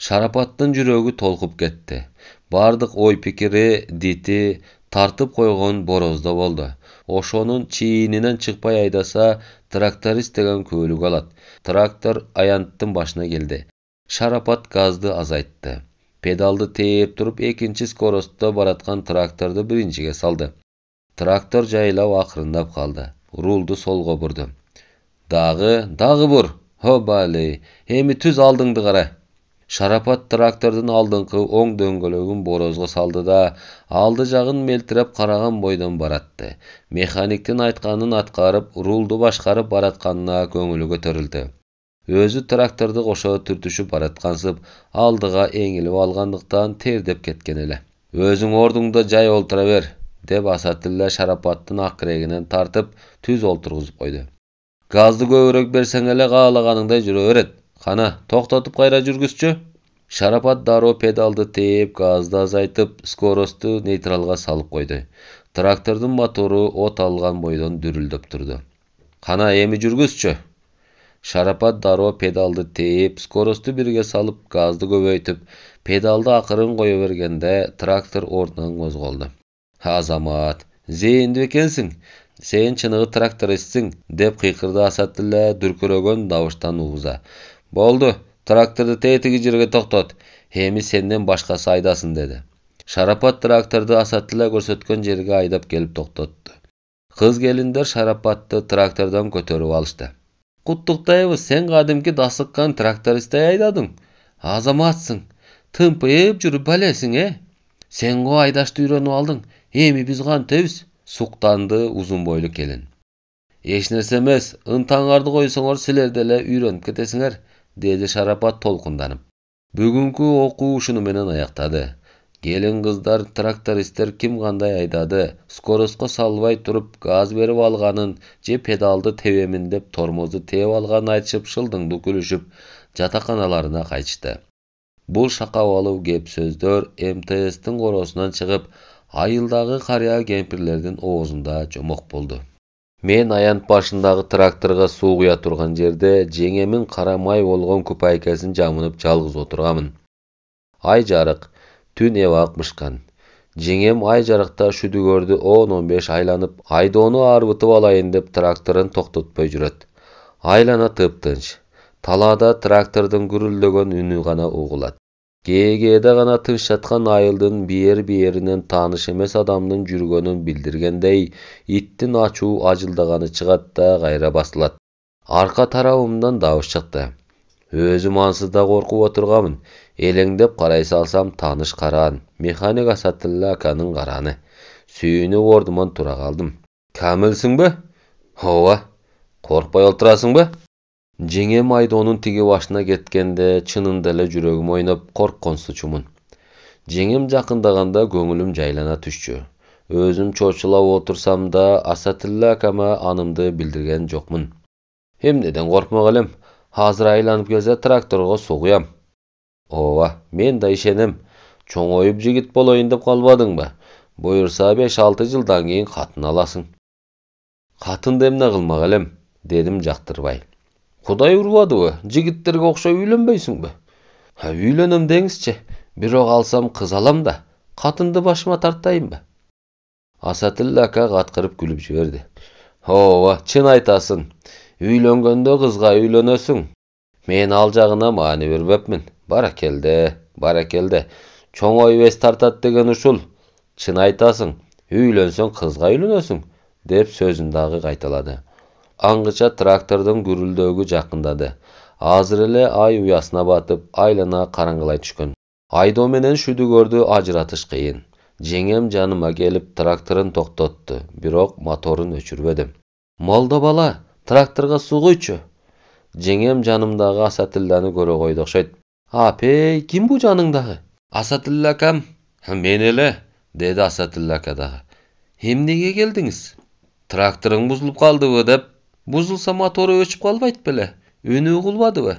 шарапаттың жүрегі толқып кетті бардық ой пікірі диті, тартып қойғын борозда болды ошоның чийининен шықпай айдаса тракторист деген көлік алат трактор аянттың башына келді шарапат газды азайтты педалды тээп тұрып, екінші скоростто баратқан тракторды біріншіге салды трактор жайлау ақырындап қалды. рулду солго бурду «Дағы, дағы бұр! обали Емі түз алдыңды қара!» шарапат трактордың алдыңкы оң дөңгелегін борозға салды да алды жағын мелтиреп қараған бойдон баратты механиктің айтқанын атқарып, рулды башқарып баратқанына көңілі көтерілді өзү тракторду кошо түртүшүп бараткансып алдыга эңилип алгандыктан тердеп кеткен эле өзүң ордуңда жай олтура бер деп асатилла шарапаттын акырегинен тартып түз олтургузуп койду газды көбүрөөк берсең эле каалаганыңдай жүрө берет кана токтотуп кайра жүргүзчү шарапат дароо педалды тээп газды азайтып скоростту нейтралга салып койду трактордун мотору от алган бойдон дүрүлдөп турду кана эми жүргүзчү шарапат дароо педалды тээп скоростту бирге салып газды көбөйтүп педалды акырын кое бергенде трактор ордунан козголду азамат зээндүү экенсиң сен чыныгы трактористсиң деп кыйкырды асат эле дүркүрөгөн дабыштан ууза болду тракторду жерге токтот эми сенден башкасы айдасын деди шарапат тракторду асат көрсөткөн жерге айдап келип токтотту кыз келиндер шарапатты трактордон көтөрүп алышты құттықтаймыз сен кәдімгі дастыққан трактористтей айдадың азаматсың тымпиып жүріп бәлесің ә? сен ғой айдашты үйреніп алдың эми біз кантебиз суктанды узун бойлуу келин эч нерсе эмес ынтаңарды койсоңор силер деле үйреніп кетесиңер деді шарапат толқынданып Бүгінгі оқу ушуну менен келин кыздар трактористтер ким кандай айдады скоростко салбай туруп газ берип алганын же педалды тебемин деп тормозду тээп алганын айтышып шылдыңдуу күлүшүп жатаканаларына кайтышты бул шакабалуу кеп сөздөр мтстин короосунан чыгып айылдагы карыя кемпирлердин оозунда жомок болду мен аянт башындагы тракторго суу куя турган жерде жеңемин кара май болгон күпайкесин жамынып жалгыз отурганмын ай жарык түнеп акмышкан жеңем ай жарыкта шүдүгөрдү он он беш айланып айдоону арбытып алайын деп тракторун токтотпой жүрөт айлана тыптынч талаада трактордун гүрүлдөгөн үнү гана угулат кээде гана тынч жаткан айылдын биер биеринен тааныш эмес адамдын жүргөнүн билдиргендей иттин ачуу ажылдаганы чыгат да кайра басылат арка тарабымдан дабыш чыкты өзүм ансыз да коркуп отурганмын елеңдеп қарай салсам таныш қаран механик асатіллә аканың қараны сүйініп ордымнан тұра қалдым кәмілсің бе ооба қорықпай отырасың ба жеңем айдоонун тиги башына кеткенде чынында эле жүрөгүм ойноп коркконсучумун жеңем жакындаганда көңүлүм жайлана түшчү өзүм чочулап отурсам да асатилла акама анымды билдирген жокмун эмнеден коркмок элем азыр айланып келсе тракторго суу ооба мен да ишенем чоңоюп жигит болоюн деп қалбадың ба буюрса беш алты жылдан кийин катын аласың катынды эмне кылмак элем дедим жактырбай кудай урбадыбы жигиттерге окшоп үйлөнбөйсүңбү үйлөнөм деңизчи бирок алсам кыз алам да катынды башыма тартайынбы асатилла ака каткырып күлүп жиберди ооба чын айтасың үйлөнгөндө қызға үйлөнөсүң мен ал жагына маани бербепмин баракелде баракелде чоңоюп эс тартат деген ушул чын айтасың үйлөнсөң кызга үйлөнөсүң деп сөзүн дагы кайталады аңгыча трактордун гүрүлдөгү жакындады азыр эле ай уясына батып айлана караңгылай түшкөн айдоо менен шүдүгөрдү ажыратыш кыйын жеңем жаныма келип тракторун токтотту бирок моторун өчүрбөдүм молдо бала тракторго суу куйчу жеңем жанымдағы асатилланы көрө койду окшойт апей кім бұл жаныңдағы асатилла акам мен эле деди асатилла ака дагы келдіңіз тракторың тракторуң бузулуп калдыбы деп бузулса мотору өчүп калбайт беле үнү угулбадыбы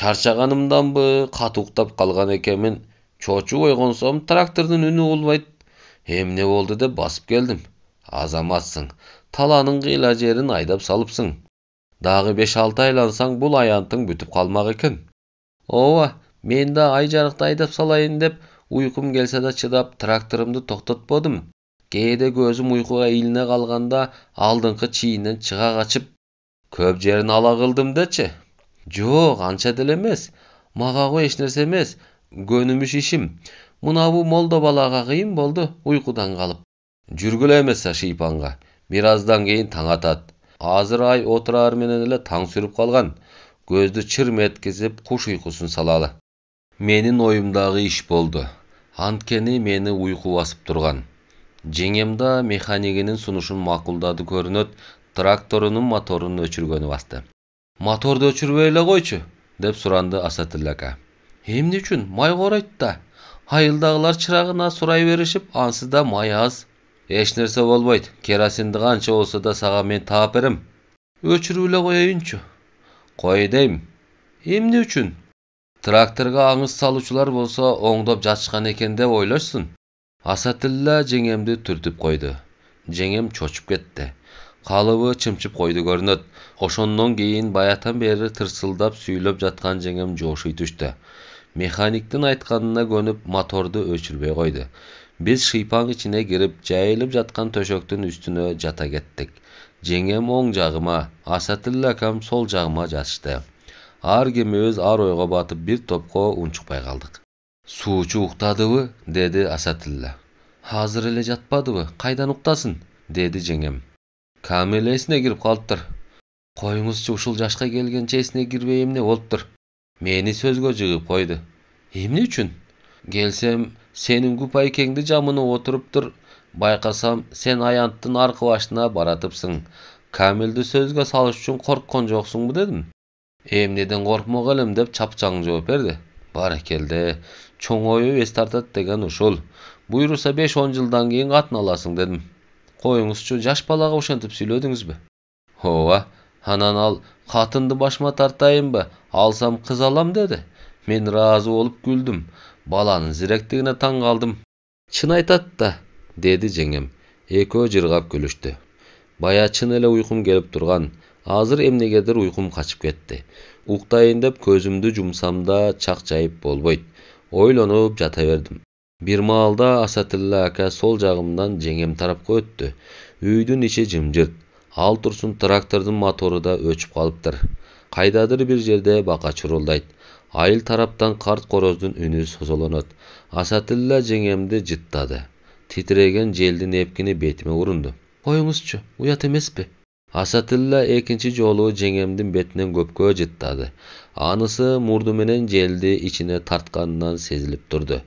чарчаганымданбы катуу уктап калган экенмин чочуп ойгонсом трактордун үнү угулбайт эмне болды деп басып келдім азаматсың Таланың кыйла жерін айдап салыпсың дағы беш алты айлансаң бұл аянтың бүтіп қалмақ екен ооба мен да ай жарықты айдап салайын деп ұйқым келсе да чыдап тракторымды тоқтатпадым кейде көзім ұйқыға илине қалғанда алдыңғы чиінен шыға қачып көп жерін ала қылдым дечи жоқ анша деле емес мага го эч нерсе эмес көнүмүш ишим мынабу молдо балага кыйын болду уйкудан калып жүргүлө эмес шыйпанга бир аздан кийин таң атат азыр ай менен эле таң сүрүп калган көздү чырм эткизип куш уйкусун салалы менин оюмдагы иш болду анткени мени уйку басып турган жеңем да механигинин сунушун макулдады көрүнөт тракторунун моторун өчүргөнү басты моторду өчүрбөй эле койчу деп суранды асатилл ака эмне үчүн май коройт да айылдагылар чырагына сурай беришип ансыз да май аз нәрсе болбойт керосинди канча болса да саған мен таап берем өчүрүп эле коеюнчу кой дейм эмне үчүн тракторго аңыз салуучулар болсо оңдоп жатышкан екен деп ойлошсун асатилла жеңемді түртүп қойды жеңем чочуп кетті қалыбы чымчып қойды көрүнөт ошондон кийин баятан бері тырсылдап сүйлөп жатқан жеңем жошуй түштү Механиктің айтқанына көніп моторды өшірбей қойды. биз шыйпаң ичине кирип жайылып жаткан төшөктүн үстүнө жата кеттик жеңем оң жагыма асатилла акам сол жагыма жатышты ар кимибиз ар ойго батып бир топко унчукпай калдык суучу уктадыбы деди асатилла азыр эле жатпадыбы кайдан уктасын деди жеңем камил эсине кирип калыптыр коюңузчу ушул жашка келгенче эсине кирбей эмне болуптур мени сөзгө жыгып койду эмне үчүн келсем сенің көпәйкеңді жамыны отырып тұр байқасам сен аянттың арқылашына баратыпсың кәмілді сөзге салыш үшін қорыққан жоқсың ба дедім эмнеден қорқмақ елім деп чапчаң жауап берді баракелде чоңоюп эс тартады деген ушул буйруса беш он жылдан кейін қатын аласың дедим коюңузчу жаш балага ошентип бе ооба анан ал қатынды башыма ба алсам қыз алам деди мен разы болуп күлдім баланын зиректигине таң калдым чын айтат да деді жеңем экөө жыргап күлүштү бая чын эле уйкум келип турган азыр эмнегедир уйкум качып кетти уктайын деп көзүмдү жумсам да чак жайып болбойт ойлонуп жата бердим бир маалда асатилла ака сол жагымдан жеңем тарапка өттү үйдүн ичи жымжырт ал турсун трактордун мотору да өчүп калыптыр кайдадыр бир жерде бака чурулдайт Айыл тараптан қарт қороздың үні созылынады. Асатылла жеңемді жыттады. Титіреген желдің епкіні бетіме ұрынды. Қойыңызшы, ұят емес пе? Асатылла екінші жолу жеңемдің бетінен көпкө жыттады. Анысы мұрдыменен желді ішіне тартқанынан сезіліп тұрды.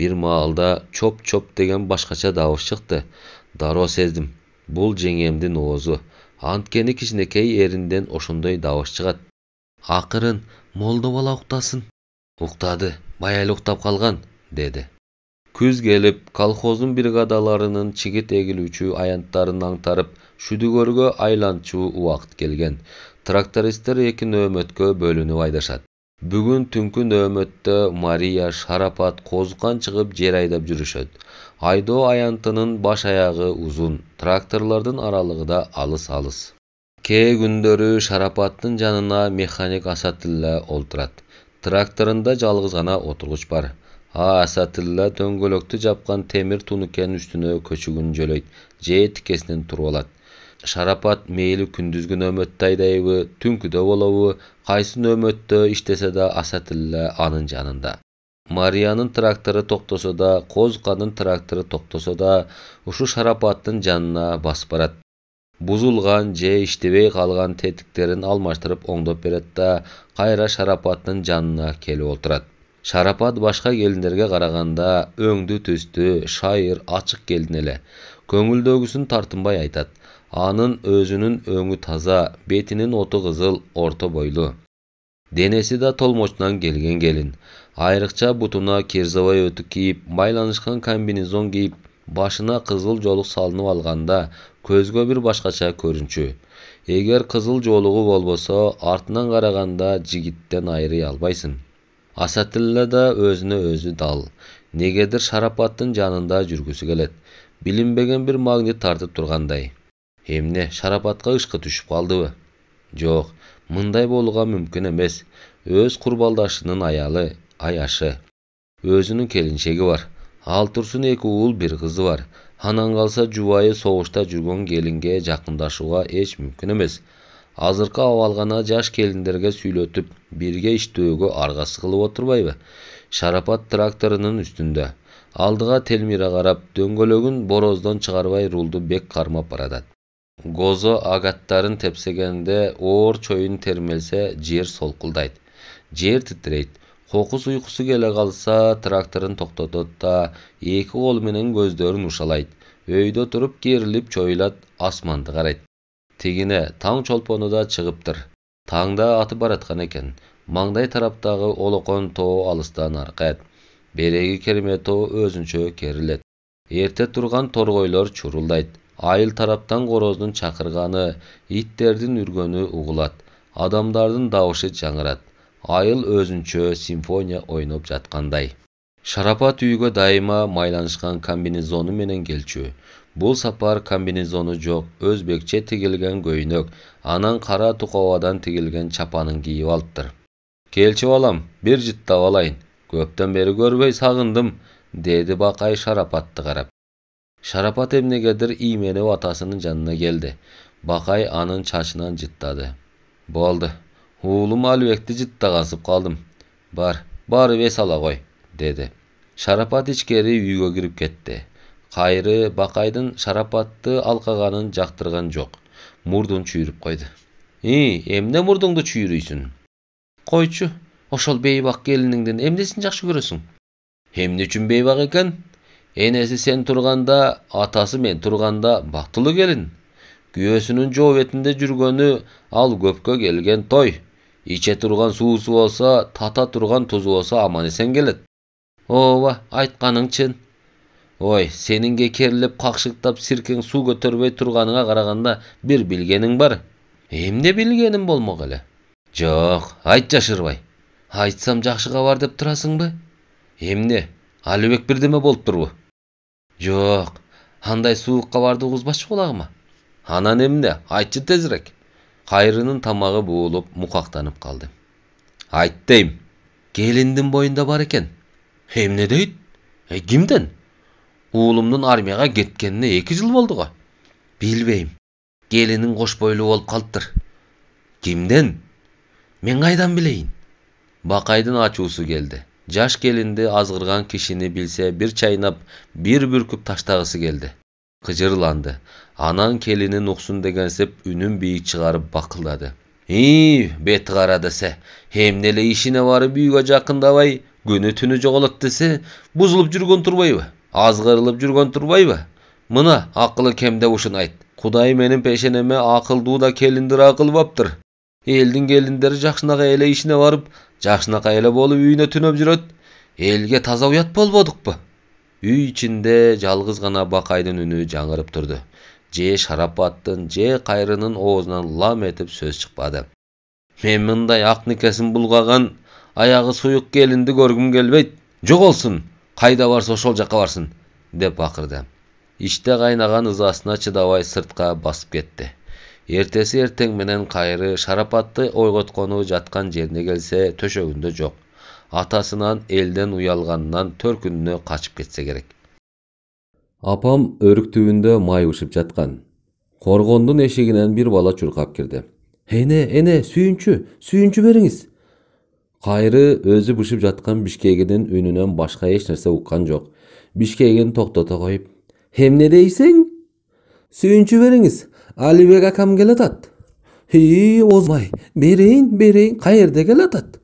Бір маалда чоп-чоп деген башқаша дауыс шықты. дароо сездім. Бұл жеңемдің озы анткени кішінекей ерінден ошондой дауыс шығады. Ақырын, молда бала ұқтады бай әлі ұқтап қалған деді күз келіп колхоздың бригадаларының чигит егілуші аянттарын аңтарып шүдігөргө айланчу уақыт келген трактористтер эки нөөмөткө бөлүнүп айдашат бүгүн түнкү нөөмөттө мария шарапат козукан шығып жер айдап жүрүшөт айдоо аянтынын баш аягы узун тракторлордун аралыгы да алыс алыс кээ күндөрү шарапаттын жанына механик асатилла олтурат тракторунда жалгыз гана отургуч бар а асатилла дөңгөлөктү жапкан темир тунукенин үстүнө көчүгүн жөлөйт же тикесинен туруп алат шарапат мейли күндүзгү нөөмөттө айдайбы түнкүдө болобу кайсы нөөмөттө иштесе да асатилла анын жанында мариянын трактору токтосо да козуканын трактору токтосо да ушул шарапаттын жанына басып барат бузулган же иштебей калган тетиктерин алмаштырып оңдоп берет да кайра шарапаттын жанына келип олтурат шарапат башка келиндерге караганда өңдү түстүү шайыр ачык келин эле көңүлдөгүсүн тартынбай айтат анын өзүнүн өңү таза бетинин оту кызыл орто бойлуу денеси да толмочунан келген келин айрыкча бутуна кирзовой өтүк кийип майланышкан комбинезон кийип башына кызыл жолук салынып алганда көзгө бир башкача көрүнчү эгер кызыл жолугу болбосо артынан караганда жигиттен айрый албайсың асатилла да өзүнө өзү дал негедир шарапаттын жанында жүргүсү келет билинбеген бир магнит тартып тургандай эмне шарапатка ышкы түшүп калдыбы жок мындай болууга мүмкүн эмес өз курбалдашынын аялы аяшы өзүнүн келинчеги бар Ал тұрсын екі ұл бір қызы бар анан қалса жұбайы соғышта жүрген келінге жақындашуға еш мүмкін емес азыркы абалгана жаш келиндерге сүйлөтүп бирге иштөөгө қылып кылып отурбайбы шарапат тракторының үстінде. Алдыға телмира қарап, дөңгөлөгүн бороздан шығарбай рулды бек қармап баратат гозо агаттарын тепсегенде оор чоюн термелсе жер солқылдайды. жер титирейт қоқыс ұйқысы келе қалса тракторын тоқтатады да екі қолыменен көздерін ұшалайды өйде тұрып керіліп жойылады асманды қарайды тегіне таң шолпоны да шығып тұр таңда атып баратқан екен маңдай тараптағы олоқан тоо алыстан арқайды берегі керме тоо өзінше керіледі ерте тұрған торғойлар чурылдайды айыл тараптан қороздың шақырғаны иттердің үргені ұғылады адамдардың дауышы жаңғырады айыл өзүнчө симфония ойноп жатқандай. шарапат үйгө дайыма майланышқан комбинезоны менен келчү Бұл сапар комбинезоны жоқ, өзбекче тигилген көйнөк анан кара тукабадан тигилген чапанын кийип алыптыр келчи балам бир жыттап алайын көптөн бери көрбөй сагындым деди бакай шарапатты карап шарапат эмнегедир ийменип атасынын жанына келди бакай анын чачынан жыттады болду Oğlum Alvek'te ciddi qasıb қалдым. Бар, bar ve sala qoy, шарапат Şarapat үйге кіріп кетті. Қайры Бақайдың шарапатты алқағанын жақтырған жоқ. Мұрдын чүйіріп қойды. «И, эмне мұрдыңды чүйірейсің?» «Қойчу, ошол бейбақ келініңден эмнесин жақшы көресің?» «Эмне үчүн бейбақ екен?» «Энеси сен тұрғанда, атасы мен тұрғанда бақтылы келін. Күйесінің жоо бетінде жүргені ал көпкө келген той. Иче турган суусу болса, тата турган тузу болса аман есен келет. Ооба, айтқаның чын. Ой, сеніңге керіліп, қақшықтап сиркең су көтербей тұрғаныңа қарағанда бір білгенің бар. Емде білгенім болмақ әлі. Жоқ, айт жашырбай. Айтсам жақшыға бар деп тұрасың бі? Емне, әлібек бірдеме болып тұрбы? Жоқ, андай суыққа барды ұғызбашы қолағыма. Анан эмне? айтшы тезірек қайрының тамағы буылып мұқақтанып қалды айт дейм келіндің бойында бар екен эмне дейт э кимден уулумдун армияға кеткеніне эки жыл болду го билбейм Келінің кош бойлуу болуп калыптыр кимден мен кайдан билейин бакайдын ачуусу келді. жаш келінді азғырған кишини билсе бир чайнап бир бүркіп таштағысы келді кыжырланды анан келинин уксун дегенсип үнүн бийик чыгарып бакылдады и бети кара десе эмне эле ишине барып үйгө жакындабай күнү түнү жоголот десе бузулуп жүргөн турбайбы азгырылып жүргөн турбайбы мына акылы кемде деп айт кудай менин пешенеме акылдуу да келиндир акыл баптыр элдин келиндери жакшынакай эле ишине барып жакшынакай эле болуп үйүнө түнөп жүрөт элге таза уят болбодукпу үй ичинде жалгыз гана бакайдын үнү жаңырып турду же шарапаттың же қайрының оозунан лам етіп сөз чыкпады мен мындай ак никесин булгаган аягы суюк келинди көргүм келбейт жоголсун қайда барса ошол жака барсын деп бакырды иште кайнаган ызасына чыдабай сыртка басып кетті. эртеси эртең менен кайры шарапатты ойготкону жатқан жерине келсе төшөгүндө жок атасынан элден уялганынан төркүнүнө качып кетсе керек апам өрүктүүндө май ушуп жаткан коргондун эшигинен бир бала чуркап кирди эне эне сүйүнчү сүйүнчү бериңиз кайры өзү бышып жаткан бишкегинин үнүнөн башка эч нерсе уккан жок бишкегин токтото коюп эмне дейсиң сүйүнчү бериңиз алибек акам келатат и озбай берейин берейин каерде келатат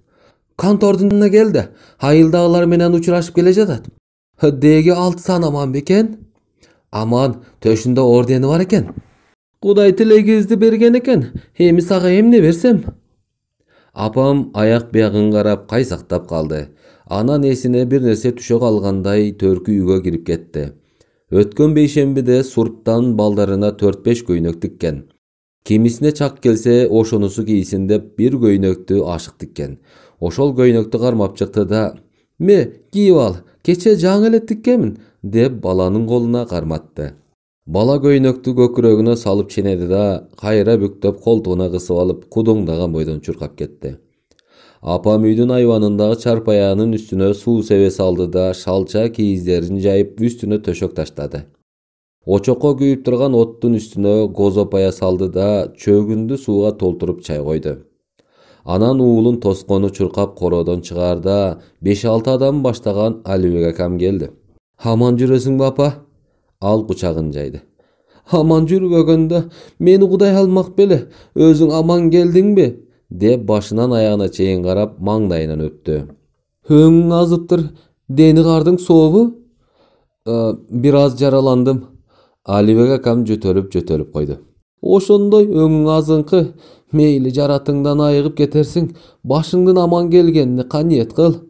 контордуна келди айылдагылар менен учурашып келе жатат деги алты санаман бекен аман төшүндө ордени бар экен кудай тилегибизди берген экен эми сага эмне берсем апам аяк биягын карап кайсактап калды анан эсине бир нерсе түшө калгандай төркү үйгө кирип кетти өткөн бейшембиде сурптан балдарына төрт беш көйнөк тиккен кимисине чак келсе ошонусу кийсин деп бир көйнөктү ашык тиккен ошол көйнөктү кармап чыкты да ме кийип ал кечээ жаңы эле тиккенмин деп баланың қолына қарматты. бала көйнекті көкүрөгүнө салып ченеди да кайра бүктөп колтугуна қысып алып кудуңдаган бойдон чуркап кетті. апам үйдүн айбанындагы чарпаянын үстіне су себе салды да шалча киіздерін жайып үстіне төшөк таштады очокко күйіп тұрған оттың үстіне гозопая салды да чөгінді суға толтырып чай қойды анан уулун тоскону чуркап короодон чыгаарда беш алты адам баштаган алибек акам келди аман жүрөсүңбү апа ал кучагын жайды аман жүрбөгөндө мени кудай алмак беле өзің аман келдің бе деп башынан аягына чейин карап маңдайынан өптү өңүң азыптыр дени кардың сообу бир аз жараландым алибек акам жөтөлүп жөтөлүп койду ошондой өңүң азыңкы мейлі жаратыңдан айыгып кетерсиң башыңдын аман келгенине каниет кыл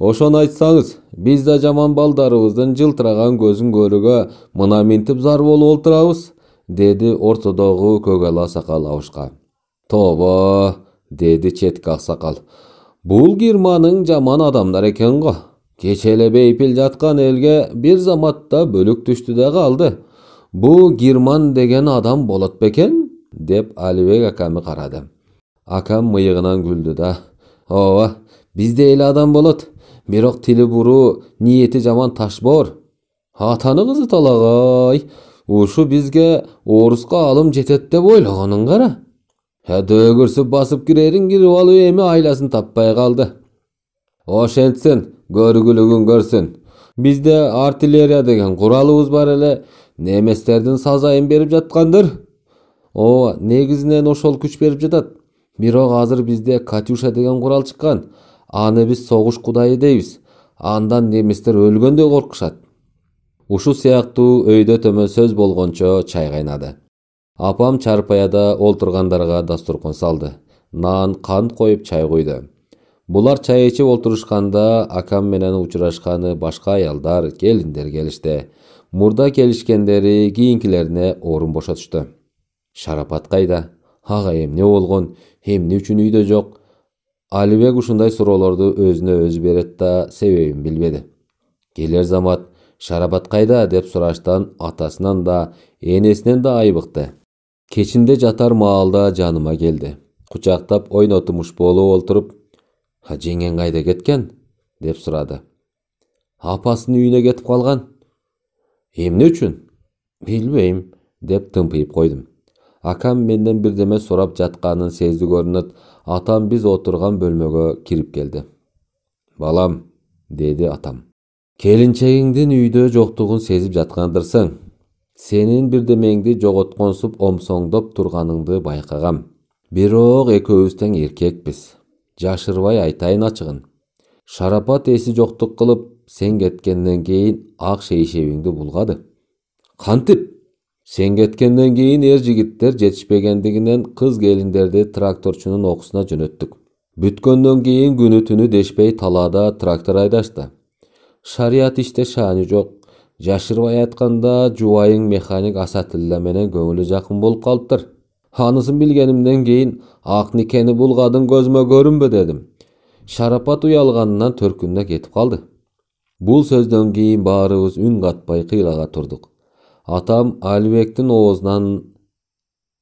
Ошон айтсаңыз биз да жаман балдарыбыздын жылтыраган көзүн көрүүгө мына минтип зар болуп олтурабыз деди ортодогу көк ала сакал абышка тобо деди четки аксакал бул германның жаман адамдар экен го кече эле бейпил жаткан элге бир заматта бөлүк түштү да калды бу герман деген адам болот бекен деп алибек акамы карады акам мыйыгынан күлдү да ооба бизде эле адам болот бирок тили буруу ниети жаман ташбор атаны кызы талагай ушу бизге орысқа алым жетет деп қара. кара дөөгүрсүп басып кирерин кирип алып эми айласын таппай калды ошентсин көргүлүгүн көрсүн бизде артиллерия деген куралыбыз бар эле неместердин сазайын берип жаткандыр ооба негизинен ошол күч берип жатат бирок азыр бизде катюша деген курал чыккан аны биз согуш кудайы дейбиз андан немистер өлгөндөй коркушат ушул сыяктуу өйдө төмөн сөз болгончо чай кайнады апам чарпаяда олтургандарга дасторкон салды нан кант коюп чай куйду булар чай ичип олтурушканда акам менен учурашканы башка аялдар келиндер келишти мурда келишкендери кийинкилерине орун бошотушту шарапат кайда ага эмне болгон эмне үчүн үйдө жок алибек ушундай суроолорду өзүнө өзү берет да себебин билбеди келер замат шарабат кайда деп сұраштан, атасынан да энесинен да айбыкты кечинде жатар маалда жаныма келди кучактап ойнотумуш болуп олтуруп жеңең кайда кеткен деп сұрады. апасынын үйүнө кетип қалған?» эмне үчүн билбейм деп тымпыйып койдум акам менден бирдеме сурап жатканын сезди көрүнөт атам біз отырған бөлмеге кіріп келді балам деді атам келіншегіңдің үйде жоқтығын сезіп жатқандырсың сенің бірдемеңді жоготконсуп омсоңдоп тұрғаныңды байқағам бирок экөөбүз тең эркекпиз жашырбай айтайын ачыгын шарапат эси жоктук кылып сен кеткенден кийин ак шейшебиңди булгады кантип сен кеткенден кейін ер жігіттер жетишпегендигинен кыз келиндерди тракторчунун оқысына жөнөттүк бүткөндөн кийин күнү түнү дешпей талаада трактор айдашты шарият иште шаани жок жашырбай айтканда жубайың механик асатилла менен көңүлү жакын болуп калыптыр анысын билгенимден кийин ак никени бул кадын көзүмө көрүнбө дедим шарапат уялганынан төркүнүнө кетип калды бул сөздөн кийин баарыбыз үн катпай кыйлага турдук атам әлібектің оозунан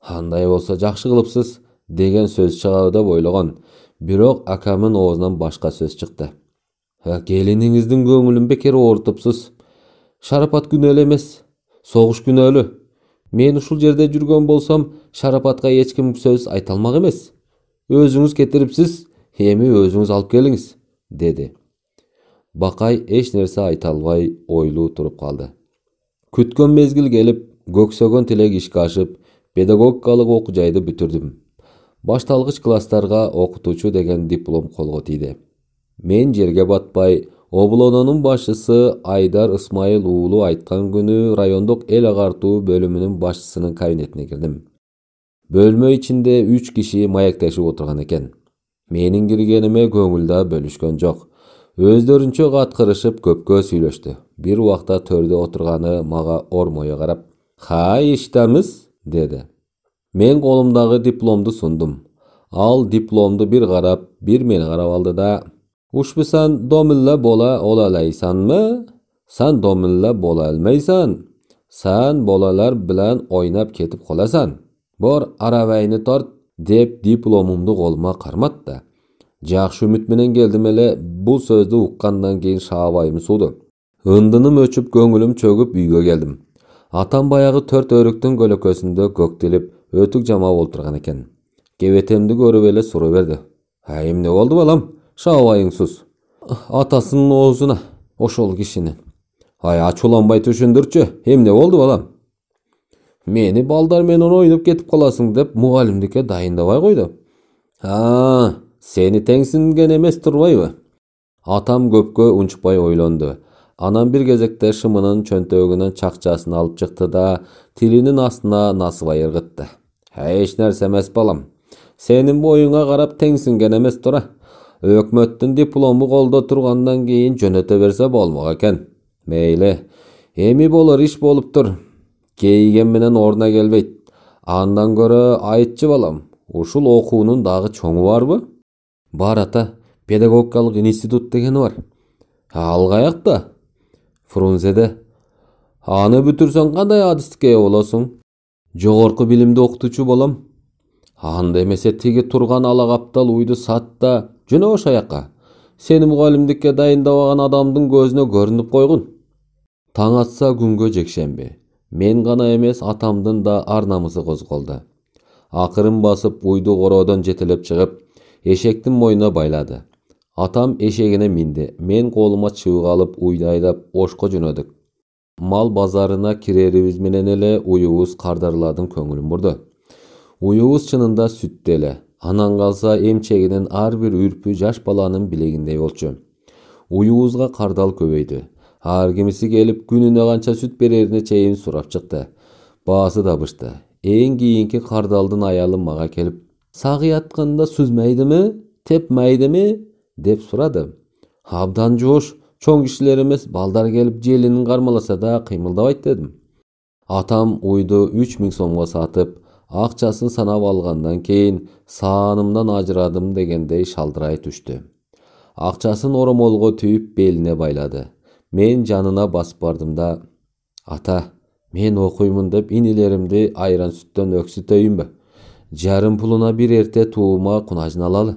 андай болса жақсы қылыпсыз деген сөз шығар деп ойлаған бирок акамын оозунан башка сөз чыкты «Ә, келиниңиздин көңүлүн бекер оорутупсуз шарапат күнөөлүү эмес согуш күнөөлүү мен ушул жерде жүргөн болсом шарапатка эч ким сөз айта алмак эмес өзүңүз кетирипсиз эми өзүңүз алып келиңиз деди бакай эч нерсе айта албай ойлуу туруп калды күткөн мезгил келип көксөгөн тилек ишке ашып педагогикалык окуу жайды бүтүрдүм башталгыч класстарга окутуучу деген диплом колго тийди мен жерге батпай облононун башчысы айдар ысмайыл уулу айткан күнү райондук эл агартуу бөлүмүнүн башчысынын кабинетине кирдим бөлмө ичинде үч киши маектешип отурган экен менин киргениме көңүл да бөлүшкөн жок өздөрүнчө каткырышып көпкө сүйлөштү бир убакта төрдө отурганы мага ормоё карап хай иштамыз деди мен колумдагы дипломду сундум ал дипломду бир карап бир мени карап алды да ушбусан домилла бола сан san боло алмайсан сан болалар билан ойноп кетип qolasan бор аравайны торт деп дипломумду колума карматты жакшы үмүт менен келдим эле бул сөздү уккандан кийин шаабайым сууду ындыным өчүп көңүлүм чөгүп үйгө келдим атам баягы төрт өрүктүн көлөкөсүндө көктүлүп өтүк жамап олтурган экен кебетемди көрүп эле суроо берди а эмне болду балам шаабайыңсыз атасынын оозуна ошол кишинин ай ачууланбай түшүндүрчү эмне болду балам мени балдар менен ойноп кетип каласың деп мугалимдикке дайындабай койду а сени теңсинген эмес турбайбы атам көпкө унчукпай ойлонду анан бир кезекте шымынын чөнтөгүнөн чакчасын алып чыкты да тилинин астына насыбай ыргытты эч нерсе эмес балам сенин боюңа карап теңсинген эмес тура өкмөттүн диплому колдо тургандан кийин жөнөтө берсе болмок экен мейли эми болор иш болуптур кейиген менен орна келбейт андан көрө айтчы балам ушул окуунун дагы чоңу барбы бар ата педагогикалық институт деген бар алғаяқ та фрунзеде аны бүтүрсөң қандай адистке боласың болосуң білімді оқытушы болам болом анда эмесе тиги турган ала каптал уйду сат да ош аяққа. жака сени мугалимдикке дайындабаган адамдын көзүнө көрүнүп койгун таң атса күнгө жекшемби мен гана эмес атамдын да ар намысы козголду акырын басып уйду короодон жетелеп чыгып эшектин мойнына байлады атам эшегине минди мен қолыма чыбык алып уйдайлап ошко жөнөдүк мал базарына кирерибиз менен эле уюбуз кардарлардын көңүлүн бурду уюбуз чынында сүттү эле анан калса эмчегинин ар бир үрпү жаш баланын билегиндей болчу уюбузга кардал көбөйдү ар кимиси келип күнүнө канча сүт берерине чейин сурап чыкты баасы да бышты эң кийинки кардалдын аялы мага келип сағиятқанда сүзмейді ме тепмейді ме деп сұрады абдан жош чоң кишилер балдар келіп желинин кармаласа да кыймылдабайт дедим атам уйду үч миң сатып акчасын санап алғандан кейін саанымдан ажырадым дегендей шалдырай түштү акчасын оромолго түйүп беліне байлады мен жанына басып бардымда, да ата мен окуймун деп инилеримди айран сүттөн өксүтөйүнбү жарым пулуна бир эрте туума кунажын алалы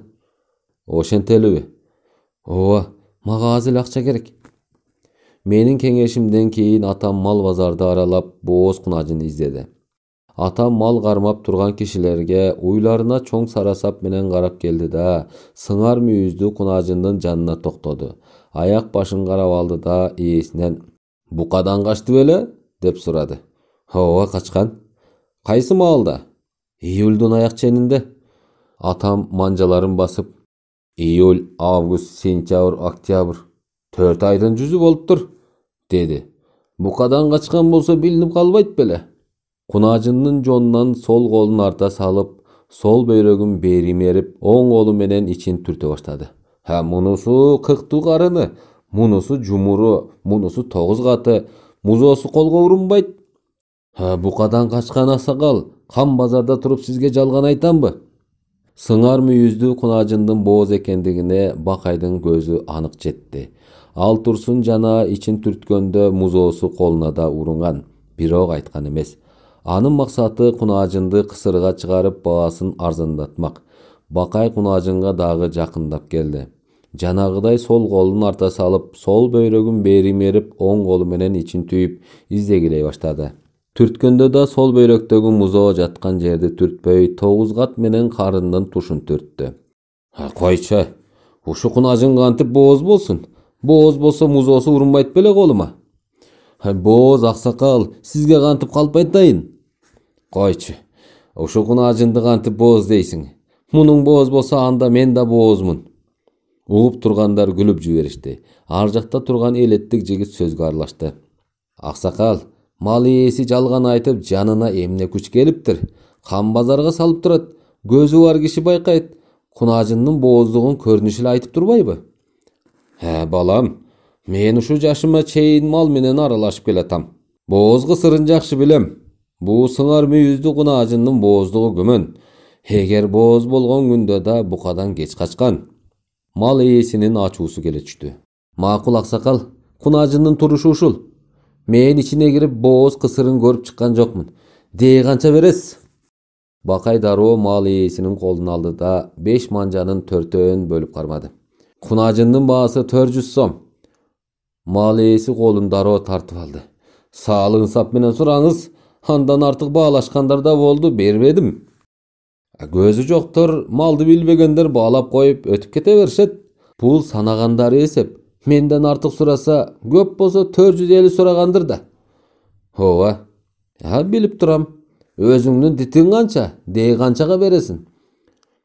ошентелиби ооба мага аз эле акча керек менин кеңешимден кийин атам мал базарды аралап бооз кунажын издеди атам мал кармап турган кишилерге уйларына чоң сарасап менен карап келди да сыңар мүйүздүү кунажындын жанына токтоду аяк башын карап алды да ээсинен букадан качты беле деп сурады ооба качкан кайсы маалда июльдун аяк ченинде атам манжаларын басып июль август сентябрь октябрь төрт айдын жүзү болуптур деди букадан качкан болсо билинип калбайт беле кунажындын жонунан сол колун арта салып сол бөйрөгүн бери мерип оң колу менен ичин түртө баштады ха мунусу кыктуу карыны мунусу жумуру мунусу тогуз каты музосу колго урунбайт букадан качкан аксакал қам базарда тұрып сізге жалған айтамбы сыңар мүйізді құнажындың боз екендігіне бақайдың көзі анық жетті ал турсун жана ичин түрткөндө музоосу колуна да урунган бирок айткан эмес анын максаты кунаажынды кысырга чыгарып баасын арзандатмак бакай кунажынга дагы жакындап келди жанагыдай сол колун арта салып сол бөйрөгүн бери мерип оң колу менен ичин түйүп издегилей баштады түрткөндө да сол бөйрөктөгү музоо жаткан жерди түртпөй тогуз кат менен карындын тушун түрттү койчу ушу кунажын кантип бооз болсун бооз болсо музоосу урунбайт беле колума э, бооз аксакал сизге кантип калп айтайын койчу ушу кунажынды кантип бооз дейсиң мунуң бооз болсо анда мен да боозмун угуп тургандар күлүп жиберишти ар жакта турган элеттик жигит сөзгө аралашты аксакал мал иесі жалған айтып жанына эмне күч келіптір қан базарга салып тұрады көзү бар кіші байқайды құнажынның боздығын көрінішіл айтып турбайбы ә балам мен ушу жашыма чейин мал менен аралашып келатам боозго сырын жакшы билем бул сыңар мүйүздүү кунажындын бооздугу күмөн эгер бооз болгон күндө да букадан кеч качкан мал ээсинин ачуусу келе түштү макул аксакал кунажындын турушу ушул мен ішіне кирип боз кысырын көріп чыккан жокмун дээ канча бересиз бақай дароо мал ээсинин қолын алды да беш манжанын төртөөн бөліп қармады кунажындын баасы төрт жүз сом мал ээси қолын дароо тартып алды ынсап менен сұраңыз андан артық баалашкандар да болды бербедим көзү жоктор малды билбегендер баалап қойып өтіп кете беришет бул санагандары эсеп Менден артық сұраса, көп болса 450 сұрағандыр да. ооба а біліп тұрам. Өзіңнің дитің қанша, дей қаншаға бересің?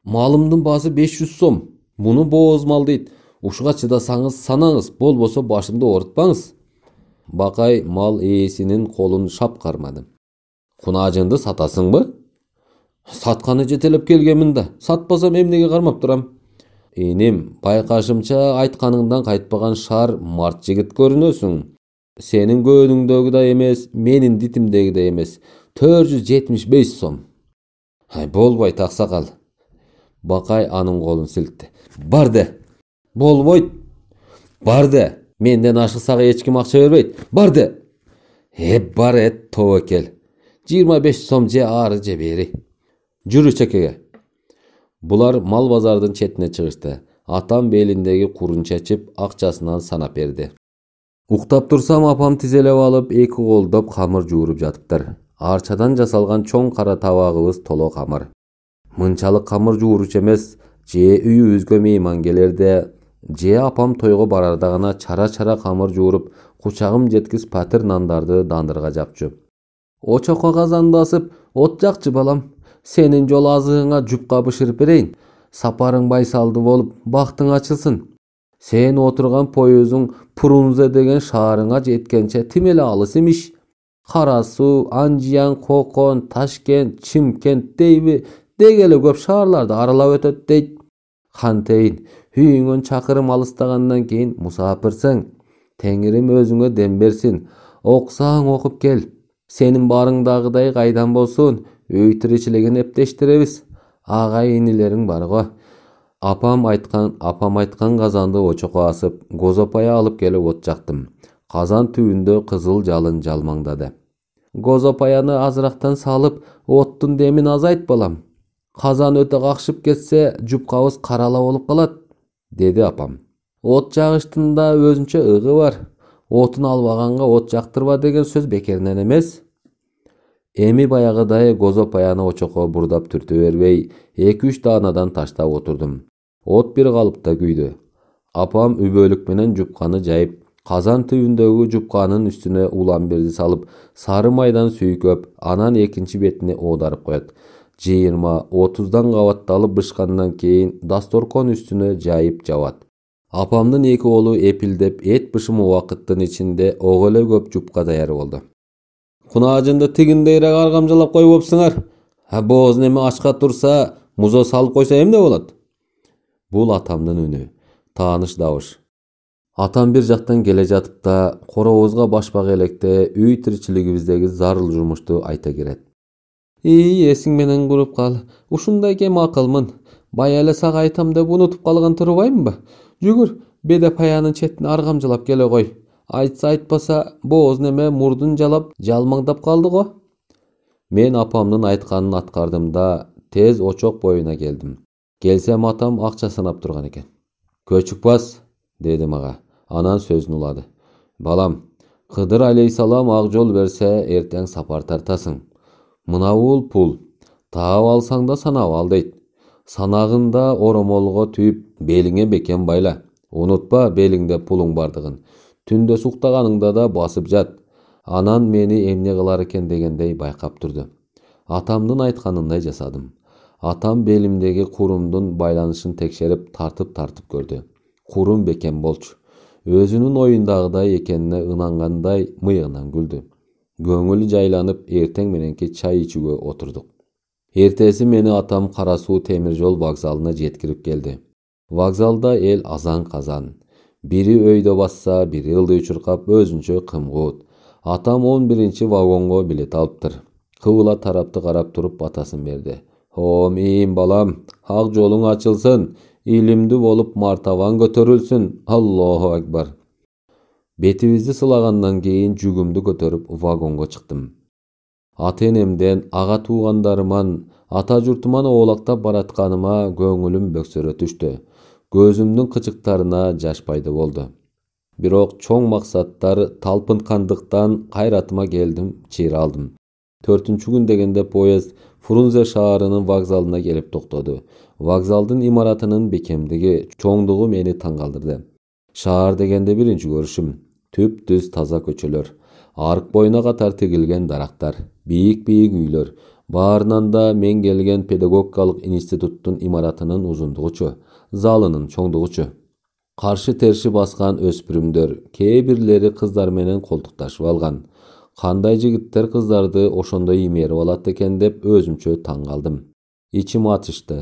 Малымдың басы 500 сом. бұны боз мал дейді. ушуга шыдасаңыз, санаңыз, бол башымды орытпаңыз. Бақай мал иесінің қолын шап қармады. Құнажынды сатасың ба? Сатқаны жетелеп келгенмін да. Сатпасам емнеге қармап тұрам? енем байқашымша айтқаныңдан қайтпаған шар март жігіт көрінесің сенің көңіңдегі да емес менің дитімдегі де емес төрт жүз жетміш бес сом ай болбай ақсақал бақай аның қолын сілтті барды болбойт барды менден ашықсақ ешкім ақша бербейді барды е бар е тәуекел жиырма беш сом же ары же бері жүр шекеге Бұлар мал базардың четине чыгышты атам беліндегі құрын чечип ақчасынан санап берді. Уқтап турсам апам тизелеп алып эки колдоп қамыр жууруп жатыптыр арчадан жасалған чоң қара табагыбыз толо қамыр. мынчалык қамыр жууруч емес, же үйүбүзгө мейман келерде же апам тойго барардағына чара чара қамыр жууруп кучагым жеткіз патыр нандарды дандырга жапчу очокко казанды от жакчы балам сенин жол азыгыңа жупка бышырып берейин сапарың байсалды болуп бактың ачылсын сен отурган поездуң прунзе деген шаарыңа жеткенче тим эле алыс имиш кара суу анжиян кокон ташкент чымкент дейби деги эле көп шаарларды аралап өтөт дейт кантейин үйүңөн чакырым алыстагандан кийин мусапырсың теңирим өзүңө дем берсин окусаң окуп кел сенин баарыңдагыдай кайдан болсун үй тиричилигин эптештиребиз ага инилериң бар го айткан апам айткан казанды очокко асып гозопая алып келип от жактым казан түбүндө кызыл жалын жалмаңдады гозопаяны азыраактан салып оттун демин азайт балам казан өтө какшып кетсе жупкабыз карала болуп калат деди апам от жагыштын да өзүнчө ыгы бар отун албаганга от жактырба деген сөз бекеринен эмес эми баягыдай козо паяны очокко бурдап түртө бербей эки үч даанадан таштап отурдум от бир калыпта күйдү апам үбөлүк менен жупканы жайып казан түбүндөгү жупканын үстүнө уламберди салып сары майдан сүйкөп анан экинчи бетине оодарып коет жыйырма отуздан кабатталып бышкандан кийин дасторкон үстүнө жайып жабат апамдын эки колу эпилдеп эт бышымы убакыттын ичинде эле көп жупка даяр болду арғам жалап аргамжалап койбопсуңар а бооз неме ачка турса музо салып койсо эмне болот бул атамдын үнү тааныш дауыш. атам бир жактан келе жатып да коробузга башпак электе үй тиричилигибиздеги зарыл жумушту айта керет. И эсиң менен куруп кал ушундай кем акылмын бая эле сага айтам деп унутуп калган Жүгір, жүгүр паяның четине аргамжылап келе кой айтса айтпаса бооз неме мұрдын жалап жалмаңдап қалды ғой мен апамдын айтқанын аткардым да тез очок бойына келдім келсем атам ақша санап тұрған екен көчүкбас деди мага анан сөзүн улады балам қыдыр алейхисалам ак жол берсе эртең сапар тартасың мына пул таап алсаң да санап ал дейді санағында оромолго түйіп белиңе бекем байла унутпа белиңде пулуң бардығын түнде суықтағаныңда да басып жат анан мени эмне кылар экен дегендей байкап турду атамдын айтканындай жасадым атам белимдеги курумдун байланышын текшеріп, тартып тартып көрдү курум бекем болчу өзүнүн оюндагыдай екеніне ынангандай мыйыгынан күлді. көңүлү жайланып эртең мененки чай ичүүгө отурдук эртеси мени атам қарасу суу жол вокзалына жеткирип келди вокзалда эл азан казан бири өйдө басса бири ылдый чуркап өзүнчө қым атам 11 биринчи вагонго билет алыптыр кыбыла тарапты карап туруп батасын берди омин балам ак жолуң ачылсын илимдүү болуп мартабаң көтөрүлсүн аллаху акбар бетибизди сылагандан кейін жүгімді көтөрүп вагонға чыктым ата энемден ага туугандарыман ата журтуман оолактап баратканыма көңүлүм бөксөрө түштү көзүмдүн кычыктарына жаш пайда болду бирок чоң максаттар талпынткандыктан кайратыма келдим алдым. төртүнчү күн дегенде поезд фрунзе шаарынын вокзалына келип токтоду вокзалдын имаратынын бекемдиги чоңдугу мени таң калтырды шаар дегенде биринчи көрүшүм түп түз таза көчөлөр Арк боюна катар тигилген дарактар бийик бийик үйлөр баарынан да мен келген педагогикалык институттун имаратынын узундугучу залынын чоңдугучу каршы терши баскан өспүрүмдөр кээ бирлери кыздар менен колтукташып алган кандай жигиттер кыздарды ошондой имерип алат экен деп өзүмчө таң калдым ичим атышты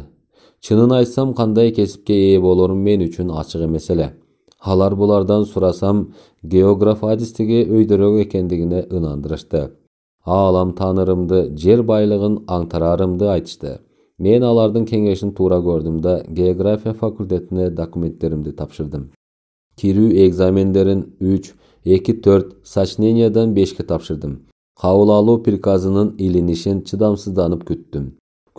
чынын айтсам кандай кесипке ээ болорум мен үчүн ачык эмес эле алар булардан сурасам географ адистиги өйдөрөк экендигине ынандырышты аалам танырымды жер байлыгын аңтарарымды айтышты мен алардын кеңешин туура көрдүм да география факультетине документтеримди тапшырдым кирүү экзамендерин үч эки төрт сочнениядан бешке тапшырдым кабыл алуу приказынын илинишин чыдамсызданып күттүм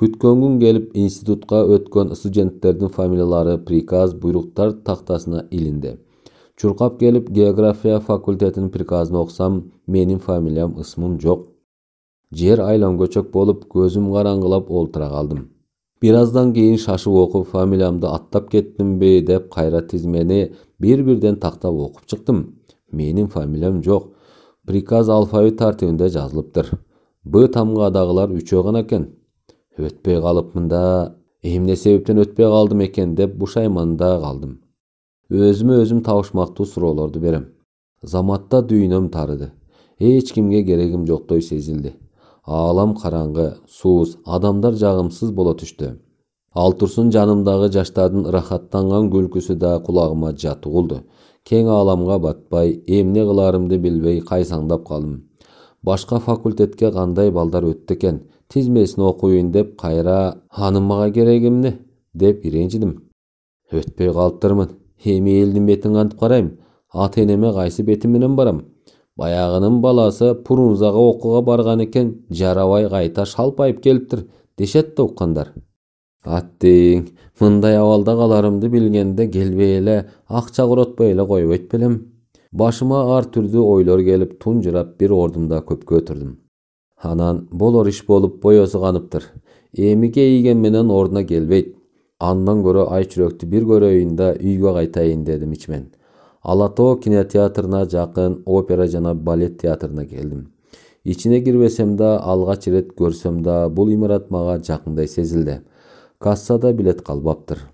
күткөн күн келип институтка өткөн студенттердин фамилиялары приказ буйруктар тақтасына илинди чуркап келіп география факультетинин приказын оқсам менин фамилиям ысмым жоқ жер көчөк болуп көзүм караңгылап олтура калдым аздан кийин шашып окуп фамилиямды аттап кеттимби деп кайра тизмени бир бирден тактап окуп чыктым менин фамилиям жок приказ алфавит тартибинде жазылыптыр б тамгадагылар үчөө гана экен өтпөй калыпмын да эмне себептен өтпөй калдым экен деп бушайманда калдым өзүмө өзүм табышмактуу суроолорду берем заматта дүйнөм тарыды эч кимге керегим жоктой сезилди Аалам қараңғы суыз адамдар жағымсыз боло түштү ал турсун жанымдағы жаштардын ырахаттанган күлкүсү да құлағыма жат ұғылды кең ааламга батпай эмне кыларымды билбей кайсаңдап калдым башка факультетке кандай балдар өттү экен тизмесин окуйюн деп кайра анын мага кереги эмне деп иренжидим өтпөй калыптырмын эми элдин бетин кантип карайм ата энеме кайсы бетим менен барам баяғының баласы пурунзаға оқуға барған екен жарабай қайта шалпайып келіптір дешет ұққандар. аттең мындай абалда қаларымды білгенде келбейлі, акча құротпайлы қойып өйтпелем башыма ар түрді ойлор келіп тунжырап бир ордымда көпкө отурдум анан болор иш болып боесу каныптыр эми кейиген менен ордуна келбейт андан көрө ай бир көрөйүн да үйге кайтайын дедим ичимен алатау кинотеатрына жақын опера жана балет театрына келдим ичине кирбесем да алгач ирет көрсөм да бул имарат мага жакындай сезилди кассада билет калбаптыр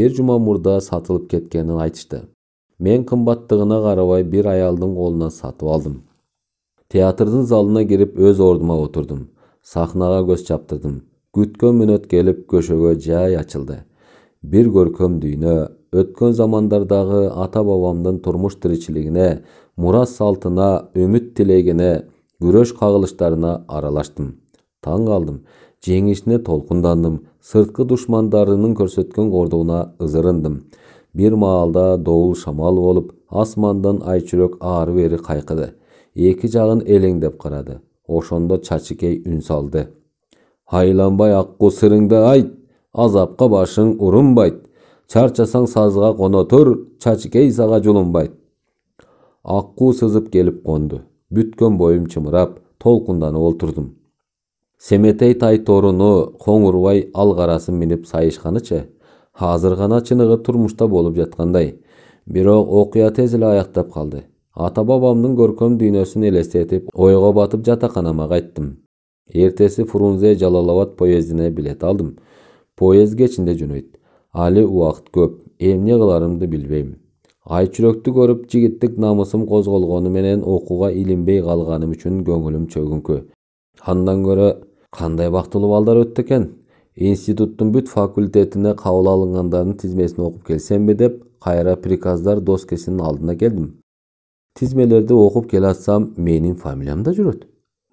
бир жума мурда сатылып кеткенин айтышты мен кымбаттыгына карабай бир аялдын колунан сатып алдым театрдын залына кирип өз ордума отурдум сахнага көз чаптырдым күткөн мүнөт келип көшөгө жай ачылды бир көркөм дүйнө өткен замандардағы ата бабамдың тұрмыш тіршілігіне мұрас салтына үміт тілегіне күреш қағылыштарына араластым таң қалдым жеңісіне толқындандым сыртқы душмандарының көрсеткен қордығына ызырындым бір маалда доул шамал болып асмандан айчүрек ары бері қайқыды екі жағын елеңдеп қарады ошондо чачыкей үн салды айланбай аққу сырыңды айт азапқа башың урунбайт чарчасаң сазға қона тұр чачыкей сага жолунбайт Аққу сызып келіп қонды. Бүткен бойым чымырап толкунданып тұрдым. семетей тай торыны коңурбай алғарасын меніп сайышқаны сайышканычы азыр чынығы чыныгы турмушта жатқандай. жаткандай бирок окуя тез эле аяктап калды ата бабамдын көркөм дүйнөсүн элестетип ойго батып жатаканама кайттым эртеси фрунзе жалал абад поездине билет алдым поезд кечинде жөнөйт Али уақыт көп. емне қыларымды билбейм. Ай көріп, көрүп намысым козголгону менен оқуға илинбей калганым үчүн көңілім чөгінкі. Андан көрі қандай бақтылы балдар өттікен, институттың бүт факультетіне факультетине кабыл алынгандардын оқып окуп бе деп қайра приказдар доскесинин алдына келдім. Тізмелерді оқып келатсам, атсам, менин фамилиям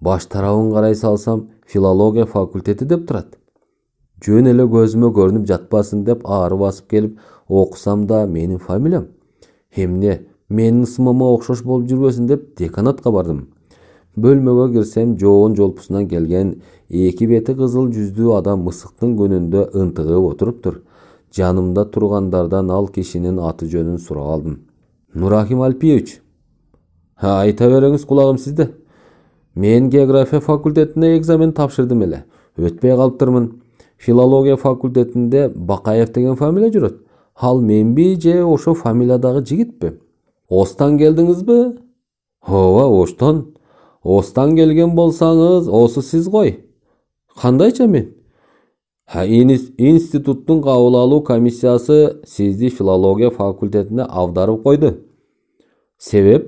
Баш тарабын қарай салсам, филология факультеті деп тұрады жөн эле көзүмө көрүнүп жатпасын деп ары басып келип окусам да менин фамилиям эмне менин ысымыма окшош болуп жүрбөсүн деп деканатка бардым бөлмөгө кирсем жоон жолпусунан келген эки бети кызыл жүздүү адам мысыктын күнүндө ынтыгып отуруптур жанымда тургандардан ал кишинин аты жөнүн сурап алдым нурахим альпиевич айта бериңиз кулагым сизде мен география факультетине экзамен тапшырдым эле өтпөй калыптырмын филология факультетінде бакаев деген фамилия жүрөт ал менби же ошо фамилиядагы жигитпи остон келдиңизби ооба оштон Остан келген болсаңыз осы сиз ғой кандайча мен институттун кабыл алуу комиссиясы сизди филология факультетине авдарып койду себеп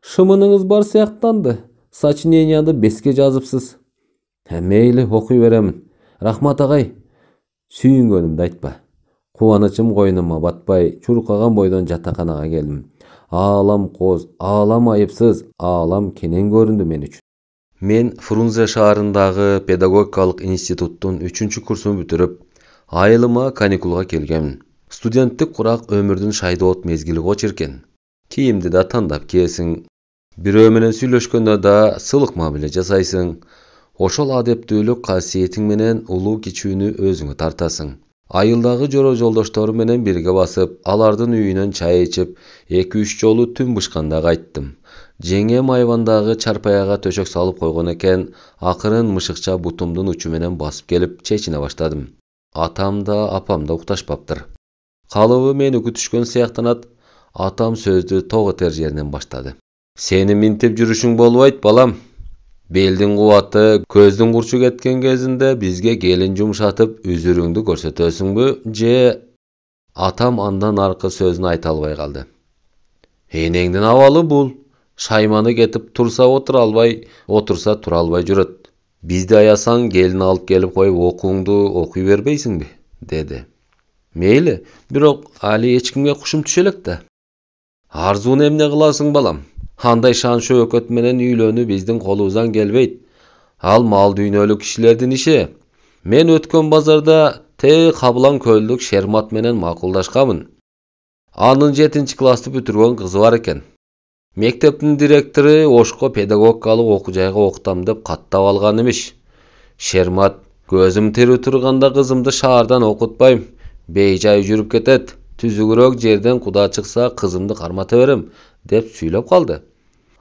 шымыныңыз бар сыяктанды сочиненияны беске жазыпсыз мейли окуй беремин рахмат агай сүйүнгөнүмдү айтпа кубанычым койнума батпай чуркаган бойдон жатаканага келдим аалам кооз аалам айыпсыз аалам кенен көрүндү мен үчүн мен фрунзе шаарындагы педагогикалык институттун үчүнчү курсун бүтүрүп айылыма каникулга келгем студенттик курак өмүрдүн шайдоот мезгили го чиркен кийимди да тандап киесиң бирөө менен сүйлөшкөндө да сылыкма мамиле жасайсың ошол адептүүлүк касиетиң менен улуу кичүүнү өзүңө тартасың айылдагы жоро жолдоштору менен бирге басып алардын үйүнөн чай ичип эки үч жолу түн бышканда кайттым жеңем айвандагы чарпаяга төшөк салып койгон экен акырын мышыкча бутумдун учу менен басып келип чечине баштадым атам да апам да укташпаптыр калыбы мени күтүшкөн сыяктанат атам сөздү ток этер жеринен баштады сени минтип жүрүшүң болбойт балам белдің қуаты көздің курчу кеткен бізге келін жұмшатып үзіріңді көрсетесің бе же атам андан арқы сөзін айта албай қалды. енеңнің абалы бұл. шайманы кетип тұрса отыр албай отырса тұра албай жүрөт бизди аясаң келін алып келіп қой, оқуыңды оқи бербейсің бе Деді. Мейлі, али эч ешкімге кушум түшө элек да арзууну балам андай шан шөөкөт менен үйлөнүү биздин колубуздан келбейт ал мал дүйнөлүк кишилердин иши мен өткөн базарда те кабылан көлдүк шермат менен макулдашканмын анын жетинчи классты бүтүргөн кызы бар экен мектептин директору ошко педагогикалык окуу жайга окутам деп каттап алган имиш шермат көзүм тирүү турганда кызымды шаардан окутпайм бейжай жүрүп кетет түзүгүрөөк жерден куда чыкса кызымды кармата берем деп сүйлөп калды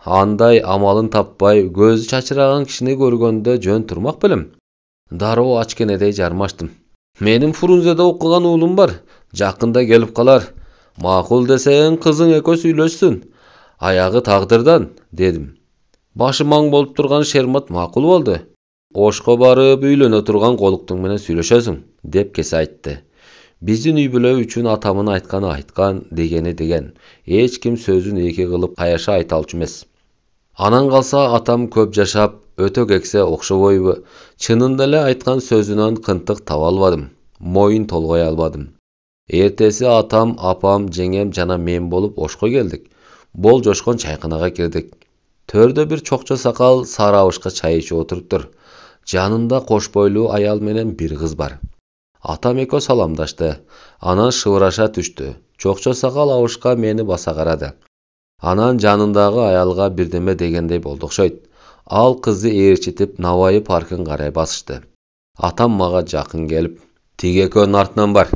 андай амалын таппай көзі шашыраған кішіні көргенде жөн тұрмақ білем дароо ачкенедей жармаштым менин фрунзеде оқыған ұлым бар жақында келіп қалар макул десең қызың экөө сүйлөшсүн Аяғы тағдырдан дедім башы маң болып турган шермат макул болду ошко барып үйлене турган қолықтың менен сүйлөшөсүң деп кесе айтты біздің үй бүлө үшін атамын айтқаны айтқан дегені деген эч ким сөзүн эки кылып каяша айта алчу эмес Анан қалса атам көп жашап өтө кексе окшобойбу чынында эле айтқан сөзінен кынтык таба албадым Мойын толгой албадым Ертесі атам апам жеңем жана мен болып ошко келдік. бол жошқын чайқынаға кирдик Төрді бір чокчо сақал сары абышка чай отырып тұр. жанында кош аял менен бір кыз бар атам экөө саламдашты анан шыбыраша түшті, чокчо сақал абышка мені баса қарады анан жанындагы аялга бирдеме дегендей болду окшойт ал кызды ээрчитип набайы паркын карай басышты атам мага жакын келип тиги экөөнүн артынан бар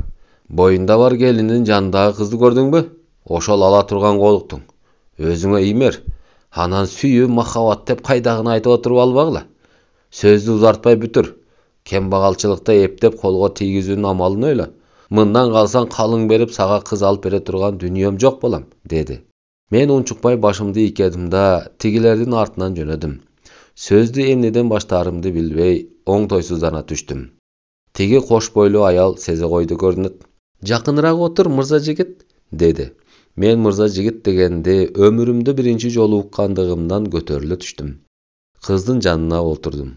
боюнда бар келиндин жанындагы кызды көрдүңбү ошол ала турган колуктуң өзүңө иймер анан сүйүү махабат деп кайдагыны айтып отуруп албагыла сөздү узартпай бүтүр кембагалчылыкты эптеп колго тийгизүүнүн амалын ойло мындан калсаң калың берип сага кыз алып бере турган дүйнөм жок болом деди мен унчукпай башымды ийкедим да тигилердин артынан жөнөдүм сөздү эмнеден баштаарымды билбей оңтойсуздана түштім тиги қош бойлуу аял сезе қойды көрүнөт жақынырақ отыр мырза жигит деді мен мырза жигит дегенде өмірімді бірінші жолу уккандыгымдан көтөрүлө түштім қыздың жанына отырдым.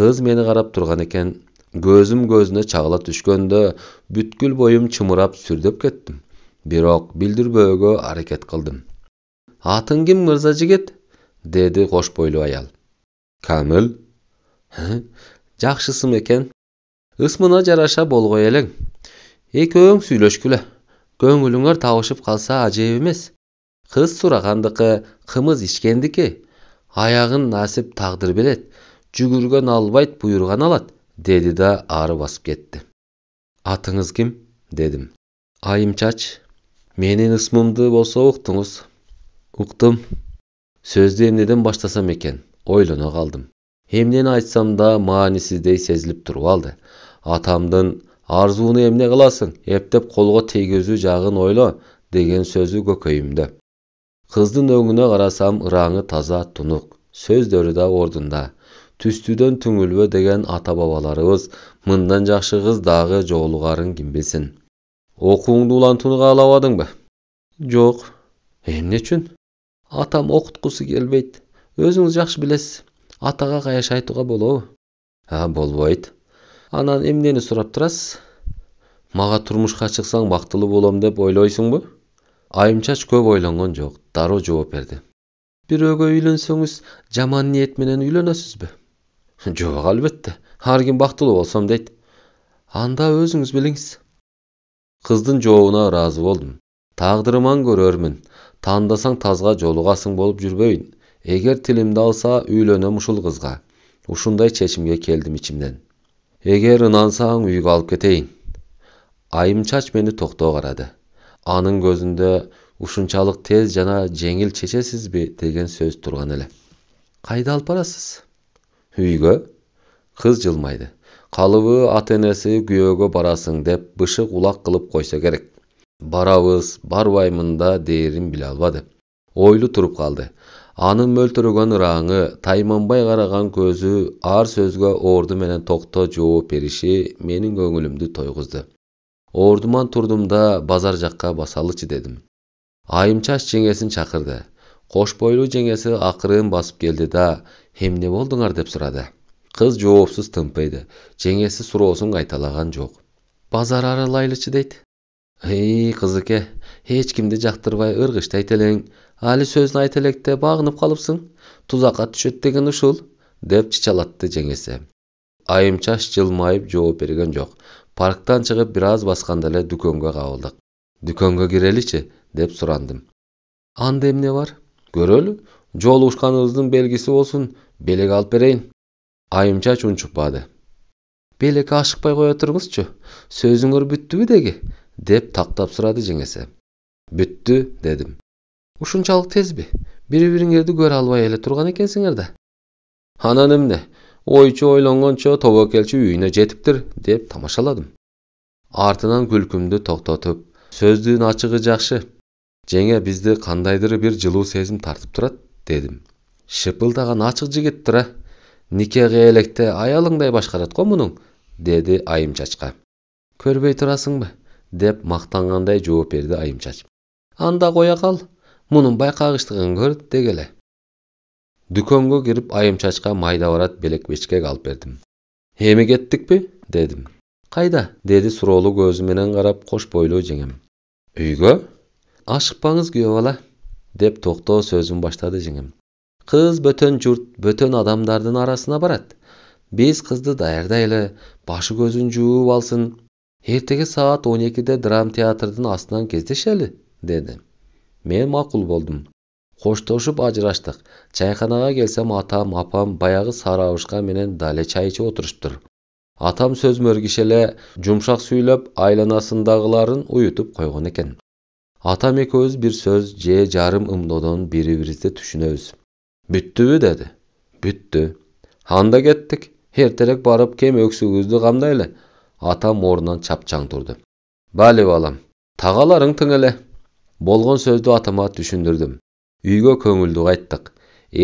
қыз мені қарап тұрған екен көзүм көзүнө чагыла түшкөндө бүткүл боюм чымырап сүрдөп кеттим бирок билдирбөөгө аракет қылдым атың кім мырза жігіт деді қош бойлы аял кәміл жақшысым екен ысмына жараша болғой елең екеуің сүйлөшкүлө көңүлүңөр табышып қалса ажеп емес. қыз сурагандыкы қымыз ичкендики Аяғын насип тағдыр білет, жүгірген албайт бұйырған алат деді да ары басып кетті. атыңыз кім? дедім айымчач менің ысмымды болсо уктуңуз уктум сөзді эмнеден баштасам екен ойлоно қалдым эмнени айтсам да маанисиздей сезіліп тұрып алды атамдың арзууну емне кыласың ептеп қолға тийгизүү жағын ойло деген сөзі көкөйүмдө қыздың өңіне қарасам ыраңы таза тунук сөздері да ордунда түстіден түңүлбө деген ата бабаларыбыз мындан жакшы кыз дағы жолығарын ким билсин окууңду улантууну каалабадыңбы жок эмне үчүн атам оқытқысы келмейді өзіңіз жақсы білесіз атаға қаяш айтуға болау а болбайды анан эмнени сұрап тұрас мага турмушка шықсаң бақтылы болом деп ойлойсуңбу айымчач көп ойлонгон жоқ дароо жооп берди бирөөгө үйлөнсөңүз жаман ниет менен үйлөнөсүзбү жок албетте ар ким бактылуу болсом дейт анда өзіңіз билиңиз кыздын жообуна ыраазы болдум тагдырыман көрөрмүн тандасаң тазға жолығасың болып жүрбейін егер тілімді алса үйленем ұшыл қызға ушундай чечимге келдім ичимден егер ынансаң үйге алып айым-чач мени токтоо карады анын көзүндө ушунчалык тез жана жеңил бе деген сөз тұрған эле кайда алып барасыз үйгө кыз жылмайды калыбы ата энеси күйөөгө барасың деп бышык улак кылып койсо керек барабыз барбаймын да дээрин биле албады ойлы туруп қалды анын мөлтүрөгөн ыраңы тайманбай қараған көзі ар сөзгө орды менен токто жооп бериши менің көңүлүмдү тойгузду ордыман турдум да базар жакка басалычы дедим айымчаш жеңесин чакырды кош бойлуу жеңеси акырын басып келді да эмне болдуңар деп сурады кыз жоопсуз тымпыйды жеңеси суроосун кайталаган жок базар аралайлычы дейт ей қызыке, еч кімді жақтырбай ұрғышт айтелең. Али сөзін деп бағынып қалыпсың. Тузаққа түшет деген ұшыл, деп чичалатты жеңесі Айымчаш жылмайып жооп берген жоқ. Парктан шығып біраз басқанда эле дүкенге кабылдык Дүкенге киреличи деп сұрандым. анда эмне бар? көрөлү жол белгиси болсун белек алып берейин Айымча унчукпады белекке Белек кое туруңузчу сөзүңөр сөзіңір деги деге, тақтап сұрады жеңесі жеңеси бүттү дедим ушунчалык тезби бири бириңерди көрө албай эле турган экенсиңер да анан эмне ойчу ойлонгончо тобокелчи үйүнө жетиптир деп тамашаладым артынан күлкүмдү токтотуп сөздүн ачыгы жакшы жеңе бизди кандайдыр бир жылуу сезим тартып турат дедим шыпылдаган ачык жигиттир тұра, никеге электе аялыңдай башкарат го мунуң деди айым чачка көрбөй турасыңбы деп мақтанғандай жооп берди айымчач анда қояқал, кал мунун байкагычтыгын көр дегеле дүкөнгө кирип айымчачка майда барат белек бечкек алып бердим эми кеттикпи дедим кайда деди суроолуу көзү менен карап кош бойлуу жеңем үйгө ашыкпаңыз күйөө бала деп токтоо сөзүн баштады жеңем кыз бөтөн журт бөтөн адамдардын арасына барат биз кызды даярдайлы башы көзүн жууп алсын Ертегі сағат он де драм театрдың астынан әлі, деді мен мақұл болдым қоштасып ажырастық чайханаға келсем атам апам баяғы сарыауышқа менен дале чай ичип тұр атам сөз мөргіш эле жумшак сүйлөп айланасындагыларын уютуп койгон экен атам экөөбүз бир сөз же жарым ымдоодон бири бирибизди түшүнөбүз бүттүбү деди бүттү анда кеттик эртерээк барып кем өксүгүбүздү камдайлы атам орнынан чапчаң тұрды бәле балам тағаларың тыңіле болған сөзді атама түшіндірдім үйге көңілді қайттық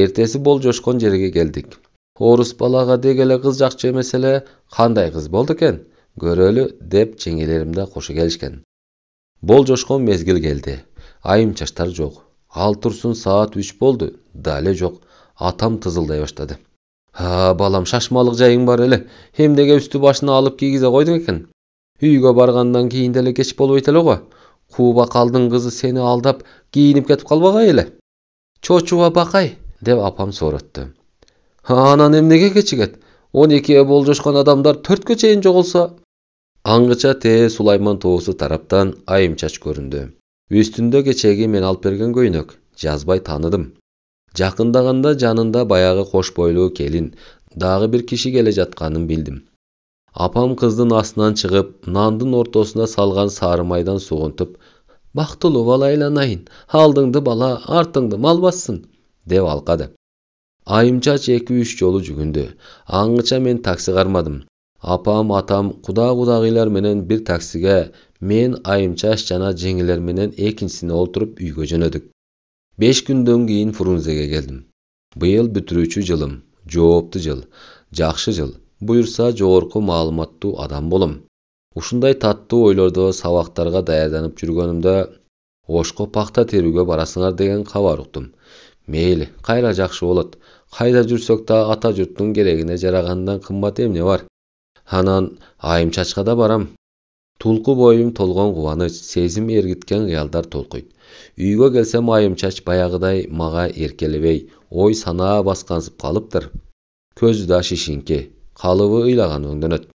ертесі бол жошқон жерге келдік орыс балаға дегелі қыз жақсы емес қандай қыз болды екен көрөлі деп жеңелерім қошы келішкен бол жошқан мезгіл келді айым жоқ ал тұрсын саат үч болды дале жоқ атам тызылдай бастады А балам шашмалық жайың бар әлі емдеге үсті башына алып кигізе қойдың екен үйге барғаннан кейін деле кеш болбойт эле го қалдың қалдың қызы сені алдап кийинип кетип қалбаға эле чочуба бақай деп апам сооротtu анан эмнеге кечигет он бол жошқан адамдар төрткө чейин жоголсо аңғыча те сулайман тоосу тараптан айымчач көрінді. үстүндө кечеги мен алып берген көйнөк жазбай таныдым жақындағанда жанында баяғы қош бойлуу келін дағы бір киши келе жатқанын билдим апам қыздың астынан шығып нандын ортасына салған сары майдан бактылуу бала айланайын алдыңды бала артыңды мал бассын деп алқады айымчач екі үш жолу жүгінді аңгыча мен такси қармадым апам атам құда құдағилар менен бир таксиге мен айымчач жана жеңилер менен экинчисине олтуруп үйгө жөнөдүк беш күндөн кийин фрунзеге келдим быйыл бүтүрүүчү жылым жоопту жыл жакшы жыл буюрса жогорку маалыматтуу адам болом ушундай таттуу ойлордо сабактарга даярданып жүргөнүмдө ошко пахта теруге барасыңар деген кабар уктум мейли кайра жакшы болот кайда жүрсөк да ата журттун керегине жарагандан кымбат эмне бар анан айым чачкада барам тулку боюм толгон кубаныч сезим эргиткен кыялдар толкуйт үйге келсем айым баяғыдай маға еркелебей ой сана басқансып қалыптыр көзі да шешенке қалыбы ұйлаған өңденеді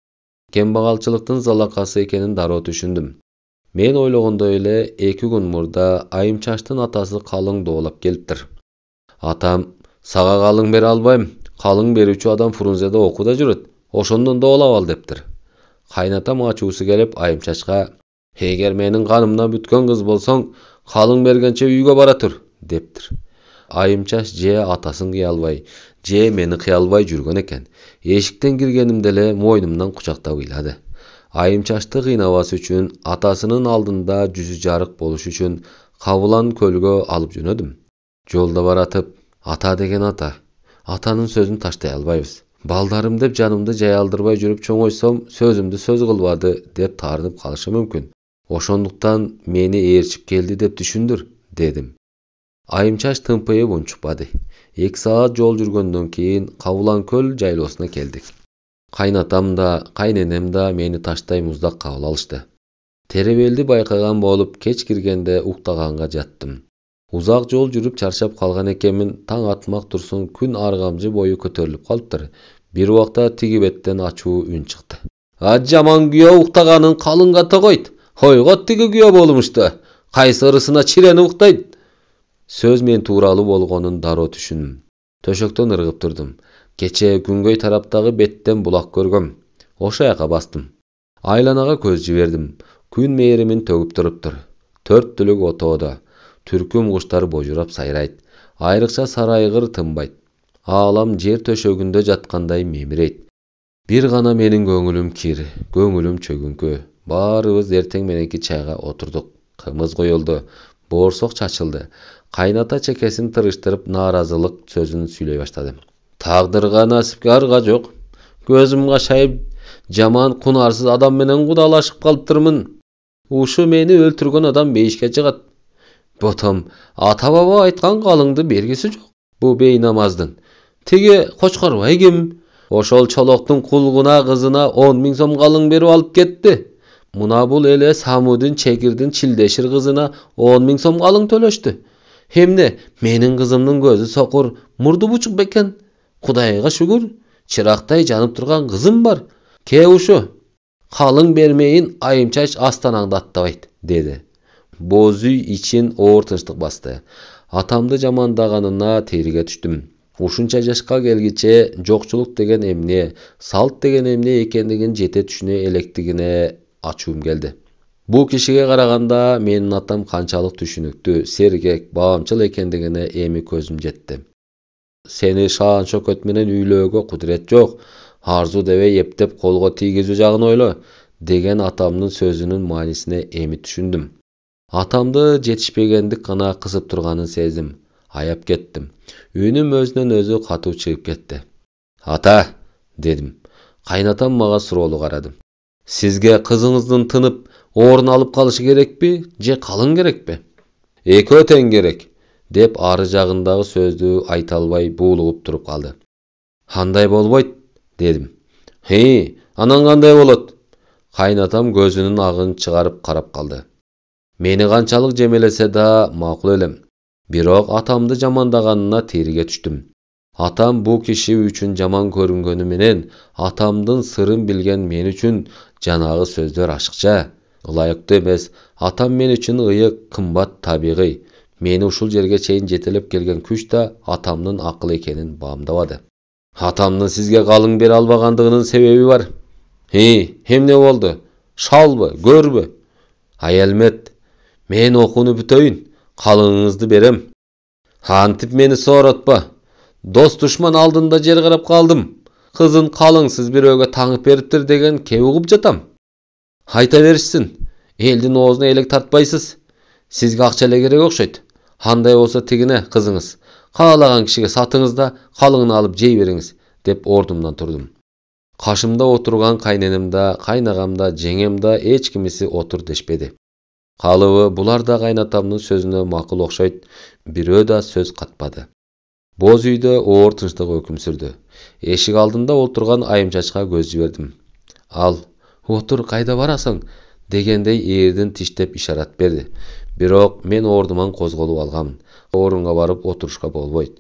кембағалчылықтың залақасы екенін дару түшіндім мен ойлағандай эле эки күн мурда айымчачтын атасы қалың доолап келіптір атам сага қалың бере албайм қалың берүүчү адам фрунзеде окууда жүрөт ошондон доолап ал дептир кайнатам ачуусу келип айымчачка эгер менин канымдан бүткөн кыз болсоң қалың бергенше үйге бара тұр дептір айымчаш же атасын қиялбай албай же мені кыя албай жүргөн экен эшиктен киргенимде эле мойнумдан кучактап ыйлады айымшашты кыйнабас үчүн атасынын алдында жүзі жарық болуш үшін, қабылан көлге алып жөнедім. жолда баратып ата деген ата атаның сөзін таштай албайбыз балдарым деп жанымды алдырбай жүріп чоңойсом сөзімді сөз қылбады деп тарынып қалышы мүмкін ошондуктан мени ээрчип келди деп түшүндүр дедим айымчаш тымпыйып унчукпады эки саат жол жүргөндөн кийин кабуылан көл жайлоосуна келдик кайнатам да кайненем да мени таштай муздак кабыл алышты теребелди байкаган болуп кеч киргенде уктаганга жаттым узак жол жүрүп чарчап калган экенмин таң атмак турсун күн аргамжы бою көтөрүлүп калыптыр бир убакта тиги беттен ачуу үн чыкты ажаман жаман күйөө уктаганын калыңга тогойт ойгот тиги күйө болумушту кайсы ырысына чирени уктайт сөз мен тууралуу болгонун дароо түшүндүм төшөктөн ыргып турдум Кече күнгөй тараптагы беттен булак көргөм жака бастым айланага көз жибердим күн мээримин төгүп туруптур төрт түлүк отоодо түркүм куштар божурап сайрайт айрыкча сары айгыр тынбайт аалам жер төшөгүндө жаткандай мемирейт бир гана менин көңүлүм кир көңүлүм чөгүңкү барыбыз ертең мененки чайга отурдук кымыз куюлду боорсок чачылды кайната чекесин тырыштырып нааразылык сөзүн сүйлөй баштады тагдырга арга жок көзүм кашайып жаман құнарсыз адам менен кудалашып калыптырмын ушу мени өлтүргөн адам бейишке чыгат ботом ата баба айткан калыңды бергиси жок бу бейнамаздын тиги кочкорбай ким ошол чолоктун кулгуна кызына он миң сом калың берип алып кетти мына бұл еле самудин чекирдин чилдешир кызына он миң сом калың төлөштү эмне менин кызымдын көзү сокур мурду бучук бекен кудайга шүгүр чырактай жанып турган кызым бар ке ушу калың бермейин айымчач астанаңды аттабайт деди боз үй ичин оор тынчтык басты атамды жамандаганына терге түштүм ушунча жашка келгиче жокчулук деген эмне салт деген эмне экендигин жете түшүнө электигине ачуым келді. бұл кишиге қарағанда менің атам қаншалық түшүнүктүү сергек баамчыл экендигине эми көзім жетті. сени шаан шөкөт менен үйлөөгө кудурет жок арзу дебей эптеп колго тийгизүү жагын ойло деген атамдын сөзүнүн маанисине эми түшүндүм атамды жетишпегендик гана кысып турганын сездим аяп кеттим үнүм өзүнөн өзү катуу чыгып кетти ата дедим кайнатам мага суроолуу карады тынып орын алып қалышы керек пе же қалын керек пе екі тең керек деп ары жағындағы сөзді алмай булығып тұрып қалды андай болбойт дедім хи анан қандай болот қайнатам көзінің ағын шығарып қарап қалды мені қаншалық жемелесе да мақұл елем бирок атамды жамандағанына теріге түштім атам бұл киши үшін жаман көрінгені менен атамдын сырын білген мен үшін Жанағы сөздер ашықша, ұлайықты емес атам мен үшін ыйык қымбат табиғи. Мені ұшыл жерге чейин жетелеп келген күш та, атамның ақыл екенін баамдабады Атамның сізге қалың бере албагандыгынын себебі бар и эмне болды. шалбы көрбү аялмет мен окууну бүтөйүн калыңыңызды берем антип мені сооротпо дос душман алдында жер қарап қалдым қызын қалың сіз біреуге таңып беріптір деген кеу ғып жатам айта берішсін елдің аузына елек тартпайсыз сізге ақшалай керек оқшайды қандай болса тігіне қызыңыз қалаған кішіге сатыңыз да қалыңын алып жей беріңіз деп орнымнан тұрдым қашымда отырған қайненімді да қайнағам да жеңем да отыр дешпеді қалыбы бұлар да қайнатамның сөзіне мақұл оқшайды біреу да сөз қатпады боз үйді оор тыныштық өкім эшик алдында отурган айымчачка көз жибердим ал отур кайда барасың дегендей ээрдин тиштеп ишарат берди бирок мен ордуман козголуп алгам орунга барып отурушка болбойт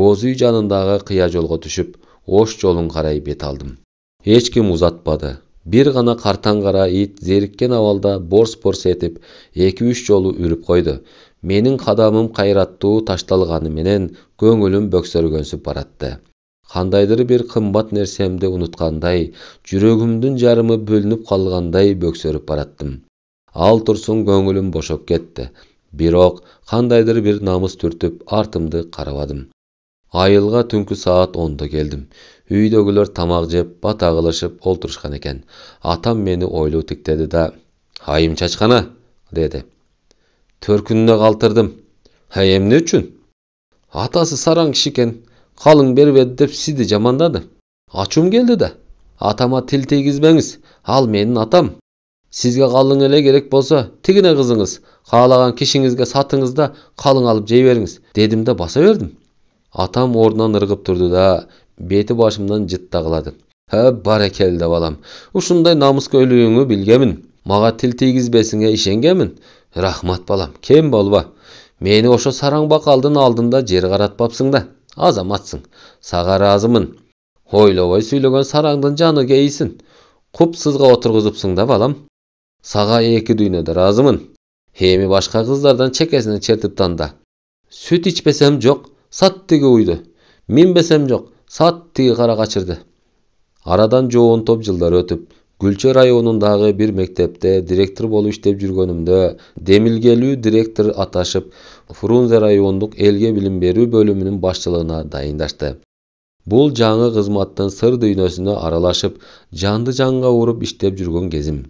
боз үй жанындагы кыя жолго түшүп ош жолун карай бет алдым эч ким узатпады бир гана картаң кара ит зериккен абалда борс борс этип эки үч жолу үрүп койду менин кадамым кайраттуу ташталганы менен көңүлүм бөксөргөнсүп баратты қандайдыр бір қымбат нәрсемді ұнытқандай, жүрегімдің жарымы бөлініп қалғандай бөксеріп бараттым ал тұрсын көңілім бошоп кетті бирок қандайдыр бір намыс түртіп, артымды карабадым Айылға түнкі саат ондо келдім. үйдөгүлөр тамақ жеп бата кылышып олтурушкан экен атам мени ойлуу тиктеди да айым чачкана деди төркүнүнө калтырдым ә эмне үчүн атасы сараң киши экен қалың еді деп сізді жамандады ачуым келді да атама тіл тигізбеңіз ал менің атам сізге қалың еле керек болса тігіне қызыңыз қалаған кешіңізге сатыңыз да қалың алып жей беріңіз дедім да баса бердім атам орнынан ырғып тұрды да беті башымдан жыт тағылады ә бәрекелді балам ушундай намыскөйлүгүңү білгемін мага тіл тийгизбесиңе ишенгемін рахмат балам кем болба мені ошо сараң бакалдын алдында жер қаратпапсың да азаматсың Саға разымын ойлобой сөйлеген сараңдын жаны құп купсызга отургузупсуң да балам Саға екі дүйнеде разымын эми башка кыздардан чекесинен чертип танда сүт ичпесем жок сат тиги уйду минбесем жок сат тиги кара качырды арадан топ жылдар өтүп гүлчө районундагы бир мектепте директор болуп иштеп жүргөнүмдө демилгелүү директор аташып фрунзе райондық элге билим берүү бөлүмүнүн башчылыгына дайындашты бул жаңы кызматтын сыр дүйнөсүнө аралашып жанды жанга уруп иштеп жүргөн кезим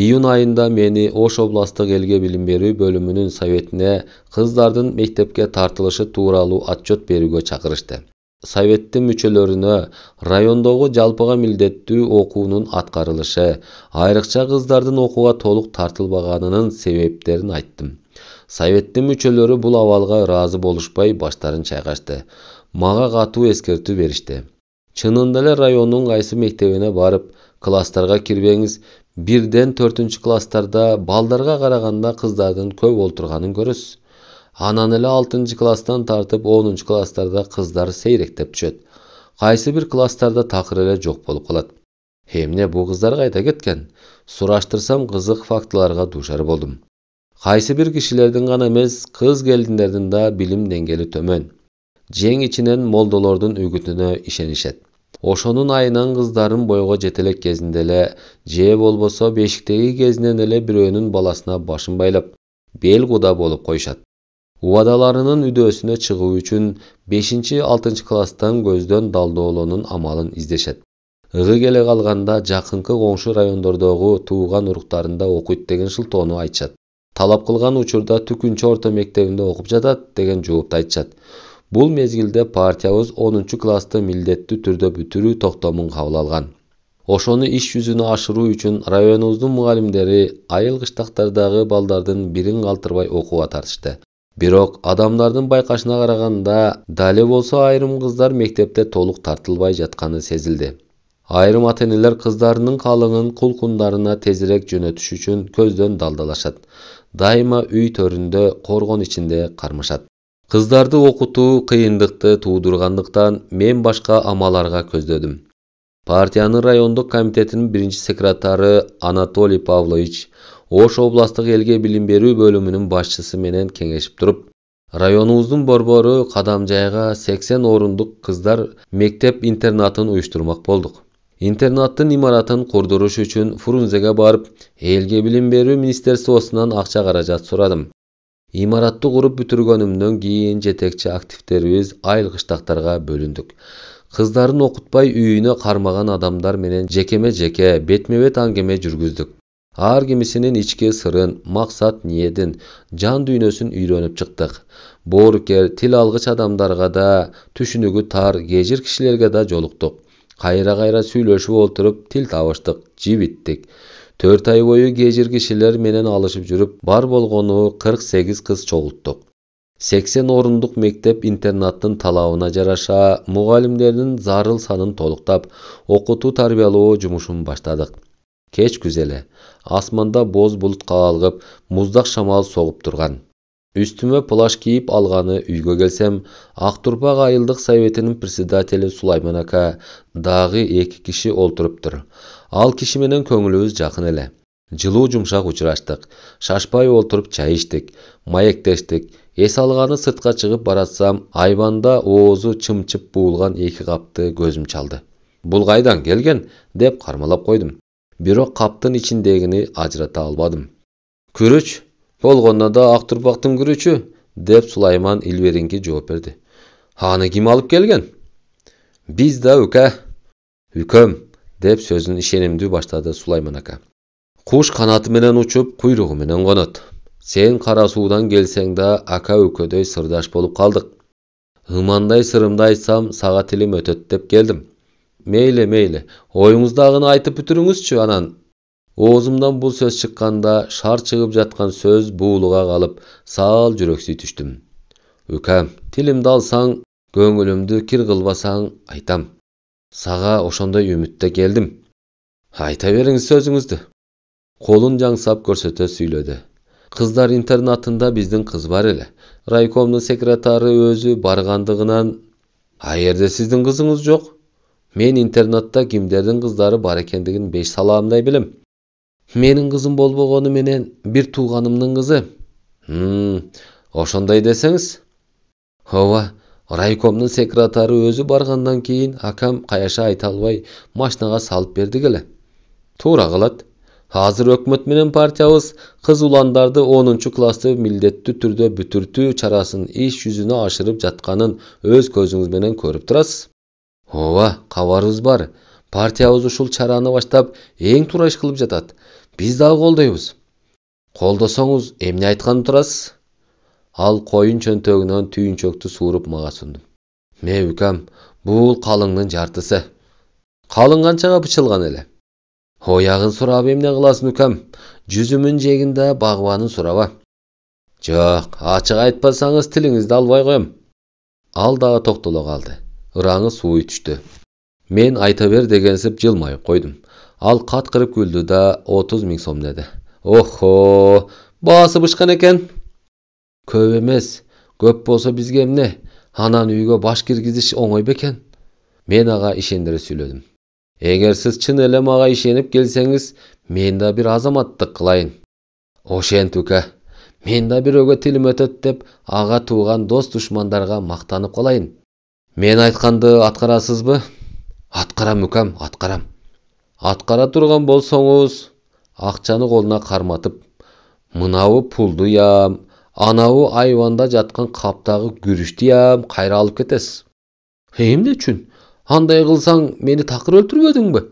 Июн айында мени ош областық элге билим берүү бөлүмүнүн советине кыздардын мектепке тартылышы тууралуу отчет берүүгө чакырышты советтин мүчөлөрүнө райондогу жалпыга милдеттүү окуунун аткарылышы айрыкча кыздардын окууга толук тартылбаганынын себептерин айттым советтин мүчөлөрү бул абалга ыраазы болушпай баштарын чайкашты мага катуу эскертүү беришти чынында эле райондун кайсы мектебине барып класстарга кирбеңиз бирден төртүнчү класстарда балдарга караганда кыздардын көп отырғанын көрөсүз анан эле алтынчы класстан тартып онунчу класстарда кыздар сейректеп түшөт кайсы бир класстарда такыр эле жок болуп калат эмне бул кыздар кайда кеткен сураштырсам кызык фактыларга дуушар болдум кайсы бир кишилердин ғана эмес қыз келиндердин да билим деңгээли төмөн жең ичинен молдолордун үгүтүнө ишенишет ошонун айынан қыздарын бойго жетелек элек эле же болбосо бешиктеги кезинен эле бирөөнүн баласына башын байлап бел куда болуп коюшат убадаларынын үдөөсүнө чыгуу үчүн 5-6 класстан көздөн далдоолоонун амалын издешет ыгы келе калганда жакынкы коңшу райондордогу тууган уруктарында окуйт деген шылтоону айтышат талап кылган учурда түкүнчү орто мектебинде окуп жатат деген жоопту айтышат бул мезгилде партиябыз 10-классты милдеттүү түрдө бүтүрүү токтомун кабыл алган ошону иш жүзүнө ашыруу үчүн районубуздун мугалимдери айыл кыштактардагы балдардын бирин калтырбай окууга тартышты бирок адамдардын байкашына караганда дале болсо айрым кыздар мектепте толук тартылбай жатканы сезилди айрым ата энелер кыздарынын калыңын кулкундарына тезирээк жөнөтүш үчүн көздөн далдалашат дайыма үй төрінде қорғон ішінде қармашат қыздарды оқыту қиындықты тудырғандықтан мен башқа амаларға көздедім партияның райондық комитетінің бірінші секретары анатолий павлович ош областық елге билим берүү бөлімінің башчысы менен кеңешіп туруп районубуздун борбору кадамжайга сексен орундук кыздар мектеп интернатын уюштурмак болдук интернаттын имаратын курдуруш үчүн фрунзеге барып элге билим берүү министерствосунан акча каражат сурадым имаратты куруп бүтүргөнүмдөн кийин жетекчи активдерибиз айыл кыштактарга бөлүндүк қыздарын оқытпай үйіне қармаған адамдар менен жекеме жеке бетме бет аңгеме жүргіздік ар кимисинин ички сырын максат ниетин жан дүйнөсүн үйрөнүп чыктык боорукер тил алгыч адамдарга да түшүнүгү тар кежир кишилерге да жолуктук кайра кайра сүйлөшүп отуруп тил табыштык жибиттик төрт ай бою кежир кишилер менен алышып жүрүп бар болгону кырк сегиз кыз чогулттук сексен орундук мектеп интернаттын талабына жараша мугалимдердин зарыл санын толуктап окутуу тарбиялоо жумушун баштадык кеч күз эле асманда боз булут каалгып муздак шамал согуп турган үстіме плащ киіп алғаны үйге келсем Ақтұрпақ айылдық советінің председателі сулайман ака дағы екі киши отырып тұр ал кишименен көңіліміз жақын эле жылу жұмшақ учураштык шашпай олтуруп чай ичтик маектештик эс алганы сыртка чыгып баратсам айбанда оозу чымчып буылған екі қапты көзім чалды Бұл қайдан келген деп қармалап қойдым. бирок қаптың ішіндегіні ажырата албадым күрүч болгонуна да ак турпактын күрүчү деп сулайман илберинки жооп берди ханы ким алып келген Біз да үка үкөм деп сөзін ішенімді баштады сулайман ака Құш қанаты менен учуп куйругу менен конот сен кара суудан келсең да ака үкөдөй сырдаш болып қалдық. ымандай сырымды айтсам сага тилим өтөт деп келдим мейли мейли оюңуздагыны айтып бүтүрүңүзчү анан оозумдан бұл сөз шар шығып жатқан сөз буулуга қалып саал жүрөксөй түштім. Үкәм тілімді алсаң көңілімді кір қылбасаң, айтам Саға ошондай үмітті келдім. айта бериңиз сөзүңүздү колун жаңсап көрсөтө сүйледі. қыздар интернатында біздің қыз бар эле райкомдун секретары өзі барғандығынан а сіздің сиздин кызыңыз мен интернатта кімдердің кыздары бар екендігін беш саламдай билем менин кызым болбогону менен бир тууганымдын кызы ошондой десеңиз ооба райкомдун секретары өзү баргандан кийин акам каяша айта албай машинага салып бердик эле туура кылат азыр өкмөт менен партиябыз кыз уландарды онунчу классты милдеттүү түрдө бүтүртүү чарасын иш жүзүнө ашырып жатканын өз көзүңүз менен көрүп турасыз ооба кабарыбыз бар партиябыз ушул чараны баштап эң туура иш кылып жатат біз дағы қолдаймыз қолдасаңыз эмне айтқанын тұрасыз ал қойын шөнтегінен түйіншекті суырып маған ұсынды Ме үкөм бұл қалыңның жартысы қалың қаншаға пышылған әлі ояғын сұрап эмне қыласың үкам жүзімін жегін да бағбанын сұраба жоқ ачык айтпасаңыз тіліңізді албай қоям ал дағы тоқтала қалды ыраңы суый түшті мен айта бер дегенсіп жылмайып қойдым ал қатқырып күлді да отыз мың сом деді охо басы бышқан екен көп емес көп болса бізге не анан үйге баш киргизиш оңой бекен мен аға ишендире сүйлөдүм эгер сіз чын эле мага ишенип келсеңиз мен да бир азаматтық кылайын Ошен түкә, мен да бирөөгө тилим өтөт деп ага тууган дос душмандарга мактанып калайын мен айтканды аткарасызбы аткарам укам аткарам атқара тұрған болсаңыз ақшаны қолына қарматып мынауы пұлды ям анауы айванда жатқан қаптағы гүрішті ям қайра алып кетесіз емне үшін андай қылсаң мені тақыр өлтірмедің бе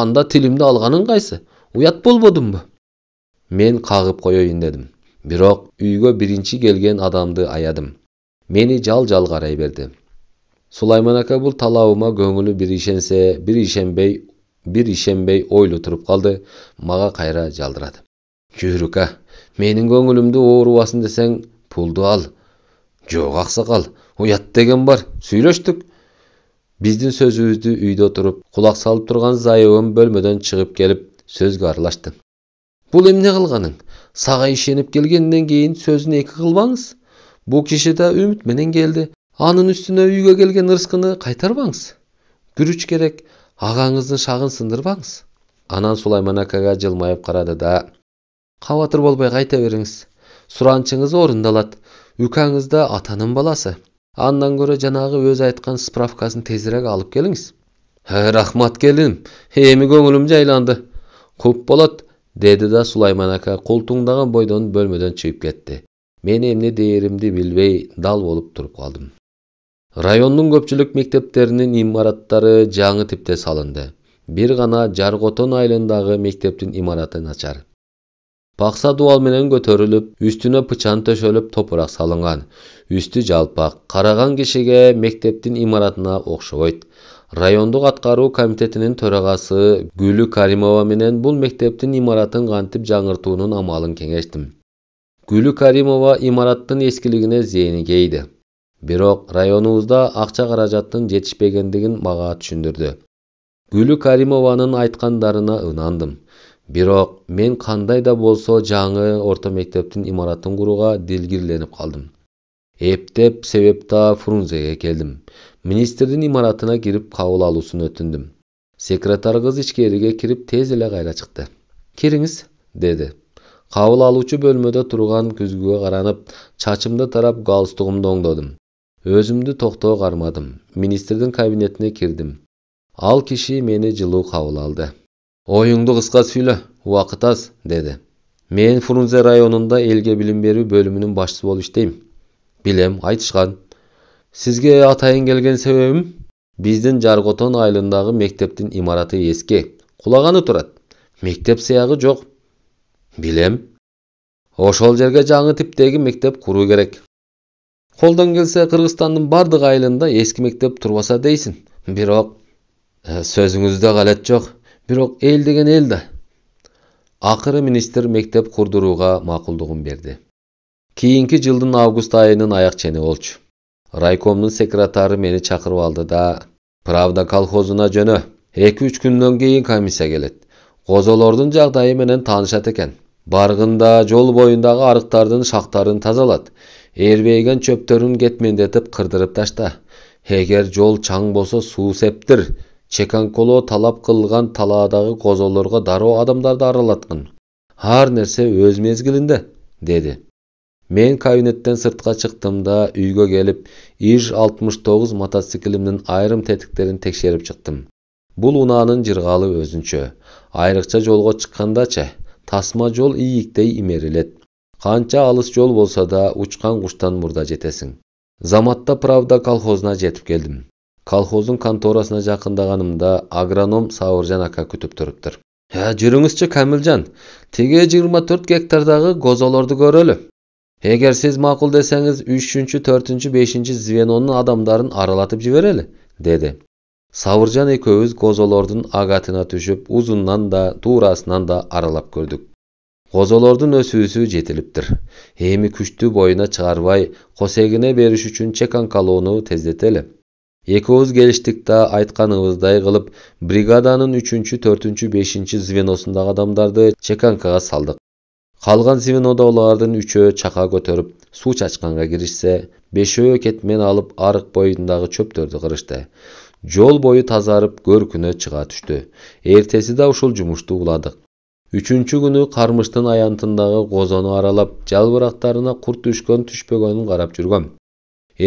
анда тілімді алғаның қайсы ұят болмадың ба мен қағып қояйын дедім бирок үйге бірінші келген адамды аядым мені жал жал карай берді. сулайман ака бұл талабыма көңілі бир ишенсе бір ишенбей бир ишенбей ойлуу туруп калды мага кайра жалдырады жүйрүк менің менин көңүлүмдү оорубасын десең пулду ал жок аксакал уят деген бар сүйлөштүк биздин сөзүбүздү үйдө отуруп кулак салып турган зайыбым бөлмөдөн чыгып келип сөзгө аралашты бул эмне кылганың сага ишенип келгенден кийин сөзүн эки кылбаңыз бул киши да үмүт менен келди анын үстүнө үйгө келген ырыскыны кайтарбаңыз күрүч керек ағаңыздың шағын сындырбаңыз? анан анам сулайман жылмайып қарады да қауатыр болбай қайта беріңіз сұранышыңыз орындалады үкаңыз да атаның баласы андан көрі жанағы өз айтқан справкасын тезірек алып келіңіз «Ә, рахмат келін емі көңілім жайланды құп болот деді да сулайман ака қолтуңдаған бойдон бөлмеден шығып кетті. мен эмне дээримди билбей дал болуп туруп қалдым районның көпчілік мектептерінің имараттары жаңы типте салынды бір ғана жарғотон айылындагы мектептің имараты начар Пақса-дуал менен көтөрүлүп үстүнө пычан төшіліп топырақ салынған. Үсті жалпақ, қараған кешеге мектептің имаратына ойт. Райондық атқару комитетінің төрағасы Гүлі каримова менен бұл мектептің имаратын ғантып жаңыртуының амалын кеңештим Гүлі каримова имараттын ескілігіне зээни кейді. Бирок районубузда акча каражаттын жетишпегендигин мага түшүндүрдү. Гүлү Каримованын айткандарына ынандым. Бирок мен кандай да болсо жаңы орто мектептин имаратын курууга дилгирленип калдым. Эптеп себепта Фрунзеге келдим. Министрдин имаратына кирип кабыл алуусун өтүндүм. Секретар кыз ичкериге кирип тез эле кайра чыкты. "Кириңиз", деди. Кабыл алуучу бөлмөдө турган күзгүгө каранып, чачымды тарап галстугумду оңдодум өзімді тоқтау қармадым министрдің кабинетіне кірдім ал кеше мені жылу қабыл алды ойыңды қысқа сөйле уақыт аз деді мен фрунзе районында елге білім беру бөлімінің басшысы болып іштейм. Білем, айтышқан сізге атайын келген себебім біздің жарготон айылындағы мектептің имараты еске. құлағаны тұрады мектеп сияғы жоқ билем ошол жерге жаңы типтегі мектеп құру керек қолдан келсе қырғызстанның бардық айылында ескі мектеп турбаса дейсің бирок э, сөзүңүздө калет жок бирок эл деген эл да акыры министр мектеп курдурууга макулдугун берди кийинки жылдын август айынын аяк чени болчу райкомдун секретары мени чакырып алды да правда колхозуна жөнө эки үч күндөн кийин комиссия келет козолордун жагдайы менен таанышат экен баргында жол боюндагы арыктардын шақтарын тазалат эрбейген чөптөрүн кетмендетип кырдырып ташта эгер жол чаң болсо суу септир чеканколо талап кылган талаадагы козолорго дароо адамдарды аралаткын ар нерсе өз мезгилинде деди мен кабинеттен сыртка да үйгө келип иж алтымыш тогуз мотоциклимдин айрым тетиктерин текшерип чыктым бул унаанын жыргалы өзүнчө айрыкча жолго чыккандачы тасма жол ийиктей имерилет канча алыс жол болса да учкан құштан мұрда жетесің заматта правда колхозуна жетіп келдім колхоздун конторасына жақындағанымда агроном сабыржан ака күтүп туруптур ә жүріңізші кәмілжан теге 24 төрт гектардағы гозолорду көрөлү эгер сиз макул десеңиз үчүнчү төртүнчү бешинчи звеноның адамдарын аралатып жиберели деді сабыржан экөөбүз гозолордун агатына түшүп ұзыннан да туурасынан да аралап көрдік козолордун өсүүсү жетилиптир эми күчтү боюна чыгарбай косегине бериш үчүн чеканкалоону тездетели экөөбүз келиштик да айтканыбыздай кылып бригаданын үчүнчү төртүнчү бешинчи звеносундагы адамдарды чеканкага салдык калган звенодо алардын үчөө чака көтөрүп суу чачканга киришсе бешөө кетмен алып арык боюндагы чөптөрдү кырышты жол бою тазарып көркүнө чыга түштү эртеси да ушул жумушту уладык үчүнчү күнү кармыштын аянтындагы козону аралап жалбырактарына курт түшкөн түшпөгөнүн карап жүргөм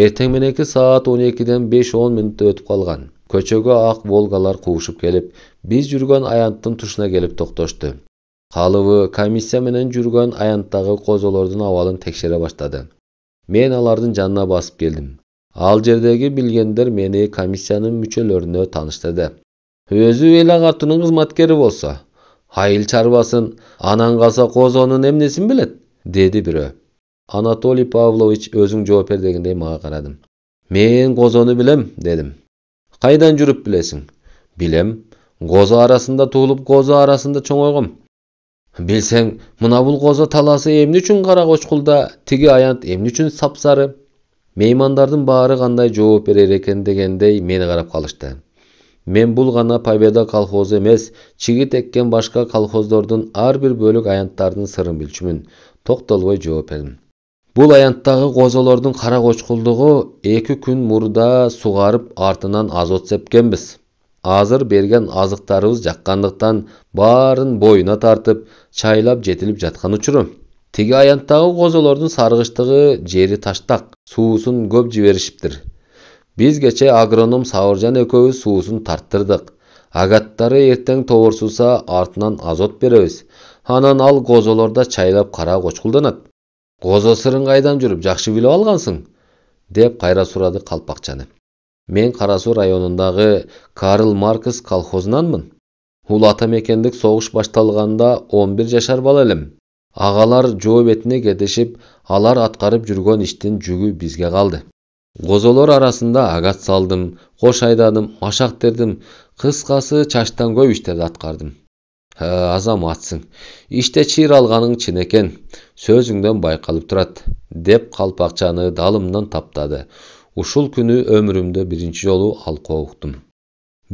эртең мененки саат он экиден беш он мүнөт өтүп калган көчөгө ак волгалар куушуп келип биз жүргөн аянттын тушуна келип токтошту калыбы комиссия менен жүргөн аянттагы козолордун абалын текшере баштады мен алардын жанына басып келдим ал жердеги билгендер мени комиссиянын мүчөлөрүнө тааныштырды өзү эл агартуунун кызматкери болсо айыл чарбасын анан калса козонун эмнесин билет деди бирөө анатолий павлович өзүң жооп бер дегендей мага карадым мен козону билем дедим кайдан жүрүп билесиң билем козо арасында туулуп козо арасында чоңойгом билсең мына бул козо таласы эмне үчүн кара кочкулда тиги аянт эмне үчүн сапсары меймандардын баары кандай жооп берер экен дегендей мени карап калышты мен бул гана победа колхозу эмес чигит эккен башка колхоздордун ар бир бөлүк аянттарынын сырын билчүмүн токтолбой жооп бердим бул аянттагы козолордун кара кочкулдугу эки күн мурда сугарып артынан азот сепкенбиз азыр берген азыктарыбыз жаккандыктан баарын боюна тартып чайлап жетилип жаткан учуру тиги аянттагы козолордун саргычтыгы жери таштак суусун көп жиберишиптир Биз кече агроном сауыржан экөөбүз суусун тарттырдык. Агаттары ертең тоорсуса артынан азот беребиз. Анан ал козолорда чайлап кара кочкулданат. Козо сырын кайдан жүрүп, жакшы билип алгансың? деп кайра сурады Калпакчаны. Мен қарасу районундагы Карл Маркс колхозунанмын. Ул ата мекендик согуш башталганда 11 жашар бала элем. Агалар жооп бетине кетишип, алар аткарып жүргөн иштин жүгү бизге калды. Қозолор арасында агат салдым қош айдадым машақ тердім қысқасы чаштан көп иштерди атқардым «Азам э, азаматсың іште чир алғаның чын екен сөзіңден байқалып тұрат», деп калпакчаны далымдан таптады ушул күні өмүрүмдө бірінші жолу алкоо уктум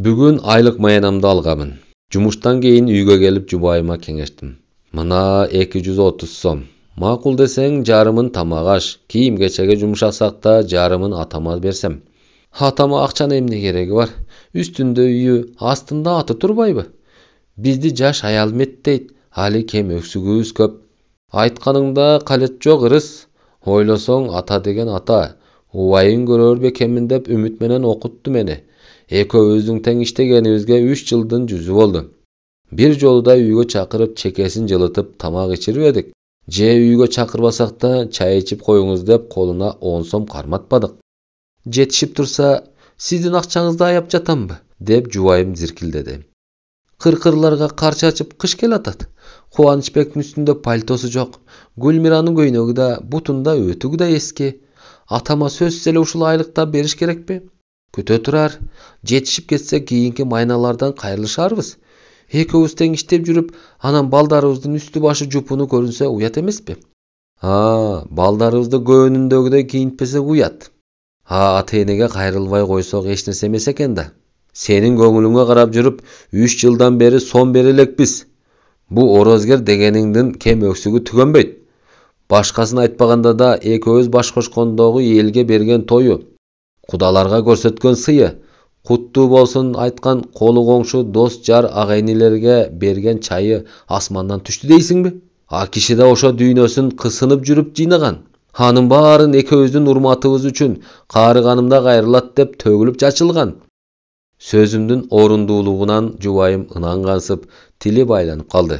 бүгүн айлык маянамды алғамын жұмыштан кейін үйге келіп жұбайыма кеңештим мына 230 сом мақұл десең жарымын тамақ аш киім кешегі жұмсасақ та жарымын атама берсем атама ақшаны эмне кереги бар үстүндө үйү астында аты турбайбы бизди жаш аял меттейді али кем өксүгүбүз көп Айтқаныңда қалет жок ырыс ойлосоң ата деген ата уайын көрөр бекемин деп үмүт менен мені мени экөөбүздүн тең иштегенибизге үч жылдын жүзі болду бир жолу да үйгө чакырып чекесин жылытып тамак ичирбедик же үйге шақырбасақ та чай ішіп қойыңыз деп қолына он сом қарматпадық жетішіп тұрса сіздің ақшаңызды аяп жатамбы деп жубайым зіркілдеді қырқырларға қар ашып қыш келатат қуанышбектің үстінде пальтосы жоқ гүлмираның көйнегі да бутунда өтігі да ескі атама сөз эле ушул айлыкта бериш керек пе күтө турар жетишип кетсе кийинки майналардан кайрылышарбыз экөөбүз тең жүріп жүрүп анан балдарыбыздын үстү башы көрінсе көрүнсө уят эмеспи а балдарыбызды көөнүндөгүдөй кийинтпесек уят а ата энеге кайрылбай койсок эч нерсе эмес экен да сенин көңүлүңө карап жүрүп үч жылдан бери сом бере элекпиз бул орозгер дегениңдин кем өксүгү түгөнбөйт башкасын айтпаганда да экөөбүз баш кошкондогу элге берген тою кудаларга көрсөткөн сыйы құтты болсын айтқан қолы қоңшы дос жар ағайнилерге берген чайы асманнан түшті дейсің бе а да ошо дүйнөсін қысынып жүріп жинаған Ханым барын екеуіздің урматыбыз үшін қарығанымда қайырлат деп төгіліп жачылған. сөзімдің орындуулугунан жубайым ынанғансып тілі байланып қалды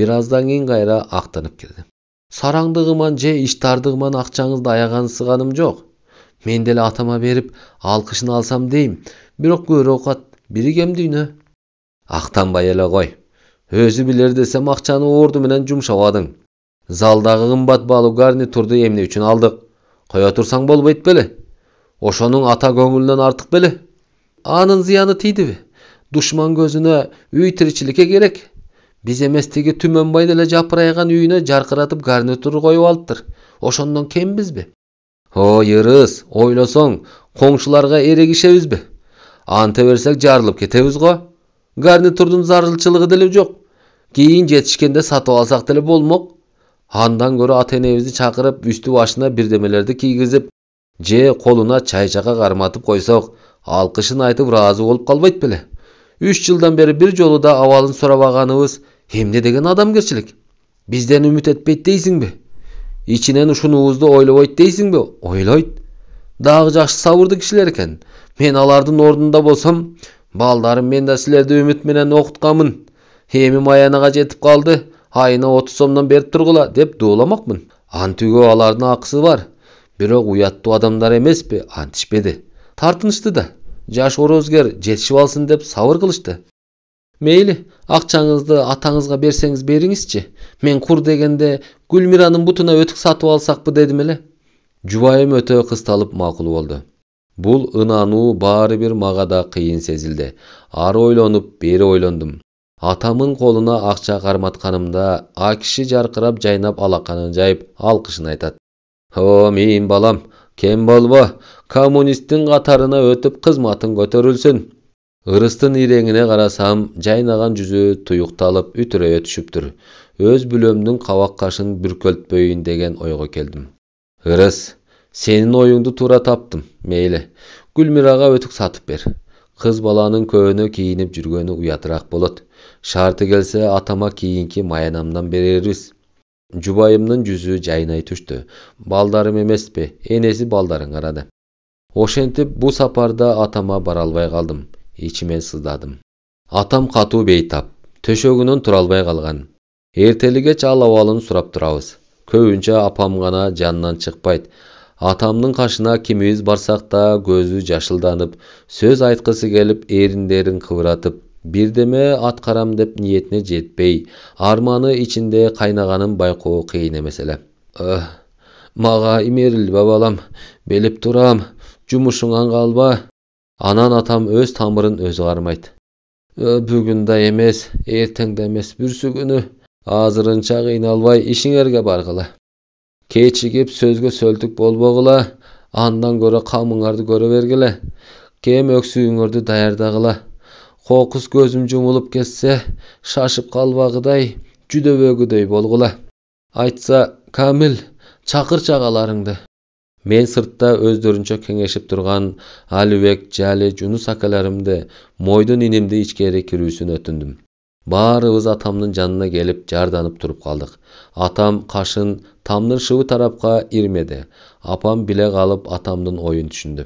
біраздан кейін қайра ақтанып келді сараңдығыман же иштардығыман ақчаңызды аягансыганым жоқ мен деле атама беріп алқышын алсам дейм бирок көр оокат бири кем дүйнө актанбай эле кой өзү билер десем акчаны орду менен жумшабадың залдагы кымбат баалуу гарнитурду эмне үчүн алдык кое турсаң болбойт беле ошонуң ата көңүлүнөн артык беле анын зыяны тийдиби душман көзүнө үй тиричиликке керек биз эмес тиги түмөнбай деле жапырайган үйүнө жаркыратып гарнитур коюп алыптыр ошондон кембизби ой ырыс ойлосоң коңшуларга эрегишебизби анта берсек жарылып кетебиз го гарнитурдун зарылчылыгы деле жок кийин жетишкенде сатып алсак деле болмок андан көрө ата энебизди чакырып үстү башына бирдемелерди кийгизип же колуна чай чака карматып койсок алкышын айтып ыраазы болуп калбайт беле үч жылдан бери бир жолу да абалын сурабаганыбыз эмне деген адамгерчилик бизден үмүт этпейт дейсиңби ичинен ушунубузду ойлобойт дейсиңби ойлойт Дағы жақсы сабырдуу кишилер экен мен алардың орнында болсам, балдарым мен да силерди оқытқамын. менен окутканмын жетіп қалды, айына отуз сомнан берип тұрғыла деп дооламакмын антүүгө алардың ақысы бар бирок уятту адамдар эмеспи антишпеди тартынышты да жаш орозгер жетишип алсын деп сабыр кылышты Мейлі, акчаңызды атаңызға берсеңіз бериңизчи мен құр дегенде Гүлмираның бутуна өтік сатып алсакпы дедим эле жубайым өтө кысталып макул болду бул ынануу баары бир мага да кыйын сезилди ары ойлонуп бери ойлондум атамдын колуна акча карматканымда а киши жаркырап жайнап алаканын жайып алкышын айтат о омийин балам кем болбо коммунисттин катарына өтүп кызматың көтөрүлсүн ырыстын иреңине карасам жайнаган жүзү туюкталып үтүрөйө түшүптүр өз бүлөмдүн кабак кашын бүркөлтпөйүн деген ойго келдим ырыс сенің ойыңды тура таптым мейлі гүлмираға өтік сатып бер қыз баланың көні киініп жүргені ұятырақ болот шарты келсе атама кийинки маянамдан береріз. Жубайымның жүзі жайнай түшті. балдарым эмеспи енесі балдарын қарады. ошентип бұл сапарда атама бара албай калдым ичимен сыздадым атам қату бейтап төшөгүнөн тура албай калган чал абалын сурап көбінше апам ғана жанынан шықпайды атамның қашына кимибиз барсақ та көзі жашылданып сөз айтқысы келіп еріндерін қыбыратып бірдеме атқарам деп ниетіне жетпей арманы ішінде қайнағанын байкоо қиын емес эле мага имерилбе бабалам билип турам жумушуңан калба анан атам өз тамырын өзі қармайды бүгін да емес ертең де емес бүрсі азырынча кыйналбай ишиңерге баргыла кечигип сөзгө сөлтүк болбогула андан көрө камыңарды көрө бергиле кем өксүүңөрдү даярдагыла кокус көзүм жумулуп кетсе шашып калбагыдай жүдөбөгүдөй болгула айтса камил чақыр агаларыңды мен сыртта өздөрүнчө кеңешип турган алибек жали жунус акаларымды мойдун инимди ичкери кирүүсүн өтүндүм Барыбыз атамдын жанына келіп жарданып туруп қалдық атам қашын тамдын шыбы тарапка ирмеди апам биле калып атамдын ойын түшүндү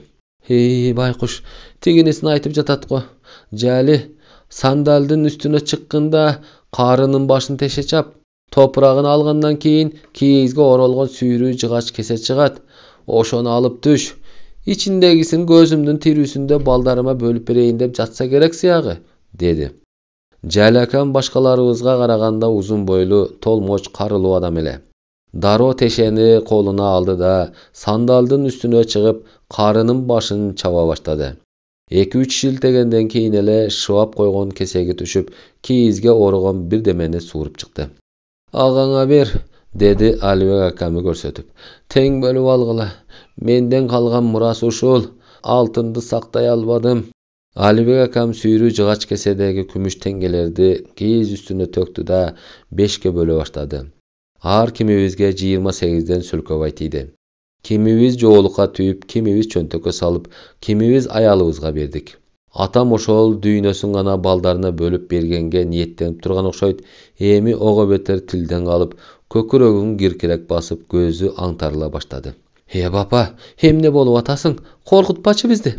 эй байкуш тигинисин айтып жатат го жали сандалдын үстүнө шыққанда қарының башын теше чап топурагын алгандан кийин кийизге оролгон сүйрүү жыгач кесе чыгат ошону алып түш ичиндегисин көзүмдүн тирүүсүндө балдарыма бөлүп берейин деп жатса керек сыягы деди Жәләкәм башқаларыбызға қарағанда ұзын бойлы, толмоч, қарылу адам эле Даро тешені қолына алды да, сандалдың үстіне шығып, қарының башын чаба баштады. 2 үч жыл дегенден кейін эле койгон қойған кесегі түшіп, киізге бирдемени бір демені суырып шықты. бер, деді алибек акамы көрсетіп. Тең бөлүп алғыла. Менден қалған мурас ушул. Алтынды сактай албадым. Алибек акам сүйрүү жыгач кеседеги күмүш теңгелерди кийиз үстүнө төктү да бешке бөлө баштады ар кимибизге 28 сегизден сүлкөбай тийди кимибиз жоолукка түйүп кимибиз чөнтөккө салып кимибиз аялыбызга бердик атам ошол дүйнөсүн гана балдарына бөлүп бергенге ниеттенип турган окшойт эми ого бетер тилден калып көкүрөгүн киркирек басып көзү аңтарыла баштады э бапа эмне болуп атасың коркутпачы бизди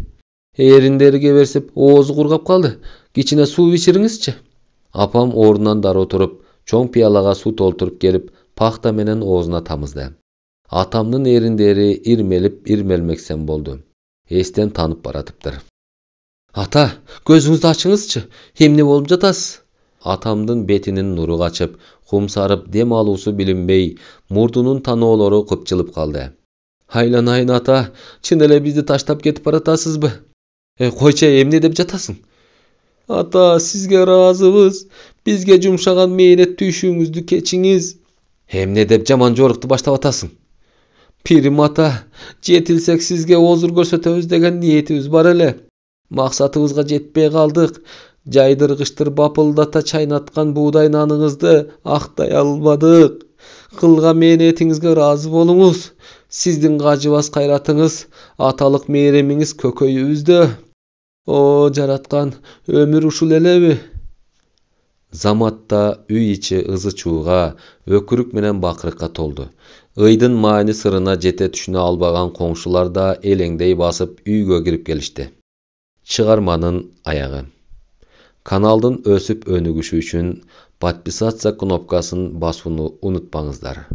ээриндери кеберсип оозу кургап калды кичине суу ичириңизчи апам ордунан дароо туруп чоң пиялага суу толтуруп келип пахта менен оозуна тамызды атамдын эриндери ирмелип ирмелмексен болду эстен танып баратыптыр ата көзүңүздү ачыңызчы эмне болуп жатасыз атамдын бетинин нуру качып кумсарып дем алуусу билинбей мурдунун таноолору кыпчылып калды айланайын ата чын эле бизди таштап кетип баратасызбы койча эмне деп жатасың ата сізге ыраазыбыз Бізге жұмшаған мээнеттүү ишиңизди кечиңиз эмне деп жаман жорықты баштап атасың пирим ата жетилсек сизге озур көрсөтөбүз деген ниетибиз бар эле максатыбызга жетпей қалдық. жайдыргычтыр бапылдата чайнаткан буудай наныңызды актай албадык кылган мээнетиңизге ыраазы болуңуз сиздин кажыбас кайратыңыз аталык мээримиңиз көкөйүбүздө о жараткан өмүр ушул элеби заматта үй ичи ызы чууга өкүрүк менен бакырыкка толды ыйдын маани сырына жете түшүнө албаған коңшулар да элеңдей басып үйгө кирип келишти чыгарманын аяғы каналдын өсіп өнүгүшү үшін подписаться кнопкасын басууну унутпаңыздар